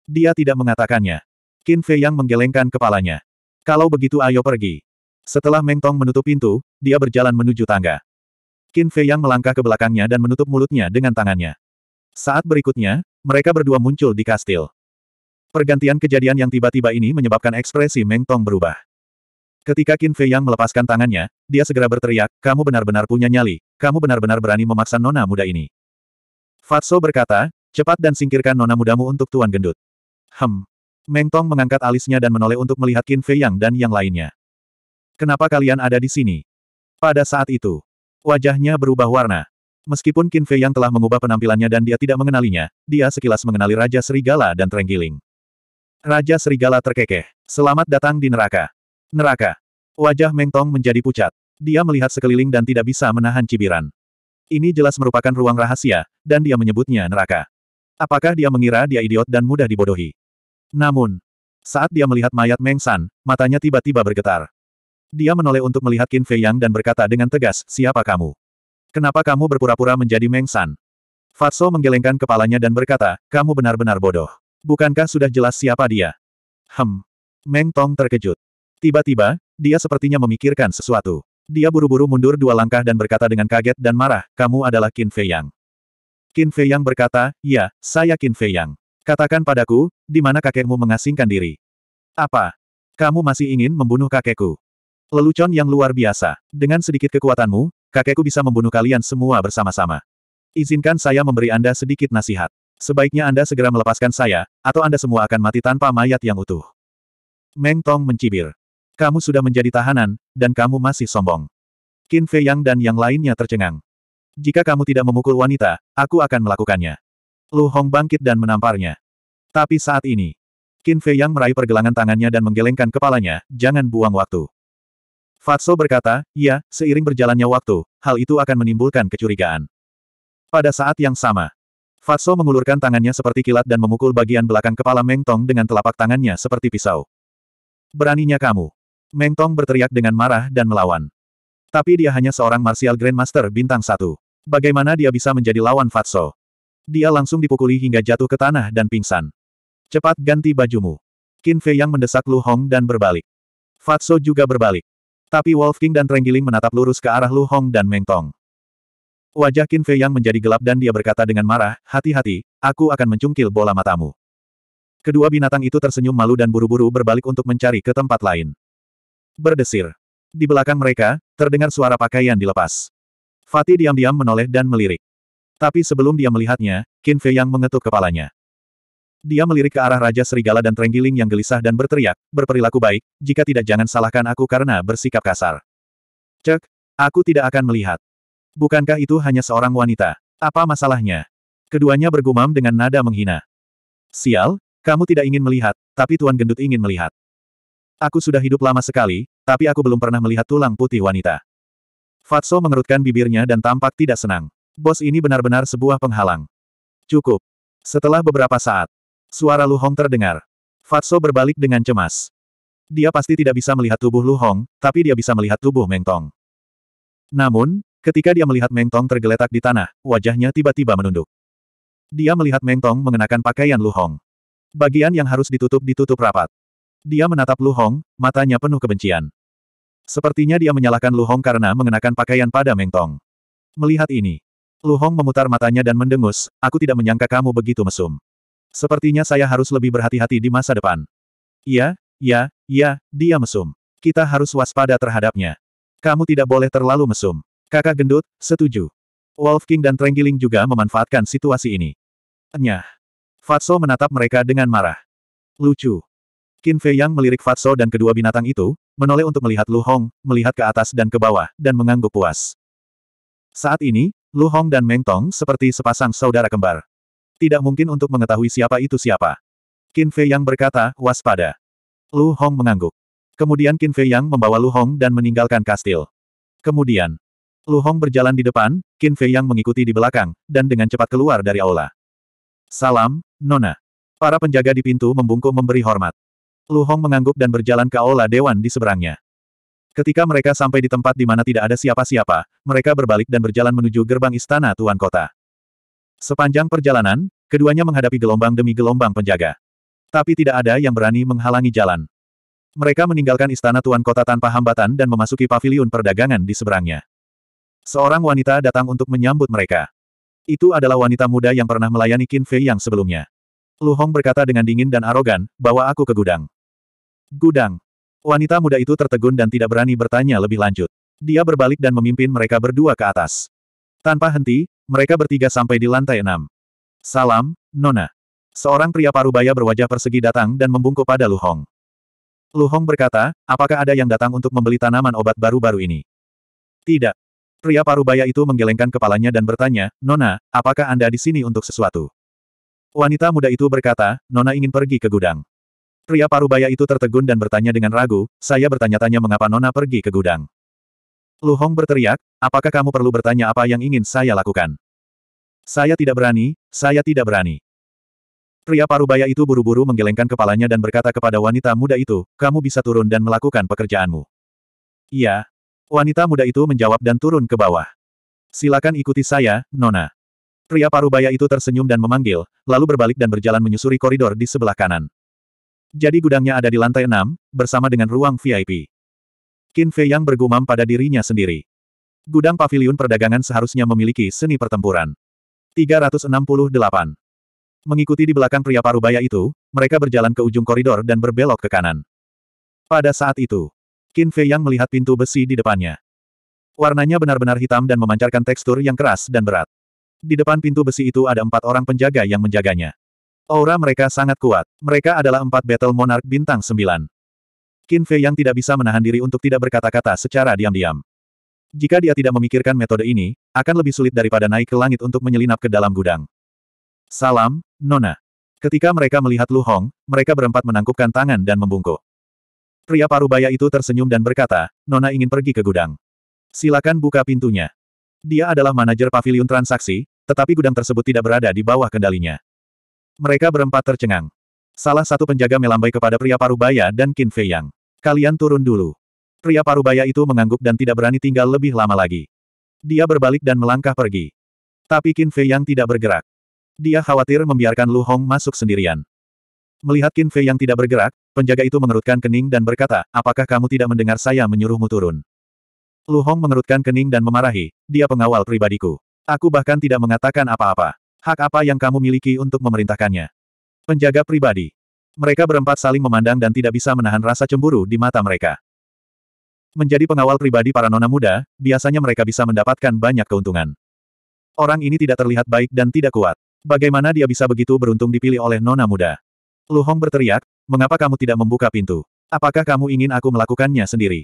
Dia tidak mengatakannya. Qin Fei Yang menggelengkan kepalanya. Kalau begitu ayo pergi. Setelah Mengtong menutup pintu, dia berjalan menuju tangga. Qin Fei Yang melangkah ke belakangnya dan menutup mulutnya dengan tangannya. Saat berikutnya, mereka berdua muncul di kastil. Pergantian kejadian yang tiba-tiba ini menyebabkan ekspresi Meng Tong berubah. Ketika Qin Fei Yang melepaskan tangannya, dia segera berteriak, kamu benar-benar punya nyali, kamu benar-benar berani memaksa nona muda ini. Fatso berkata, cepat dan singkirkan nona mudamu untuk Tuan Gendut. Hem. Meng Tong mengangkat alisnya dan menoleh untuk melihat Qin Fei Yang dan yang lainnya. Kenapa kalian ada di sini? Pada saat itu, Wajahnya berubah warna. Meskipun Qin Fei yang telah mengubah penampilannya dan dia tidak mengenalinya, dia sekilas mengenali Raja Serigala dan Trenggiling. Raja Serigala terkekeh. Selamat datang di neraka. Neraka. Wajah Meng Tong menjadi pucat. Dia melihat sekeliling dan tidak bisa menahan cibiran. Ini jelas merupakan ruang rahasia, dan dia menyebutnya neraka. Apakah dia mengira dia idiot dan mudah dibodohi? Namun, saat dia melihat mayat Meng San, matanya tiba-tiba bergetar. Dia menoleh untuk melihat Qin Fei Yang dan berkata dengan tegas, siapa kamu? Kenapa kamu berpura-pura menjadi Meng San? Fatso menggelengkan kepalanya dan berkata, kamu benar-benar bodoh. Bukankah sudah jelas siapa dia? Hem. Meng Tong terkejut. Tiba-tiba, dia sepertinya memikirkan sesuatu. Dia buru-buru mundur dua langkah dan berkata dengan kaget dan marah, kamu adalah Qin Fei Yang. Qin Fei Yang berkata, ya, saya Qin Fei Yang. Katakan padaku, di mana kakekmu mengasingkan diri? Apa? Kamu masih ingin membunuh kakekku? Lelucon yang luar biasa. Dengan sedikit kekuatanmu, kakekku bisa membunuh kalian semua bersama-sama. Izinkan saya memberi Anda sedikit nasihat. Sebaiknya Anda segera melepaskan saya, atau Anda semua akan mati tanpa mayat yang utuh. Meng Tong mencibir. Kamu sudah menjadi tahanan, dan kamu masih sombong. Qin Fei Yang dan yang lainnya tercengang. Jika kamu tidak memukul wanita, aku akan melakukannya. Lu Hong bangkit dan menamparnya. Tapi saat ini, Qin Fei Yang meraih pergelangan tangannya dan menggelengkan kepalanya, jangan buang waktu. Fatso berkata, ya, seiring berjalannya waktu, hal itu akan menimbulkan kecurigaan. Pada saat yang sama, Fatso mengulurkan tangannya seperti kilat dan memukul bagian belakang kepala Meng Tong dengan telapak tangannya seperti pisau. Beraninya kamu. Meng Tong berteriak dengan marah dan melawan. Tapi dia hanya seorang martial grandmaster bintang satu. Bagaimana dia bisa menjadi lawan Fatso? Dia langsung dipukuli hingga jatuh ke tanah dan pingsan. Cepat ganti bajumu. Qin Fei yang mendesak Lu Hong dan berbalik. Fatso juga berbalik. Tapi Wolfking dan Trenggiling menatap lurus ke arah Lu Hong dan Meng Tong. Wajah Qin Fei yang menjadi gelap dan dia berkata dengan marah, hati-hati, aku akan mencungkil bola matamu. Kedua binatang itu tersenyum malu dan buru-buru berbalik untuk mencari ke tempat lain. Berdesir. Di belakang mereka, terdengar suara pakaian dilepas. Fatih diam-diam menoleh dan melirik. Tapi sebelum dia melihatnya, Qin Fei yang mengetuk kepalanya. Dia melirik ke arah Raja Serigala dan Trenggiling yang gelisah dan berteriak, berperilaku baik, jika tidak jangan salahkan aku karena bersikap kasar. Cek, aku tidak akan melihat. Bukankah itu hanya seorang wanita? Apa masalahnya? Keduanya bergumam dengan nada menghina. Sial, kamu tidak ingin melihat, tapi Tuan Gendut ingin melihat. Aku sudah hidup lama sekali, tapi aku belum pernah melihat tulang putih wanita. Fatso mengerutkan bibirnya dan tampak tidak senang. Bos ini benar-benar sebuah penghalang. Cukup. Setelah beberapa saat, Suara Lu Hong terdengar. Fatso berbalik dengan cemas. Dia pasti tidak bisa melihat tubuh Lu Hong, tapi dia bisa melihat tubuh Meng Tong. Namun, ketika dia melihat Meng Tong tergeletak di tanah, wajahnya tiba-tiba menunduk. Dia melihat Meng Tong mengenakan pakaian Lu Hong. Bagian yang harus ditutup ditutup rapat. Dia menatap Lu Hong, matanya penuh kebencian. Sepertinya dia menyalahkan Lu Hong karena mengenakan pakaian pada Meng Tong. Melihat ini, Lu Hong memutar matanya dan mendengus, aku tidak menyangka kamu begitu mesum. Sepertinya saya harus lebih berhati-hati di masa depan. Ya, ya, ya, dia mesum. Kita harus waspada terhadapnya. Kamu tidak boleh terlalu mesum. Kakak gendut, setuju. Wolf King dan Trenggiling juga memanfaatkan situasi ini. Enyah. Fatso menatap mereka dengan marah. Lucu. Qin Fei Yang melirik Fatso dan kedua binatang itu, menoleh untuk melihat Lu Hong, melihat ke atas dan ke bawah, dan mengangguk puas. Saat ini, Lu Hong dan Meng Tong seperti sepasang saudara kembar. Tidak mungkin untuk mengetahui siapa itu siapa. Qin Fei Yang berkata, waspada. Lu Hong mengangguk. Kemudian Qin Fei Yang membawa Lu Hong dan meninggalkan kastil. Kemudian, Lu Hong berjalan di depan, Qin Fei Yang mengikuti di belakang, dan dengan cepat keluar dari aula. Salam, Nona. Para penjaga di pintu membungkuk memberi hormat. Lu Hong mengangguk dan berjalan ke aula dewan di seberangnya. Ketika mereka sampai di tempat di mana tidak ada siapa-siapa, mereka berbalik dan berjalan menuju gerbang istana Tuan Kota. Sepanjang perjalanan, keduanya menghadapi gelombang demi gelombang penjaga. Tapi tidak ada yang berani menghalangi jalan. Mereka meninggalkan istana tuan kota tanpa hambatan dan memasuki paviliun perdagangan di seberangnya. Seorang wanita datang untuk menyambut mereka. Itu adalah wanita muda yang pernah melayani Qin Fei yang sebelumnya. Lu Hong berkata dengan dingin dan arogan, bawa aku ke gudang. Gudang. Wanita muda itu tertegun dan tidak berani bertanya lebih lanjut. Dia berbalik dan memimpin mereka berdua ke atas. Tanpa henti, mereka bertiga sampai di lantai enam. Salam, Nona. Seorang pria parubaya berwajah persegi datang dan membungkuk pada Lu Hong. Lu Hong berkata, apakah ada yang datang untuk membeli tanaman obat baru-baru ini? Tidak. Pria parubaya itu menggelengkan kepalanya dan bertanya, Nona, apakah Anda di sini untuk sesuatu? Wanita muda itu berkata, Nona ingin pergi ke gudang. Pria parubaya itu tertegun dan bertanya dengan ragu, saya bertanya-tanya mengapa Nona pergi ke gudang. Lu Hong berteriak, apakah kamu perlu bertanya apa yang ingin saya lakukan? Saya tidak berani, saya tidak berani. Pria parubaya itu buru-buru menggelengkan kepalanya dan berkata kepada wanita muda itu, kamu bisa turun dan melakukan pekerjaanmu. Iya. Wanita muda itu menjawab dan turun ke bawah. Silakan ikuti saya, Nona. Pria parubaya itu tersenyum dan memanggil, lalu berbalik dan berjalan menyusuri koridor di sebelah kanan. Jadi gudangnya ada di lantai 6, bersama dengan ruang VIP. Qin Fei yang bergumam pada dirinya sendiri. Gudang pavilion perdagangan seharusnya memiliki seni pertempuran. 368. Mengikuti di belakang pria parubaya itu, mereka berjalan ke ujung koridor dan berbelok ke kanan. Pada saat itu, Qin Fei yang melihat pintu besi di depannya. Warnanya benar-benar hitam dan memancarkan tekstur yang keras dan berat. Di depan pintu besi itu ada empat orang penjaga yang menjaganya. Aura mereka sangat kuat. Mereka adalah empat Battle Monarch bintang sembilan. Qin Fei yang tidak bisa menahan diri untuk tidak berkata-kata secara diam-diam. Jika dia tidak memikirkan metode ini, akan lebih sulit daripada naik ke langit untuk menyelinap ke dalam gudang. Salam, Nona. Ketika mereka melihat Lu Hong, mereka berempat menangkupkan tangan dan membungkuk. Pria parubaya itu tersenyum dan berkata, Nona ingin pergi ke gudang. Silakan buka pintunya. Dia adalah manajer pavilion transaksi, tetapi gudang tersebut tidak berada di bawah kendalinya. Mereka berempat tercengang. Salah satu penjaga melambai kepada pria parubaya dan Qin Fei Yang. Kalian turun dulu. Pria parubaya itu mengangguk dan tidak berani tinggal lebih lama lagi. Dia berbalik dan melangkah pergi. Tapi Qin Fei Yang tidak bergerak. Dia khawatir membiarkan Lu Hong masuk sendirian. Melihat Qin Fei Yang tidak bergerak, penjaga itu mengerutkan kening dan berkata, apakah kamu tidak mendengar saya menyuruhmu turun? Lu Hong mengerutkan kening dan memarahi, dia pengawal pribadiku. Aku bahkan tidak mengatakan apa-apa. Hak apa yang kamu miliki untuk memerintahkannya? Penjaga pribadi. Mereka berempat saling memandang dan tidak bisa menahan rasa cemburu di mata mereka. Menjadi pengawal pribadi para nona muda, biasanya mereka bisa mendapatkan banyak keuntungan. Orang ini tidak terlihat baik dan tidak kuat. Bagaimana dia bisa begitu beruntung dipilih oleh nona muda? Lu Hong berteriak, mengapa kamu tidak membuka pintu? Apakah kamu ingin aku melakukannya sendiri?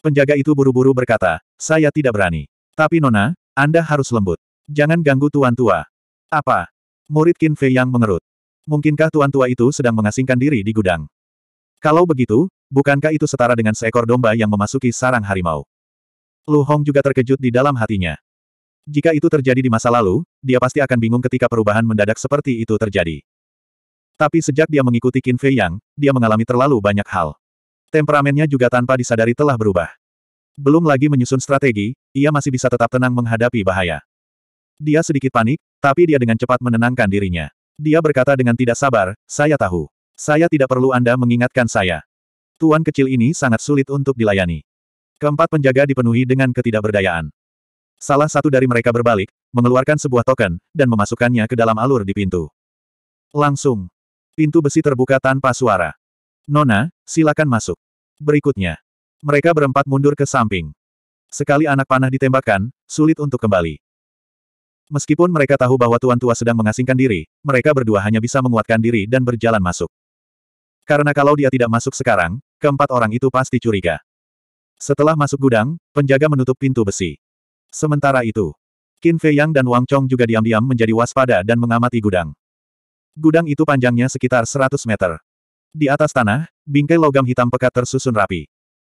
Penjaga itu buru-buru berkata, saya tidak berani. Tapi nona, Anda harus lembut. Jangan ganggu tuan tua. Apa? Murid Qin Fei yang mengerut. Mungkinkah tuan tua itu sedang mengasingkan diri di gudang? Kalau begitu, bukankah itu setara dengan seekor domba yang memasuki sarang harimau? Lu Hong juga terkejut di dalam hatinya. Jika itu terjadi di masa lalu, dia pasti akan bingung ketika perubahan mendadak seperti itu terjadi. Tapi sejak dia mengikuti Qin Fei Yang, dia mengalami terlalu banyak hal. Temperamennya juga tanpa disadari telah berubah. Belum lagi menyusun strategi, ia masih bisa tetap tenang menghadapi bahaya. Dia sedikit panik, tapi dia dengan cepat menenangkan dirinya. Dia berkata dengan tidak sabar, saya tahu. Saya tidak perlu Anda mengingatkan saya. Tuan kecil ini sangat sulit untuk dilayani. Keempat penjaga dipenuhi dengan ketidakberdayaan. Salah satu dari mereka berbalik, mengeluarkan sebuah token, dan memasukkannya ke dalam alur di pintu. Langsung. Pintu besi terbuka tanpa suara. Nona, silakan masuk. Berikutnya. Mereka berempat mundur ke samping. Sekali anak panah ditembakkan, sulit untuk kembali. Meskipun mereka tahu bahwa Tuan Tua sedang mengasingkan diri, mereka berdua hanya bisa menguatkan diri dan berjalan masuk. Karena kalau dia tidak masuk sekarang, keempat orang itu pasti curiga. Setelah masuk gudang, penjaga menutup pintu besi. Sementara itu, Qin Fei Yang dan Wang Chong juga diam-diam menjadi waspada dan mengamati gudang. Gudang itu panjangnya sekitar 100 meter. Di atas tanah, bingkai logam hitam pekat tersusun rapi.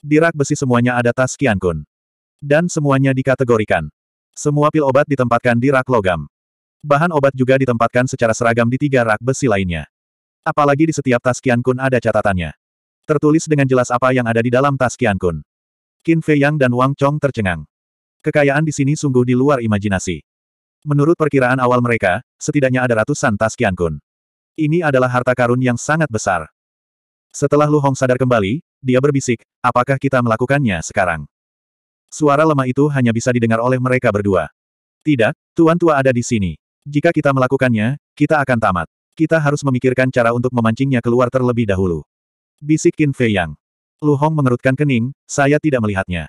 Di rak besi semuanya ada tas Qian Kun. Dan semuanya dikategorikan. Semua pil obat ditempatkan di rak logam. Bahan obat juga ditempatkan secara seragam di tiga rak besi lainnya. Apalagi di setiap tas kian Kun ada catatannya. Tertulis dengan jelas apa yang ada di dalam tas kian Kun. Qin Fei Yang dan Wang Chong tercengang. Kekayaan di sini sungguh di luar imajinasi. Menurut perkiraan awal mereka, setidaknya ada ratusan tas kian Kun. Ini adalah harta karun yang sangat besar. Setelah Lu Hong sadar kembali, dia berbisik, apakah kita melakukannya sekarang? Suara lemah itu hanya bisa didengar oleh mereka berdua. Tidak, Tuan Tua ada di sini. Jika kita melakukannya, kita akan tamat. Kita harus memikirkan cara untuk memancingnya keluar terlebih dahulu. Bisik Qin Fei Yang. Lu Hong mengerutkan kening, saya tidak melihatnya.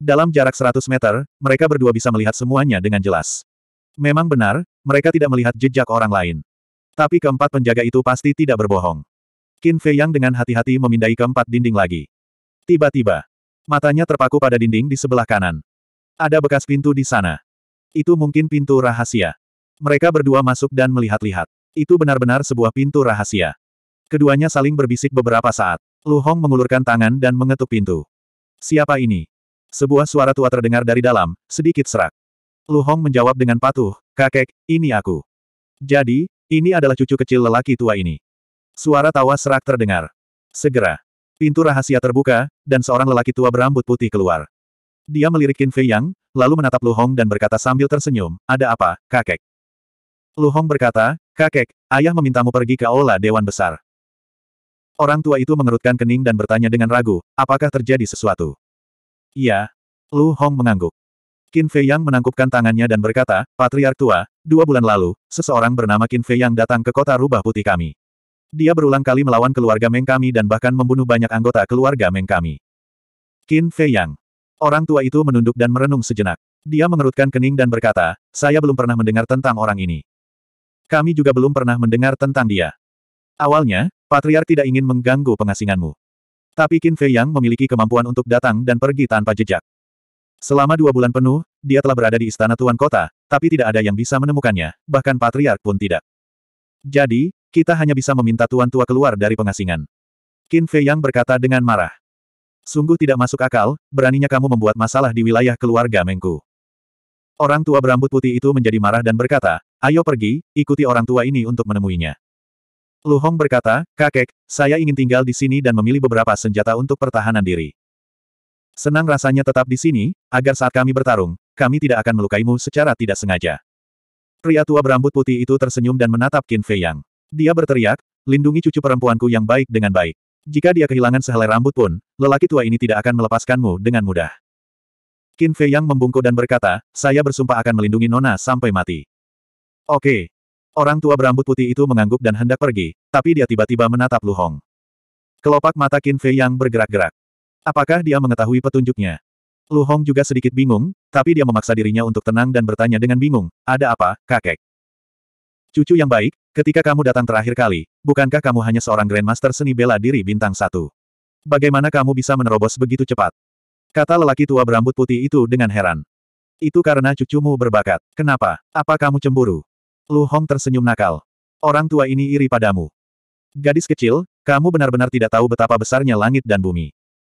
Dalam jarak 100 meter, mereka berdua bisa melihat semuanya dengan jelas. Memang benar, mereka tidak melihat jejak orang lain. Tapi keempat penjaga itu pasti tidak berbohong. Qin Fei Yang dengan hati-hati memindai keempat dinding lagi. Tiba-tiba, Matanya terpaku pada dinding di sebelah kanan. Ada bekas pintu di sana. Itu mungkin pintu rahasia. Mereka berdua masuk dan melihat-lihat. Itu benar-benar sebuah pintu rahasia. Keduanya saling berbisik beberapa saat. Lu Hong mengulurkan tangan dan mengetuk pintu. Siapa ini? Sebuah suara tua terdengar dari dalam, sedikit serak. Lu Hong menjawab dengan patuh, kakek, ini aku. Jadi, ini adalah cucu kecil lelaki tua ini. Suara tawa serak terdengar. Segera, Pintu rahasia terbuka, dan seorang lelaki tua berambut putih keluar. Dia melirik Qin Fei Yang, lalu menatap Lu Hong dan berkata sambil tersenyum, ada apa, kakek? Lu Hong berkata, kakek, ayah memintamu pergi ke aula Dewan Besar. Orang tua itu mengerutkan kening dan bertanya dengan ragu, apakah terjadi sesuatu? Iya. Lu Hong mengangguk. Qin Fei Yang menangkupkan tangannya dan berkata, Patriark tua, dua bulan lalu, seseorang bernama Qin Fei Yang datang ke kota rubah putih kami. Dia berulang kali melawan keluarga Meng kami dan bahkan membunuh banyak anggota keluarga Meng kami. Qin Fei Yang. Orang tua itu menunduk dan merenung sejenak. Dia mengerutkan kening dan berkata, saya belum pernah mendengar tentang orang ini. Kami juga belum pernah mendengar tentang dia. Awalnya, Patriark tidak ingin mengganggu pengasinganmu. Tapi Qin Fei Yang memiliki kemampuan untuk datang dan pergi tanpa jejak. Selama dua bulan penuh, dia telah berada di istana Tuan Kota, tapi tidak ada yang bisa menemukannya, bahkan Patriark pun tidak. Jadi, kita hanya bisa meminta Tuan Tua keluar dari pengasingan. Qin Fei Yang berkata dengan marah. Sungguh tidak masuk akal, beraninya kamu membuat masalah di wilayah keluarga Mengku. Orang tua berambut putih itu menjadi marah dan berkata, ayo pergi, ikuti orang tua ini untuk menemuinya. Lu Hong berkata, kakek, saya ingin tinggal di sini dan memilih beberapa senjata untuk pertahanan diri. Senang rasanya tetap di sini, agar saat kami bertarung, kami tidak akan melukaimu secara tidak sengaja. Pria tua berambut putih itu tersenyum dan menatap Qin Fei Yang. Dia berteriak, lindungi cucu perempuanku yang baik dengan baik. Jika dia kehilangan sehelai rambut pun, lelaki tua ini tidak akan melepaskanmu dengan mudah. Qin Fei Yang membungkuk dan berkata, saya bersumpah akan melindungi Nona sampai mati. Oke. Orang tua berambut putih itu mengangguk dan hendak pergi, tapi dia tiba-tiba menatap Lu Hong. Kelopak mata Qin Fei Yang bergerak-gerak. Apakah dia mengetahui petunjuknya? Lu Hong juga sedikit bingung, tapi dia memaksa dirinya untuk tenang dan bertanya dengan bingung, ada apa, kakek? Cucu yang baik, Ketika kamu datang terakhir kali, bukankah kamu hanya seorang Grandmaster seni bela diri bintang satu? Bagaimana kamu bisa menerobos begitu cepat? Kata lelaki tua berambut putih itu dengan heran. Itu karena cucumu berbakat. Kenapa? Apa kamu cemburu? Lu Hong tersenyum nakal. Orang tua ini iri padamu. Gadis kecil, kamu benar-benar tidak tahu betapa besarnya langit dan bumi.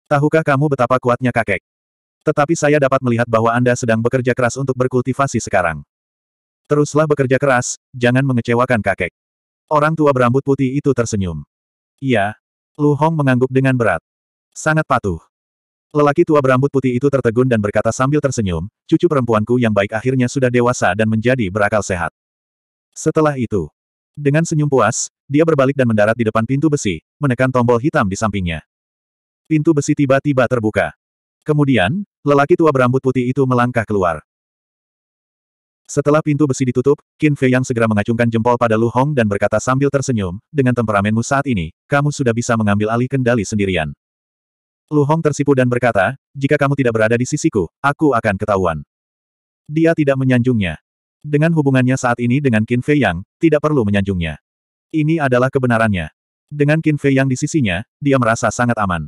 Tahukah kamu betapa kuatnya kakek? Tetapi saya dapat melihat bahwa Anda sedang bekerja keras untuk berkultivasi sekarang. Teruslah bekerja keras, jangan mengecewakan kakek. Orang tua berambut putih itu tersenyum. Iya. Lu Hong mengangguk dengan berat. Sangat patuh. Lelaki tua berambut putih itu tertegun dan berkata sambil tersenyum, cucu perempuanku yang baik akhirnya sudah dewasa dan menjadi berakal sehat. Setelah itu, dengan senyum puas, dia berbalik dan mendarat di depan pintu besi, menekan tombol hitam di sampingnya. Pintu besi tiba-tiba terbuka. Kemudian, lelaki tua berambut putih itu melangkah keluar. Setelah pintu besi ditutup, Qin Fei yang segera mengacungkan jempol pada Lu Hong dan berkata sambil tersenyum, dengan temperamenmu saat ini, kamu sudah bisa mengambil alih kendali sendirian. Lu Hong tersipu dan berkata, jika kamu tidak berada di sisiku, aku akan ketahuan. Dia tidak menyanjungnya. Dengan hubungannya saat ini dengan Qin Fei Yang, tidak perlu menyanjungnya. Ini adalah kebenarannya. Dengan Qin Fei Yang di sisinya, dia merasa sangat aman.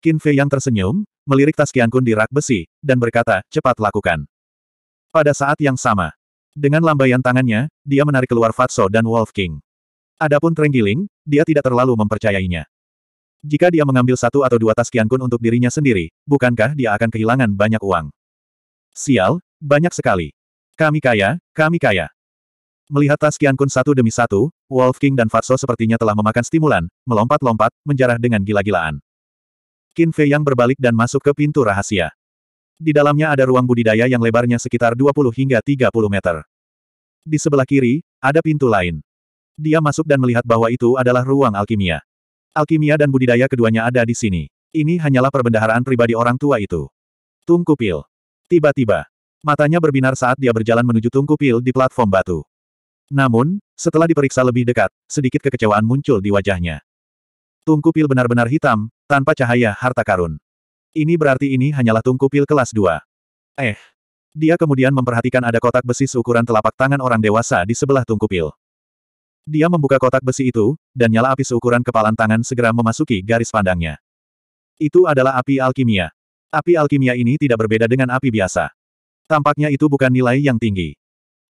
Qin Fei Yang tersenyum, melirik tas Qian Kun di rak besi, dan berkata, cepat lakukan. Pada saat yang sama, dengan lambaian tangannya, dia menarik keluar Fatso dan Wolf King. Adapun Trenggiling, dia tidak terlalu mempercayainya. Jika dia mengambil satu atau dua tas kun untuk dirinya sendiri, bukankah dia akan kehilangan banyak uang? Sial, banyak sekali. Kami kaya, kami kaya. Melihat tas kun satu demi satu, Wolf King dan Fatso sepertinya telah memakan stimulan, melompat-lompat, menjarah dengan gila-gilaan. Qin Fei yang berbalik dan masuk ke pintu rahasia. Di dalamnya ada ruang budidaya yang lebarnya sekitar 20 hingga 30 meter. Di sebelah kiri, ada pintu lain. Dia masuk dan melihat bahwa itu adalah ruang alkimia. Alkimia dan budidaya keduanya ada di sini. Ini hanyalah perbendaharaan pribadi orang tua itu. Tungku pil. Tiba-tiba, matanya berbinar saat dia berjalan menuju tungku pil di platform batu. Namun, setelah diperiksa lebih dekat, sedikit kekecewaan muncul di wajahnya. Tungku pil benar-benar hitam, tanpa cahaya harta karun. Ini berarti ini hanyalah tungku pil kelas 2. Eh. Dia kemudian memperhatikan ada kotak besi seukuran telapak tangan orang dewasa di sebelah tungku pil. Dia membuka kotak besi itu, dan nyala api seukuran kepalan tangan segera memasuki garis pandangnya. Itu adalah api alkimia. Api alkimia ini tidak berbeda dengan api biasa. Tampaknya itu bukan nilai yang tinggi.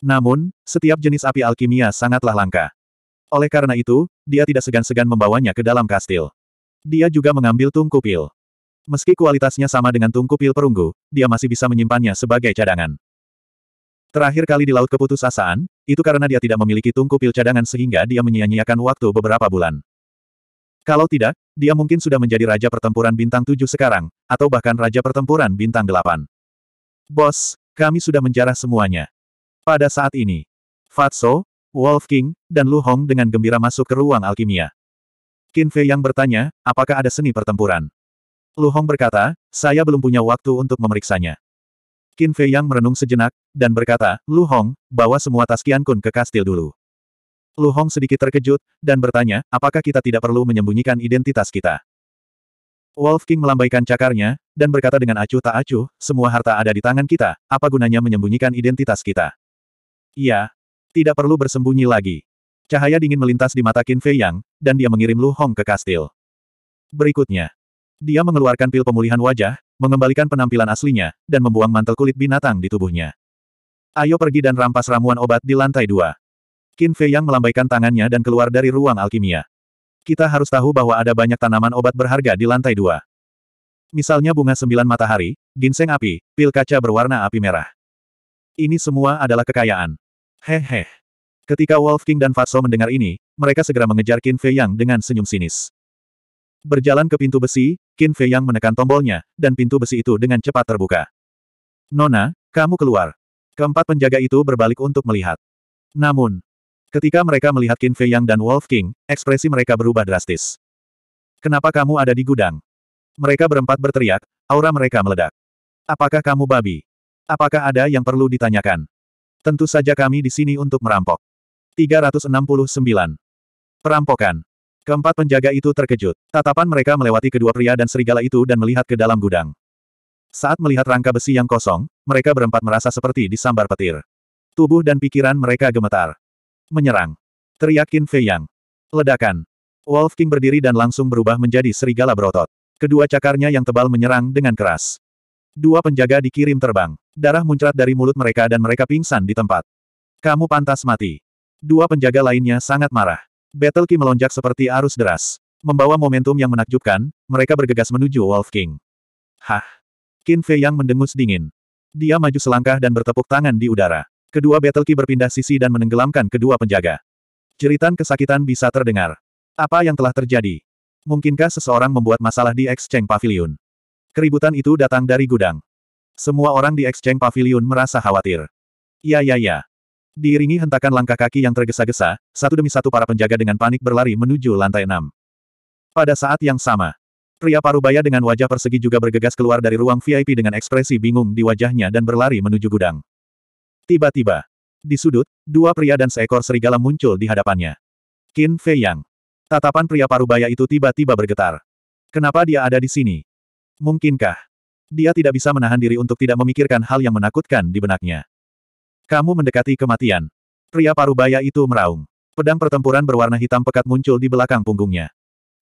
Namun, setiap jenis api alkimia sangatlah langka. Oleh karena itu, dia tidak segan-segan membawanya ke dalam kastil. Dia juga mengambil tungku pil. Meski kualitasnya sama dengan tungku pil perunggu, dia masih bisa menyimpannya sebagai cadangan. Terakhir kali di Laut Keputusasaan, itu karena dia tidak memiliki tungku pil cadangan sehingga dia menyia-nyiakan waktu beberapa bulan. Kalau tidak, dia mungkin sudah menjadi Raja Pertempuran Bintang 7 sekarang, atau bahkan Raja Pertempuran Bintang 8. Bos, kami sudah menjarah semuanya. Pada saat ini, Fatso, Wolf King, dan Lu Hong dengan gembira masuk ke ruang alkimia. Qin Fei yang bertanya, apakah ada seni pertempuran? Lu Hong berkata, saya belum punya waktu untuk memeriksanya. Qin Fei Yang merenung sejenak, dan berkata, Lu Hong, bawa semua tas kian Kun ke kastil dulu. Lu Hong sedikit terkejut, dan bertanya, apakah kita tidak perlu menyembunyikan identitas kita? Wolf King melambaikan cakarnya, dan berkata dengan acuh tak acuh, semua harta ada di tangan kita, apa gunanya menyembunyikan identitas kita? Iya. Tidak perlu bersembunyi lagi. Cahaya dingin melintas di mata Qin Fei Yang, dan dia mengirim Lu Hong ke kastil. Berikutnya. Dia mengeluarkan pil pemulihan wajah, mengembalikan penampilan aslinya, dan membuang mantel kulit binatang di tubuhnya. Ayo pergi dan rampas ramuan obat di lantai dua. Qin Fei Yang melambaikan tangannya dan keluar dari ruang alkimia. Kita harus tahu bahwa ada banyak tanaman obat berharga di lantai dua. Misalnya bunga sembilan matahari, ginseng api, pil kaca berwarna api merah. Ini semua adalah kekayaan. Hehe. Ketika Wolf King dan Fatso mendengar ini, mereka segera mengejar Qin Fei Yang dengan senyum sinis. Berjalan ke pintu besi, Qin Fei Yang menekan tombolnya, dan pintu besi itu dengan cepat terbuka. Nona, kamu keluar. Keempat penjaga itu berbalik untuk melihat. Namun, ketika mereka melihat Qin Fei Yang dan Wolf King, ekspresi mereka berubah drastis. Kenapa kamu ada di gudang? Mereka berempat berteriak, aura mereka meledak. Apakah kamu babi? Apakah ada yang perlu ditanyakan? Tentu saja kami di sini untuk merampok. 369. Perampokan. Keempat penjaga itu terkejut. Tatapan mereka melewati kedua pria dan serigala itu dan melihat ke dalam gudang. Saat melihat rangka besi yang kosong, mereka berempat merasa seperti disambar petir. Tubuh dan pikiran mereka gemetar. Menyerang. Teriak Qin Fei Yang. Ledakan. Wolf King berdiri dan langsung berubah menjadi serigala berotot. Kedua cakarnya yang tebal menyerang dengan keras. Dua penjaga dikirim terbang. Darah muncrat dari mulut mereka dan mereka pingsan di tempat. Kamu pantas mati. Dua penjaga lainnya sangat marah. Battle melonjak seperti arus deras. Membawa momentum yang menakjubkan, mereka bergegas menuju Wolf King. Hah! Qin Fei yang mendengus dingin. Dia maju selangkah dan bertepuk tangan di udara. Kedua Battle berpindah sisi dan menenggelamkan kedua penjaga. Jeritan kesakitan bisa terdengar. Apa yang telah terjadi? Mungkinkah seseorang membuat masalah di Exchange Pavilion? Keributan itu datang dari gudang. Semua orang di Exchange Pavilion merasa khawatir. Ya ya ya, Diiringi hentakan langkah kaki yang tergesa-gesa, satu demi satu para penjaga dengan panik berlari menuju lantai enam. Pada saat yang sama, pria parubaya dengan wajah persegi juga bergegas keluar dari ruang VIP dengan ekspresi bingung di wajahnya dan berlari menuju gudang. Tiba-tiba, di sudut, dua pria dan seekor serigala muncul di hadapannya. Qin Fei Yang. Tatapan pria parubaya itu tiba-tiba bergetar. Kenapa dia ada di sini? Mungkinkah? Dia tidak bisa menahan diri untuk tidak memikirkan hal yang menakutkan di benaknya. Kamu mendekati kematian. Pria parubaya itu meraung. Pedang pertempuran berwarna hitam pekat muncul di belakang punggungnya.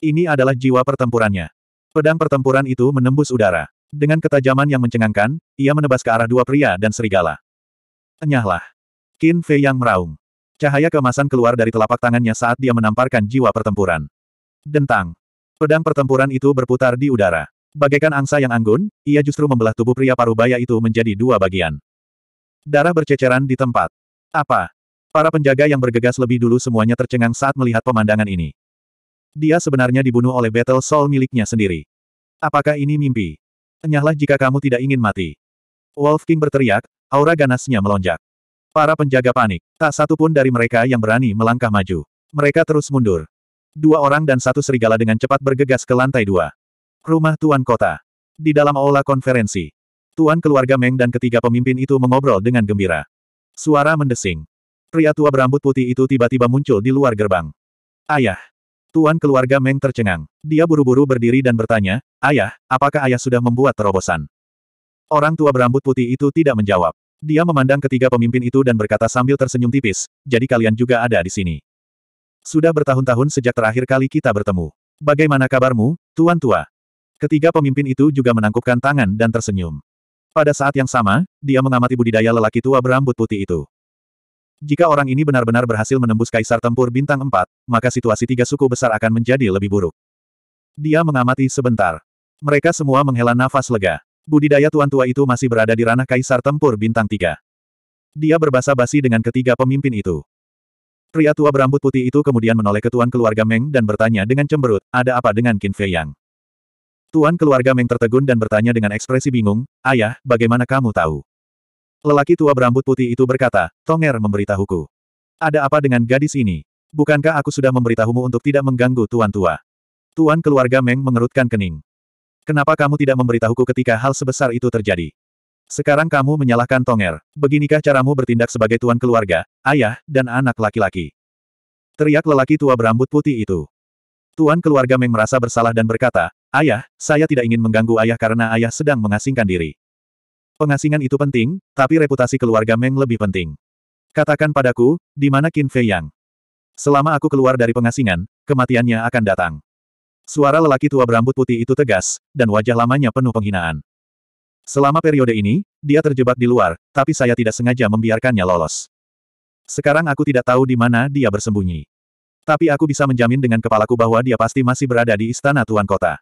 Ini adalah jiwa pertempurannya. Pedang pertempuran itu menembus udara. Dengan ketajaman yang mencengangkan, ia menebas ke arah dua pria dan serigala. Enyahlah. Qin Fei yang meraung. Cahaya kemasan keluar dari telapak tangannya saat dia menamparkan jiwa pertempuran. Dentang. Pedang pertempuran itu berputar di udara. Bagaikan angsa yang anggun, ia justru membelah tubuh pria parubaya itu menjadi dua bagian. Darah berceceran di tempat. Apa? Para penjaga yang bergegas lebih dulu semuanya tercengang saat melihat pemandangan ini. Dia sebenarnya dibunuh oleh Battle Soul miliknya sendiri. Apakah ini mimpi? Enyahlah jika kamu tidak ingin mati. Wolf King berteriak, aura ganasnya melonjak. Para penjaga panik. Tak satu pun dari mereka yang berani melangkah maju. Mereka terus mundur. Dua orang dan satu serigala dengan cepat bergegas ke lantai dua. Rumah Tuan Kota. Di dalam aula konferensi. Tuan keluarga Meng dan ketiga pemimpin itu mengobrol dengan gembira. Suara mendesing. Pria tua berambut putih itu tiba-tiba muncul di luar gerbang. Ayah. Tuan keluarga Meng tercengang. Dia buru-buru berdiri dan bertanya, Ayah, apakah ayah sudah membuat terobosan? Orang tua berambut putih itu tidak menjawab. Dia memandang ketiga pemimpin itu dan berkata sambil tersenyum tipis, jadi kalian juga ada di sini. Sudah bertahun-tahun sejak terakhir kali kita bertemu. Bagaimana kabarmu, Tuan Tua? Ketiga pemimpin itu juga menangkupkan tangan dan tersenyum. Pada saat yang sama, dia mengamati budidaya lelaki tua berambut putih itu. Jika orang ini benar-benar berhasil menembus kaisar tempur bintang 4, maka situasi tiga suku besar akan menjadi lebih buruk. Dia mengamati sebentar. Mereka semua menghela nafas lega. Budidaya tuan tua itu masih berada di ranah kaisar tempur bintang 3. Dia berbahasa basi dengan ketiga pemimpin itu. Pria tua berambut putih itu kemudian menoleh ke tuan keluarga Meng dan bertanya dengan cemberut, ada apa dengan Qin Fei Yang? Tuan keluarga Meng tertegun dan bertanya dengan ekspresi bingung, Ayah, bagaimana kamu tahu? Lelaki tua berambut putih itu berkata, Tonger memberitahuku. Ada apa dengan gadis ini? Bukankah aku sudah memberitahumu untuk tidak mengganggu tuan tua? Tuan keluarga Meng mengerutkan kening. Kenapa kamu tidak memberitahuku ketika hal sebesar itu terjadi? Sekarang kamu menyalahkan Tonger. Beginikah caramu bertindak sebagai tuan keluarga, ayah, dan anak laki-laki? Teriak lelaki tua berambut putih itu. Tuan keluarga Meng merasa bersalah dan berkata, Ayah, saya tidak ingin mengganggu ayah karena ayah sedang mengasingkan diri. Pengasingan itu penting, tapi reputasi keluarga Meng lebih penting. Katakan padaku, di mana Qin Fei Yang? Selama aku keluar dari pengasingan, kematiannya akan datang. Suara lelaki tua berambut putih itu tegas, dan wajah lamanya penuh penghinaan. Selama periode ini, dia terjebak di luar, tapi saya tidak sengaja membiarkannya lolos. Sekarang aku tidak tahu di mana dia bersembunyi. Tapi aku bisa menjamin dengan kepalaku bahwa dia pasti masih berada di istana Tuan Kota.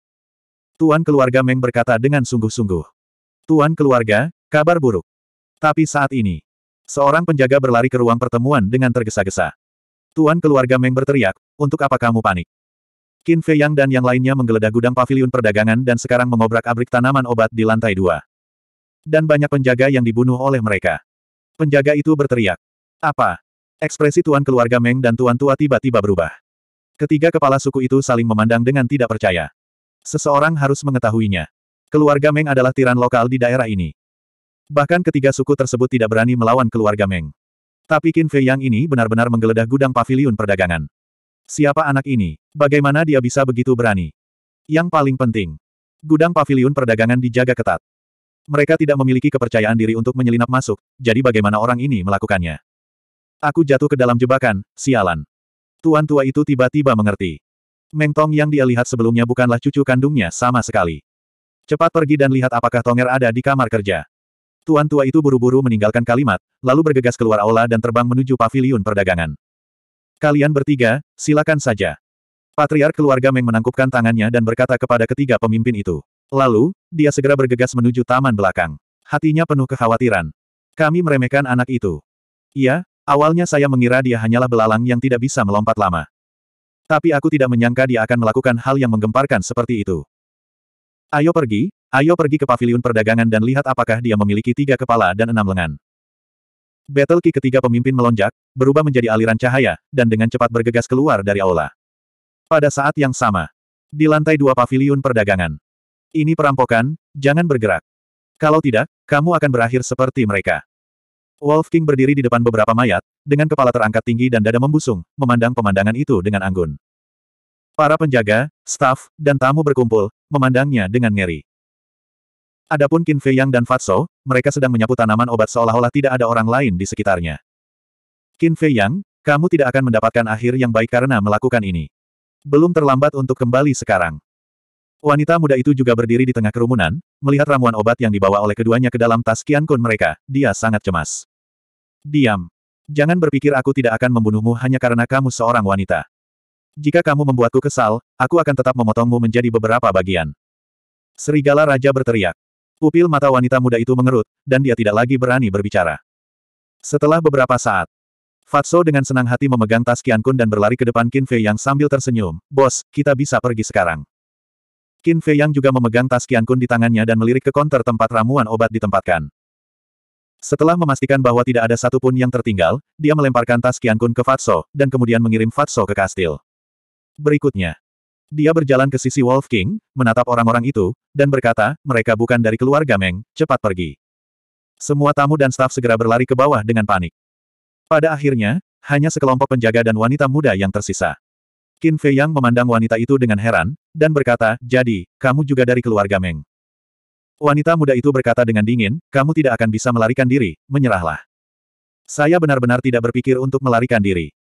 Tuan keluarga Meng berkata dengan sungguh-sungguh. Tuan keluarga, kabar buruk. Tapi saat ini, seorang penjaga berlari ke ruang pertemuan dengan tergesa-gesa. Tuan keluarga Meng berteriak, untuk apa kamu panik? Qin Fei Yang dan yang lainnya menggeledah gudang pavilion perdagangan dan sekarang mengobrak-abrik tanaman obat di lantai dua. Dan banyak penjaga yang dibunuh oleh mereka. Penjaga itu berteriak. Apa? Ekspresi tuan keluarga Meng dan tuan tua tiba-tiba berubah. Ketiga kepala suku itu saling memandang dengan tidak percaya. Seseorang harus mengetahuinya. Keluarga Meng adalah tiran lokal di daerah ini. Bahkan ketiga suku tersebut tidak berani melawan keluarga Meng. Tapi Qin Fei Yang ini benar-benar menggeledah gudang pavilion perdagangan. Siapa anak ini? Bagaimana dia bisa begitu berani? Yang paling penting, gudang pavilion perdagangan dijaga ketat. Mereka tidak memiliki kepercayaan diri untuk menyelinap masuk, jadi bagaimana orang ini melakukannya? Aku jatuh ke dalam jebakan, sialan. Tuan tua itu tiba-tiba mengerti. Meng Tong yang dia lihat sebelumnya bukanlah cucu kandungnya sama sekali. Cepat pergi dan lihat apakah Tonger ada di kamar kerja. Tuan tua itu buru-buru meninggalkan kalimat, lalu bergegas keluar aula dan terbang menuju paviliun perdagangan. Kalian bertiga, silakan saja. Patriark keluarga Meng menangkupkan tangannya dan berkata kepada ketiga pemimpin itu. Lalu, dia segera bergegas menuju taman belakang. Hatinya penuh kekhawatiran. Kami meremehkan anak itu. Iya, awalnya saya mengira dia hanyalah belalang yang tidak bisa melompat lama. Tapi aku tidak menyangka dia akan melakukan hal yang menggemparkan seperti itu. Ayo pergi, ayo pergi ke pavilion perdagangan dan lihat apakah dia memiliki tiga kepala dan enam lengan. Battle Ki ketiga pemimpin melonjak, berubah menjadi aliran cahaya, dan dengan cepat bergegas keluar dari aula. Pada saat yang sama, di lantai dua pavilion perdagangan. Ini perampokan, jangan bergerak. Kalau tidak, kamu akan berakhir seperti mereka. Wolf King berdiri di depan beberapa mayat, dengan kepala terangkat tinggi dan dada membusung, memandang pemandangan itu dengan anggun. Para penjaga, staf, dan tamu berkumpul, memandangnya dengan ngeri. Adapun Qin Fei Yang dan Fatso, mereka sedang menyapu tanaman obat seolah-olah tidak ada orang lain di sekitarnya. Qin Fei Yang, kamu tidak akan mendapatkan akhir yang baik karena melakukan ini. Belum terlambat untuk kembali sekarang. Wanita muda itu juga berdiri di tengah kerumunan, melihat ramuan obat yang dibawa oleh keduanya ke dalam tas Kian Kun mereka, dia sangat cemas. Diam. Jangan berpikir aku tidak akan membunuhmu hanya karena kamu seorang wanita. Jika kamu membuatku kesal, aku akan tetap memotongmu menjadi beberapa bagian. Serigala Raja berteriak. Pupil mata wanita muda itu mengerut, dan dia tidak lagi berani berbicara. Setelah beberapa saat, Fatso dengan senang hati memegang tas Kian Kun dan berlari ke depan Qin Fei yang sambil tersenyum, Bos, kita bisa pergi sekarang. Qin Fei Yang juga memegang tas Qian Kun di tangannya dan melirik ke konter tempat ramuan obat ditempatkan. Setelah memastikan bahwa tidak ada satupun yang tertinggal, dia melemparkan tas Qian Kun ke Fatso, dan kemudian mengirim Fatso ke kastil. Berikutnya, dia berjalan ke sisi Wolf King, menatap orang-orang itu, dan berkata, mereka bukan dari keluarga Meng, cepat pergi. Semua tamu dan staf segera berlari ke bawah dengan panik. Pada akhirnya, hanya sekelompok penjaga dan wanita muda yang tersisa. Qin Fei Yang memandang wanita itu dengan heran, dan berkata, jadi, kamu juga dari keluarga Meng. Wanita muda itu berkata dengan dingin, kamu tidak akan bisa melarikan diri, menyerahlah. Saya benar-benar tidak berpikir untuk melarikan diri.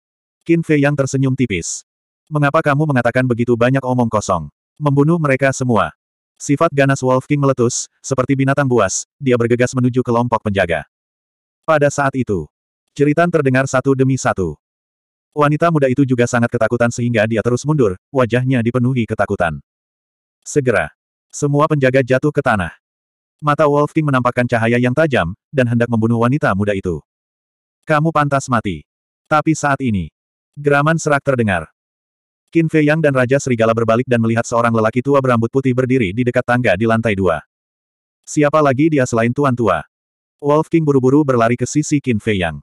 Qin Fei yang tersenyum tipis. Mengapa kamu mengatakan begitu banyak omong kosong? Membunuh mereka semua. Sifat ganas Wolf King meletus, seperti binatang buas, dia bergegas menuju kelompok penjaga. Pada saat itu, ceritan terdengar satu demi satu. Wanita muda itu juga sangat ketakutan sehingga dia terus mundur, wajahnya dipenuhi ketakutan. Segera. Semua penjaga jatuh ke tanah. Mata Wolf King menampakkan cahaya yang tajam, dan hendak membunuh wanita muda itu. Kamu pantas mati. Tapi saat ini. Geraman serak terdengar. Qin Fei Yang dan Raja Serigala berbalik dan melihat seorang lelaki tua berambut putih berdiri di dekat tangga di lantai dua. Siapa lagi dia selain tuan tua? Wolf King buru-buru berlari ke sisi Qin Fei Yang.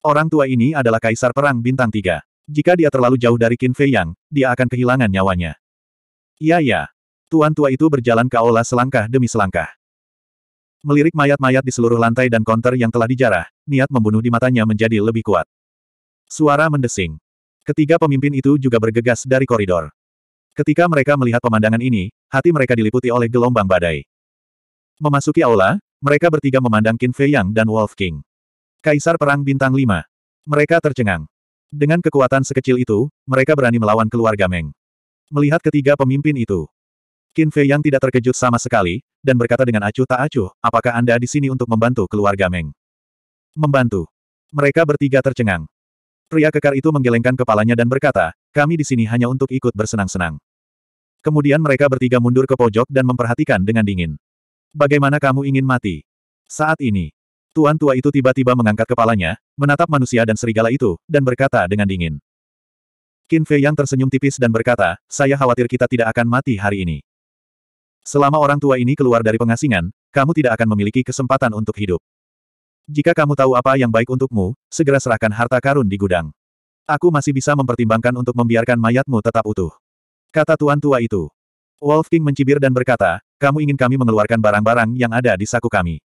Orang tua ini adalah kaisar perang bintang tiga. Jika dia terlalu jauh dari Qin Fei Yang, dia akan kehilangan nyawanya. Iya ya. Tuan tua itu berjalan ke aula selangkah demi selangkah. Melirik mayat-mayat di seluruh lantai dan konter yang telah dijarah, niat membunuh di matanya menjadi lebih kuat. Suara mendesing. Ketiga pemimpin itu juga bergegas dari koridor. Ketika mereka melihat pemandangan ini, hati mereka diliputi oleh gelombang badai. Memasuki aula, mereka bertiga memandang Qin Fei Yang dan Wolf King. Kaisar Perang Bintang 5. Mereka tercengang. Dengan kekuatan sekecil itu, mereka berani melawan keluarga Meng. Melihat ketiga pemimpin itu, Qin Fei yang tidak terkejut sama sekali, dan berkata dengan acuh tak acuh, apakah Anda di sini untuk membantu keluarga Meng? Membantu. Mereka bertiga tercengang. Pria kekar itu menggelengkan kepalanya dan berkata, kami di sini hanya untuk ikut bersenang-senang. Kemudian mereka bertiga mundur ke pojok dan memperhatikan dengan dingin. Bagaimana kamu ingin mati? Saat ini, Tuan tua itu tiba-tiba mengangkat kepalanya, menatap manusia dan serigala itu, dan berkata dengan dingin. Qin Fei yang tersenyum tipis dan berkata, saya khawatir kita tidak akan mati hari ini. Selama orang tua ini keluar dari pengasingan, kamu tidak akan memiliki kesempatan untuk hidup. Jika kamu tahu apa yang baik untukmu, segera serahkan harta karun di gudang. Aku masih bisa mempertimbangkan untuk membiarkan mayatmu tetap utuh. Kata tuan tua itu. Wolf King mencibir dan berkata, kamu ingin kami mengeluarkan barang-barang yang ada di saku kami.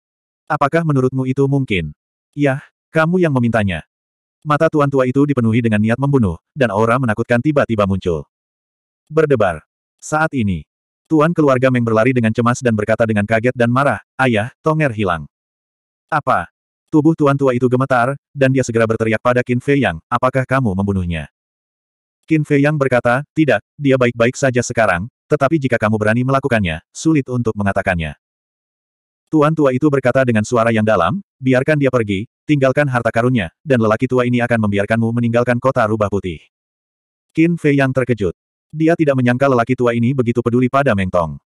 Apakah menurutmu itu mungkin? Yah, kamu yang memintanya. Mata tuan tua itu dipenuhi dengan niat membunuh, dan aura menakutkan tiba-tiba muncul. Berdebar. Saat ini, tuan keluarga Meng berlari dengan cemas dan berkata dengan kaget dan marah, Ayah, Tonger hilang. Apa? Tubuh tuan tua itu gemetar, dan dia segera berteriak pada Qin Fei Yang, apakah kamu membunuhnya? Qin Fei Yang berkata, tidak, dia baik-baik saja sekarang, tetapi jika kamu berani melakukannya, sulit untuk mengatakannya. Tuan tua itu berkata dengan suara yang dalam, biarkan dia pergi, tinggalkan harta karunnya, dan lelaki tua ini akan membiarkanmu meninggalkan kota rubah putih. Qin Fei yang terkejut. Dia tidak menyangka lelaki tua ini begitu peduli pada Meng Tong.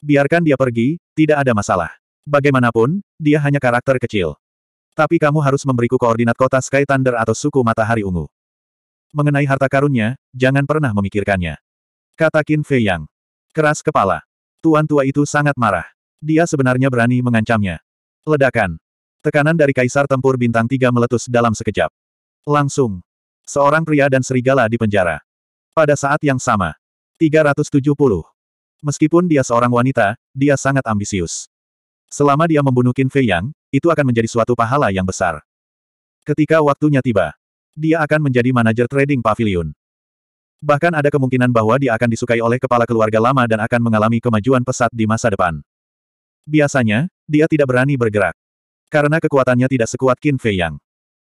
Biarkan dia pergi, tidak ada masalah. Bagaimanapun, dia hanya karakter kecil. Tapi kamu harus memberiku koordinat kota Sky Thunder atau suku matahari ungu. Mengenai harta karunnya, jangan pernah memikirkannya. Kata Qin Fei Yang. Keras kepala. Tuan tua itu sangat marah. Dia sebenarnya berani mengancamnya. Ledakan. Tekanan dari Kaisar Tempur Bintang Tiga meletus dalam sekejap. Langsung. Seorang pria dan serigala dipenjara. Pada saat yang sama. 370. Meskipun dia seorang wanita, dia sangat ambisius. Selama dia membunuh Qin Fei Yang, itu akan menjadi suatu pahala yang besar. Ketika waktunya tiba, dia akan menjadi manajer trading pavilion. Bahkan ada kemungkinan bahwa dia akan disukai oleh kepala keluarga lama dan akan mengalami kemajuan pesat di masa depan. Biasanya, dia tidak berani bergerak. Karena kekuatannya tidak sekuat Qin Fei Yang.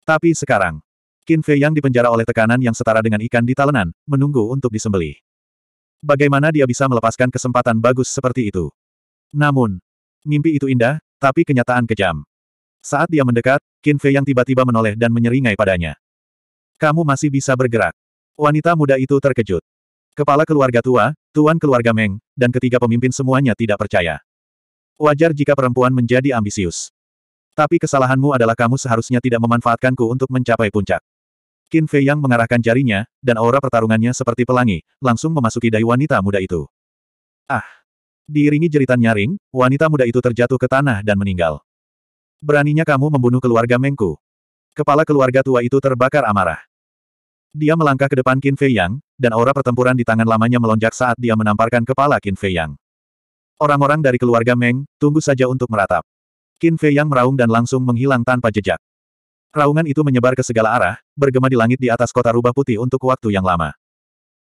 Tapi sekarang, Qin Fei Yang dipenjara oleh tekanan yang setara dengan ikan di talenan, menunggu untuk disembelih. Bagaimana dia bisa melepaskan kesempatan bagus seperti itu? Namun, mimpi itu indah, tapi kenyataan kejam. Saat dia mendekat, Qin Fei Yang tiba-tiba menoleh dan menyeringai padanya. Kamu masih bisa bergerak. Wanita muda itu terkejut. Kepala keluarga tua, tuan keluarga Meng, dan ketiga pemimpin semuanya tidak percaya. Wajar jika perempuan menjadi ambisius. Tapi kesalahanmu adalah kamu seharusnya tidak memanfaatkanku untuk mencapai puncak. Qin Fei yang mengarahkan jarinya, dan aura pertarungannya seperti pelangi, langsung memasuki dai wanita muda itu. Ah! Diiringi jeritan nyaring, wanita muda itu terjatuh ke tanah dan meninggal. Beraninya kamu membunuh keluarga Mengku. Kepala keluarga tua itu terbakar amarah. Dia melangkah ke depan Qin Fei Yang, dan aura pertempuran di tangan lamanya melonjak saat dia menamparkan kepala Qin Fei Yang. Orang-orang dari keluarga Meng, tunggu saja untuk meratap. Qin Fei yang meraung dan langsung menghilang tanpa jejak. Raungan itu menyebar ke segala arah, bergema di langit di atas kota rubah putih untuk waktu yang lama.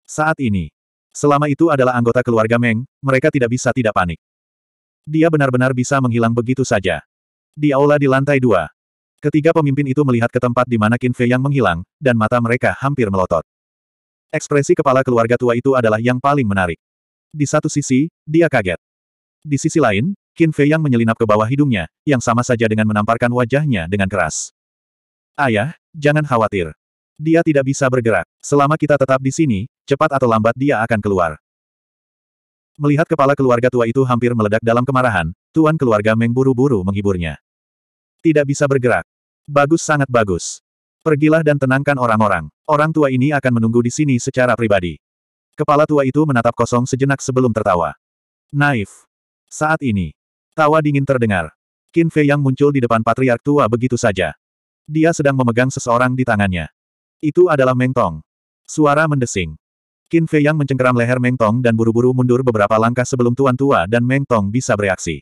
Saat ini, selama itu adalah anggota keluarga Meng, mereka tidak bisa tidak panik. Dia benar-benar bisa menghilang begitu saja. Di aula di lantai dua, ketiga pemimpin itu melihat ke tempat di mana Qin Fei yang menghilang, dan mata mereka hampir melotot. Ekspresi kepala keluarga tua itu adalah yang paling menarik. Di satu sisi, dia kaget. Di sisi lain, Qin Fei yang menyelinap ke bawah hidungnya, yang sama saja dengan menamparkan wajahnya dengan keras. Ayah, jangan khawatir. Dia tidak bisa bergerak. Selama kita tetap di sini, cepat atau lambat dia akan keluar. Melihat kepala keluarga tua itu hampir meledak dalam kemarahan, tuan keluarga Meng buru-buru menghiburnya. Tidak bisa bergerak. Bagus sangat bagus. Pergilah dan tenangkan orang-orang. Orang tua ini akan menunggu di sini secara pribadi. Kepala tua itu menatap kosong sejenak sebelum tertawa. Naif. Saat ini, tawa dingin terdengar. Qin Fei yang muncul di depan patriark tua begitu saja. Dia sedang memegang seseorang di tangannya. Itu adalah Meng Tong. Suara mendesing. Qin Fei yang mencengkeram leher Meng Tong dan buru-buru mundur beberapa langkah sebelum tuan tua dan Meng Tong bisa bereaksi.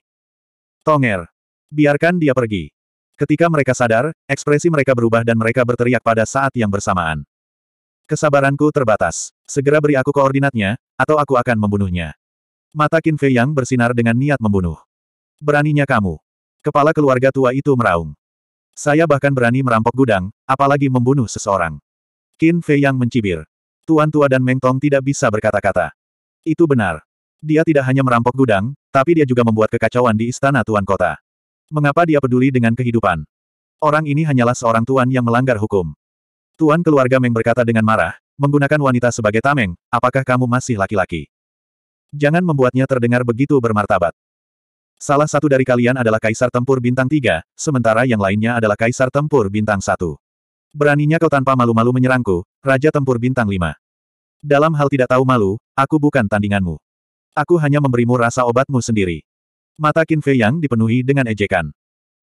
Tonger. Biarkan dia pergi. Ketika mereka sadar, ekspresi mereka berubah dan mereka berteriak pada saat yang bersamaan. Kesabaranku terbatas. Segera beri aku koordinatnya, atau aku akan membunuhnya. Mata Qin Fei Yang bersinar dengan niat membunuh. Beraninya kamu. Kepala keluarga tua itu meraung. Saya bahkan berani merampok gudang, apalagi membunuh seseorang. Qin Fei Yang mencibir. Tuan tua dan Meng Tong tidak bisa berkata-kata. Itu benar. Dia tidak hanya merampok gudang, tapi dia juga membuat kekacauan di istana tuan kota. Mengapa dia peduli dengan kehidupan? Orang ini hanyalah seorang tuan yang melanggar hukum. Tuan keluarga Meng berkata dengan marah, menggunakan wanita sebagai tameng, apakah kamu masih laki-laki? Jangan membuatnya terdengar begitu bermartabat. Salah satu dari kalian adalah kaisar tempur bintang 3, sementara yang lainnya adalah kaisar tempur bintang 1. Beraninya kau tanpa malu-malu menyerangku, Raja Tempur Bintang 5. Dalam hal tidak tahu malu, aku bukan tandinganmu. Aku hanya memberimu rasa obatmu sendiri. Mata Qin Fei Yang dipenuhi dengan ejekan.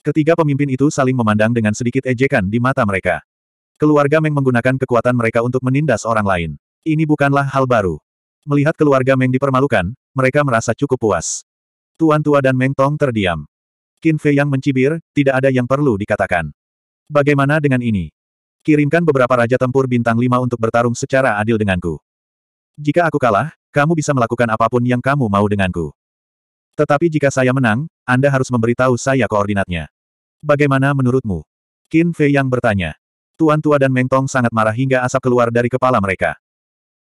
Ketiga pemimpin itu saling memandang dengan sedikit ejekan di mata mereka. Keluarga Meng menggunakan kekuatan mereka untuk menindas orang lain. Ini bukanlah hal baru. Melihat keluarga Meng dipermalukan, mereka merasa cukup puas. Tuan Tua dan Meng Tong terdiam. Qin Fei yang mencibir, tidak ada yang perlu dikatakan. Bagaimana dengan ini? Kirimkan beberapa raja tempur bintang lima untuk bertarung secara adil denganku. Jika aku kalah, kamu bisa melakukan apapun yang kamu mau denganku. Tetapi jika saya menang, Anda harus memberitahu saya koordinatnya. Bagaimana menurutmu? Qin Fei yang bertanya. Tuan Tua dan Meng Tong sangat marah hingga asap keluar dari kepala mereka.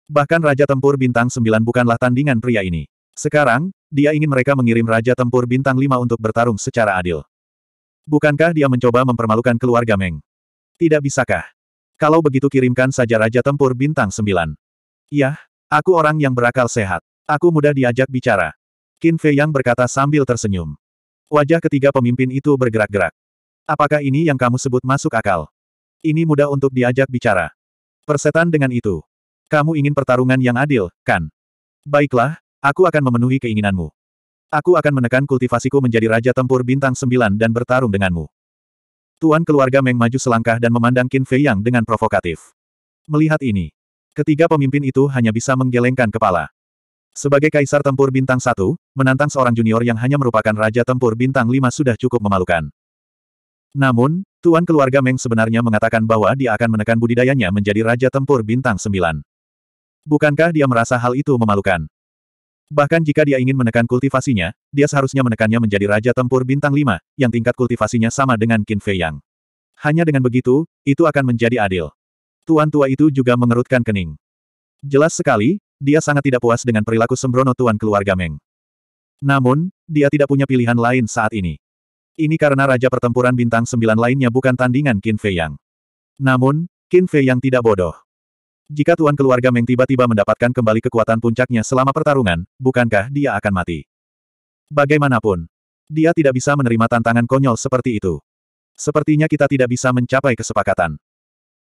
Bahkan Raja Tempur Bintang 9 bukanlah tandingan pria ini. Sekarang, dia ingin mereka mengirim Raja Tempur Bintang 5 untuk bertarung secara adil. Bukankah dia mencoba mempermalukan keluarga Meng? Tidak bisakah? Kalau begitu kirimkan saja Raja Tempur Bintang 9. Yah, aku orang yang berakal sehat. Aku mudah diajak bicara. Qin Fei Yang berkata sambil tersenyum. Wajah ketiga pemimpin itu bergerak-gerak. Apakah ini yang kamu sebut masuk akal? Ini mudah untuk diajak bicara. Persetan dengan itu, kamu ingin pertarungan yang adil, kan? Baiklah, aku akan memenuhi keinginanmu. Aku akan menekan kultivasiku menjadi Raja Tempur Bintang sembilan dan bertarung denganmu. Tuan keluarga Meng maju selangkah dan memandang Qin Fei Yang dengan provokatif. Melihat ini, ketiga pemimpin itu hanya bisa menggelengkan kepala. Sebagai kaisar tempur bintang satu, menantang seorang junior yang hanya merupakan raja tempur bintang lima sudah cukup memalukan. Namun, tuan keluarga Meng sebenarnya mengatakan bahwa dia akan menekan budidayanya menjadi raja tempur bintang sembilan. Bukankah dia merasa hal itu memalukan? Bahkan jika dia ingin menekan kultivasinya, dia seharusnya menekannya menjadi Raja Tempur Bintang 5, yang tingkat kultivasinya sama dengan Qin Fei Yang. Hanya dengan begitu, itu akan menjadi adil. Tuan tua itu juga mengerutkan kening. Jelas sekali, dia sangat tidak puas dengan perilaku sembrono tuan keluarga Meng. Namun, dia tidak punya pilihan lain saat ini. Ini karena Raja Pertempuran Bintang 9 lainnya bukan tandingan Qin Fei Yang. Namun, Qin Fei Yang tidak bodoh. Jika Tuan Keluarga Meng tiba-tiba mendapatkan kembali kekuatan puncaknya selama pertarungan, bukankah dia akan mati? Bagaimanapun, dia tidak bisa menerima tantangan konyol seperti itu. Sepertinya kita tidak bisa mencapai kesepakatan.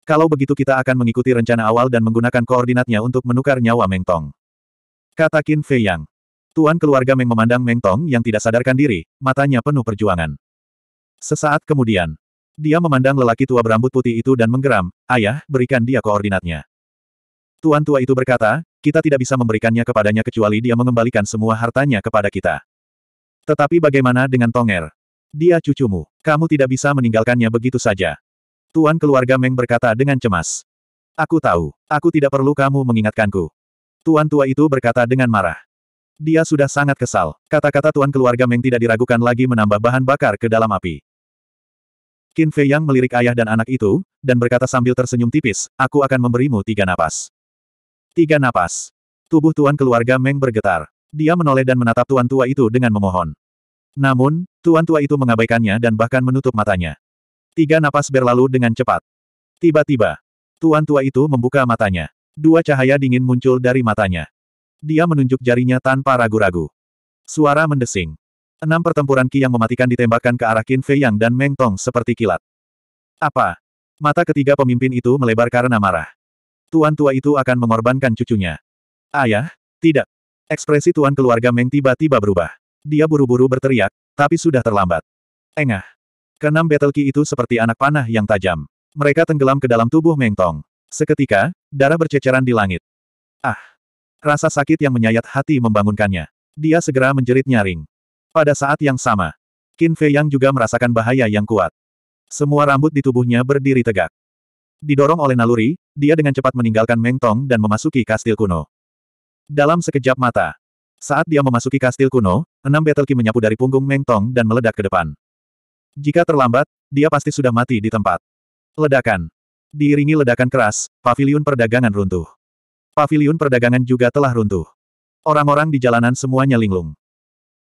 Kalau begitu kita akan mengikuti rencana awal dan menggunakan koordinatnya untuk menukar nyawa Meng Tong. Kata Qin Fei Yang. Tuan keluarga Meng memandang Meng Tong yang tidak sadarkan diri, matanya penuh perjuangan. Sesaat kemudian, dia memandang lelaki tua berambut putih itu dan menggeram, ayah, berikan dia koordinatnya. Tuan tua itu berkata, kita tidak bisa memberikannya kepadanya kecuali dia mengembalikan semua hartanya kepada kita. Tetapi bagaimana dengan Tonger? Dia cucumu. Kamu tidak bisa meninggalkannya begitu saja. Tuan keluarga Meng berkata dengan cemas. Aku tahu. Aku tidak perlu kamu mengingatkanku. Tuan tua itu berkata dengan marah. Dia sudah sangat kesal. Kata-kata tuan keluarga Meng tidak diragukan lagi menambah bahan bakar ke dalam api. Qin Fei Yang melirik ayah dan anak itu, dan berkata sambil tersenyum tipis, aku akan memberimu tiga napas. Tiga napas. Tubuh tuan keluarga Meng bergetar. Dia menoleh dan menatap tuan tua itu dengan memohon. Namun, tuan tua itu mengabaikannya dan bahkan menutup matanya. Tiga napas berlalu dengan cepat. Tiba-tiba, tuan tua itu membuka matanya. Dua cahaya dingin muncul dari matanya. Dia menunjuk jarinya tanpa ragu-ragu. Suara mendesing. Enam pertempuran Ki yang mematikan ditembakkan ke arah Qin Fei Yang dan Meng Tong seperti kilat. Apa? Mata ketiga pemimpin itu melebar karena marah. Tuan tua itu akan mengorbankan cucunya. Ayah? Tidak. Ekspresi tuan keluarga Meng tiba-tiba berubah. Dia buru-buru berteriak, tapi sudah terlambat. Engah. Kenam battle ki itu seperti anak panah yang tajam. Mereka tenggelam ke dalam tubuh Meng Tong. Seketika, darah berceceran di langit. Ah! Rasa sakit yang menyayat hati membangunkannya. Dia segera menjerit nyaring. Pada saat yang sama, Qin Fei Yang juga merasakan bahaya yang kuat. Semua rambut di tubuhnya berdiri tegak. Didorong oleh naluri, dia dengan cepat meninggalkan Mengtong dan memasuki kastil kuno. Dalam sekejap mata, saat dia memasuki kastil kuno, enam battle key menyapu dari punggung Mengtong dan meledak ke depan. Jika terlambat, dia pasti sudah mati di tempat. Ledakan. Diiringi ledakan keras, pavilion perdagangan runtuh. Pavilion perdagangan juga telah runtuh. Orang-orang di jalanan semuanya linglung.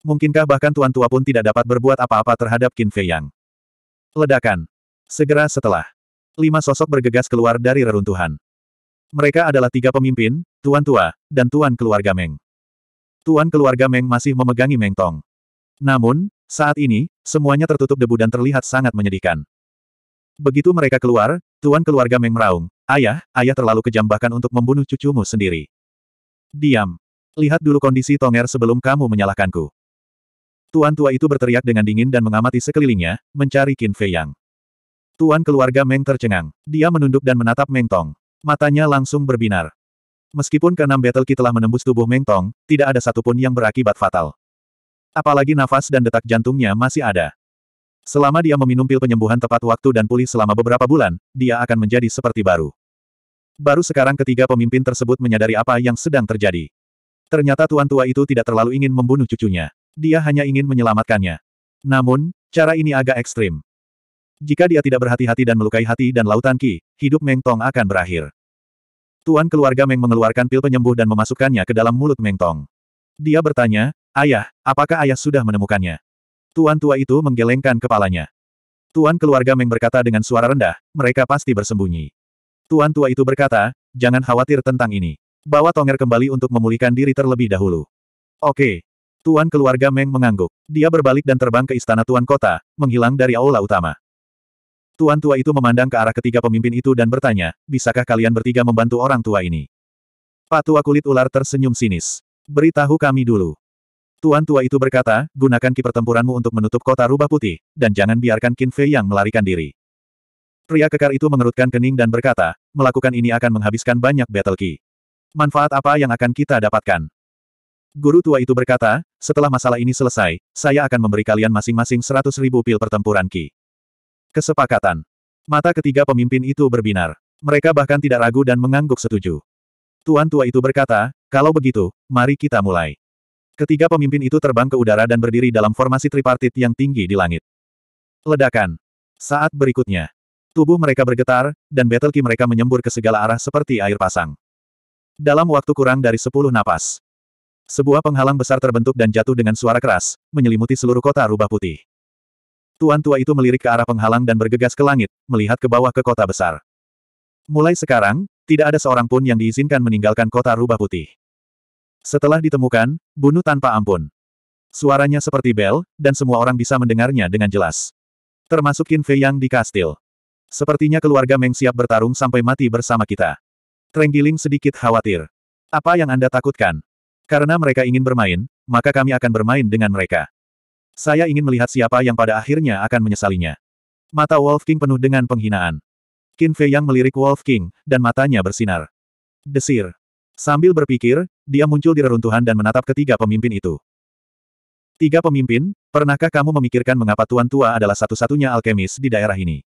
Mungkinkah bahkan tuan tua pun tidak dapat berbuat apa-apa terhadap Qin Fei Yang. Ledakan. Segera setelah Lima sosok bergegas keluar dari reruntuhan. Mereka adalah tiga pemimpin, Tuan Tua, dan Tuan Keluarga Meng. Tuan Keluarga Meng masih memegangi Meng Tong. Namun, saat ini, semuanya tertutup debu dan terlihat sangat menyedihkan. Begitu mereka keluar, Tuan Keluarga Meng meraung, Ayah, ayah terlalu kejam bahkan untuk membunuh cucumu sendiri. Diam. Lihat dulu kondisi Tonger sebelum kamu menyalahkanku. Tuan tua itu berteriak dengan dingin dan mengamati sekelilingnya, mencari Qin Fei Yang. Tuan keluarga Meng tercengang. Dia menunduk dan menatap Meng Tong. Matanya langsung berbinar. Meskipun keenam battle key telah menembus tubuh Meng Tong, tidak ada satupun yang berakibat fatal. Apalagi nafas dan detak jantungnya masih ada. Selama dia meminum pil penyembuhan tepat waktu dan pulih selama beberapa bulan, dia akan menjadi seperti baru. Baru sekarang ketiga pemimpin tersebut menyadari apa yang sedang terjadi. Ternyata tuan tua itu tidak terlalu ingin membunuh cucunya. Dia hanya ingin menyelamatkannya. Namun, cara ini agak ekstrim. Jika dia tidak berhati-hati dan melukai hati dan lautan Ki, hidup Meng Tong akan berakhir. Tuan keluarga Meng mengeluarkan pil penyembuh dan memasukkannya ke dalam mulut Meng Tong. Dia bertanya, Ayah, apakah ayah sudah menemukannya? Tuan tua itu menggelengkan kepalanya. Tuan keluarga Meng berkata dengan suara rendah, mereka pasti bersembunyi. Tuan tua itu berkata, jangan khawatir tentang ini. Bawa Tonger kembali untuk memulihkan diri terlebih dahulu. Oke. Tuan keluarga Meng mengangguk. Dia berbalik dan terbang ke istana Tuan Kota, menghilang dari aula utama. Tuan tua itu memandang ke arah ketiga pemimpin itu dan bertanya, bisakah kalian bertiga membantu orang tua ini? Pak tua kulit ular tersenyum sinis. Beritahu kami dulu. Tuan tua itu berkata, gunakan ki pertempuranmu untuk menutup kota rubah putih, dan jangan biarkan Qin Fei yang melarikan diri. Pria kekar itu mengerutkan kening dan berkata, melakukan ini akan menghabiskan banyak battle ki. Manfaat apa yang akan kita dapatkan? Guru tua itu berkata, setelah masalah ini selesai, saya akan memberi kalian masing-masing seratus ribu pil pertempuran ki. Kesepakatan. Mata ketiga pemimpin itu berbinar. Mereka bahkan tidak ragu dan mengangguk setuju. Tuan tua itu berkata, kalau begitu, mari kita mulai. Ketiga pemimpin itu terbang ke udara dan berdiri dalam formasi tripartit yang tinggi di langit. Ledakan. Saat berikutnya. Tubuh mereka bergetar, dan battle key mereka menyembur ke segala arah seperti air pasang. Dalam waktu kurang dari sepuluh napas. Sebuah penghalang besar terbentuk dan jatuh dengan suara keras, menyelimuti seluruh kota rubah putih. Tuan tua itu melirik ke arah penghalang dan bergegas ke langit, melihat ke bawah ke kota besar. Mulai sekarang, tidak ada seorang pun yang diizinkan meninggalkan kota rubah putih. Setelah ditemukan, bunuh tanpa ampun. Suaranya seperti bel, dan semua orang bisa mendengarnya dengan jelas. Termasuk Qin Fei yang di kastil. Sepertinya keluarga Meng siap bertarung sampai mati bersama kita. Trenggiling sedikit khawatir. Apa yang Anda takutkan? Karena mereka ingin bermain, maka kami akan bermain dengan mereka. Saya ingin melihat siapa yang pada akhirnya akan menyesalinya. Mata Wolf King penuh dengan penghinaan. Qin Fei yang melirik Wolf King, dan matanya bersinar. Desir. Sambil berpikir, dia muncul di reruntuhan dan menatap ketiga pemimpin itu. Tiga pemimpin, pernahkah kamu memikirkan mengapa Tuan Tua adalah satu-satunya alkemis di daerah ini?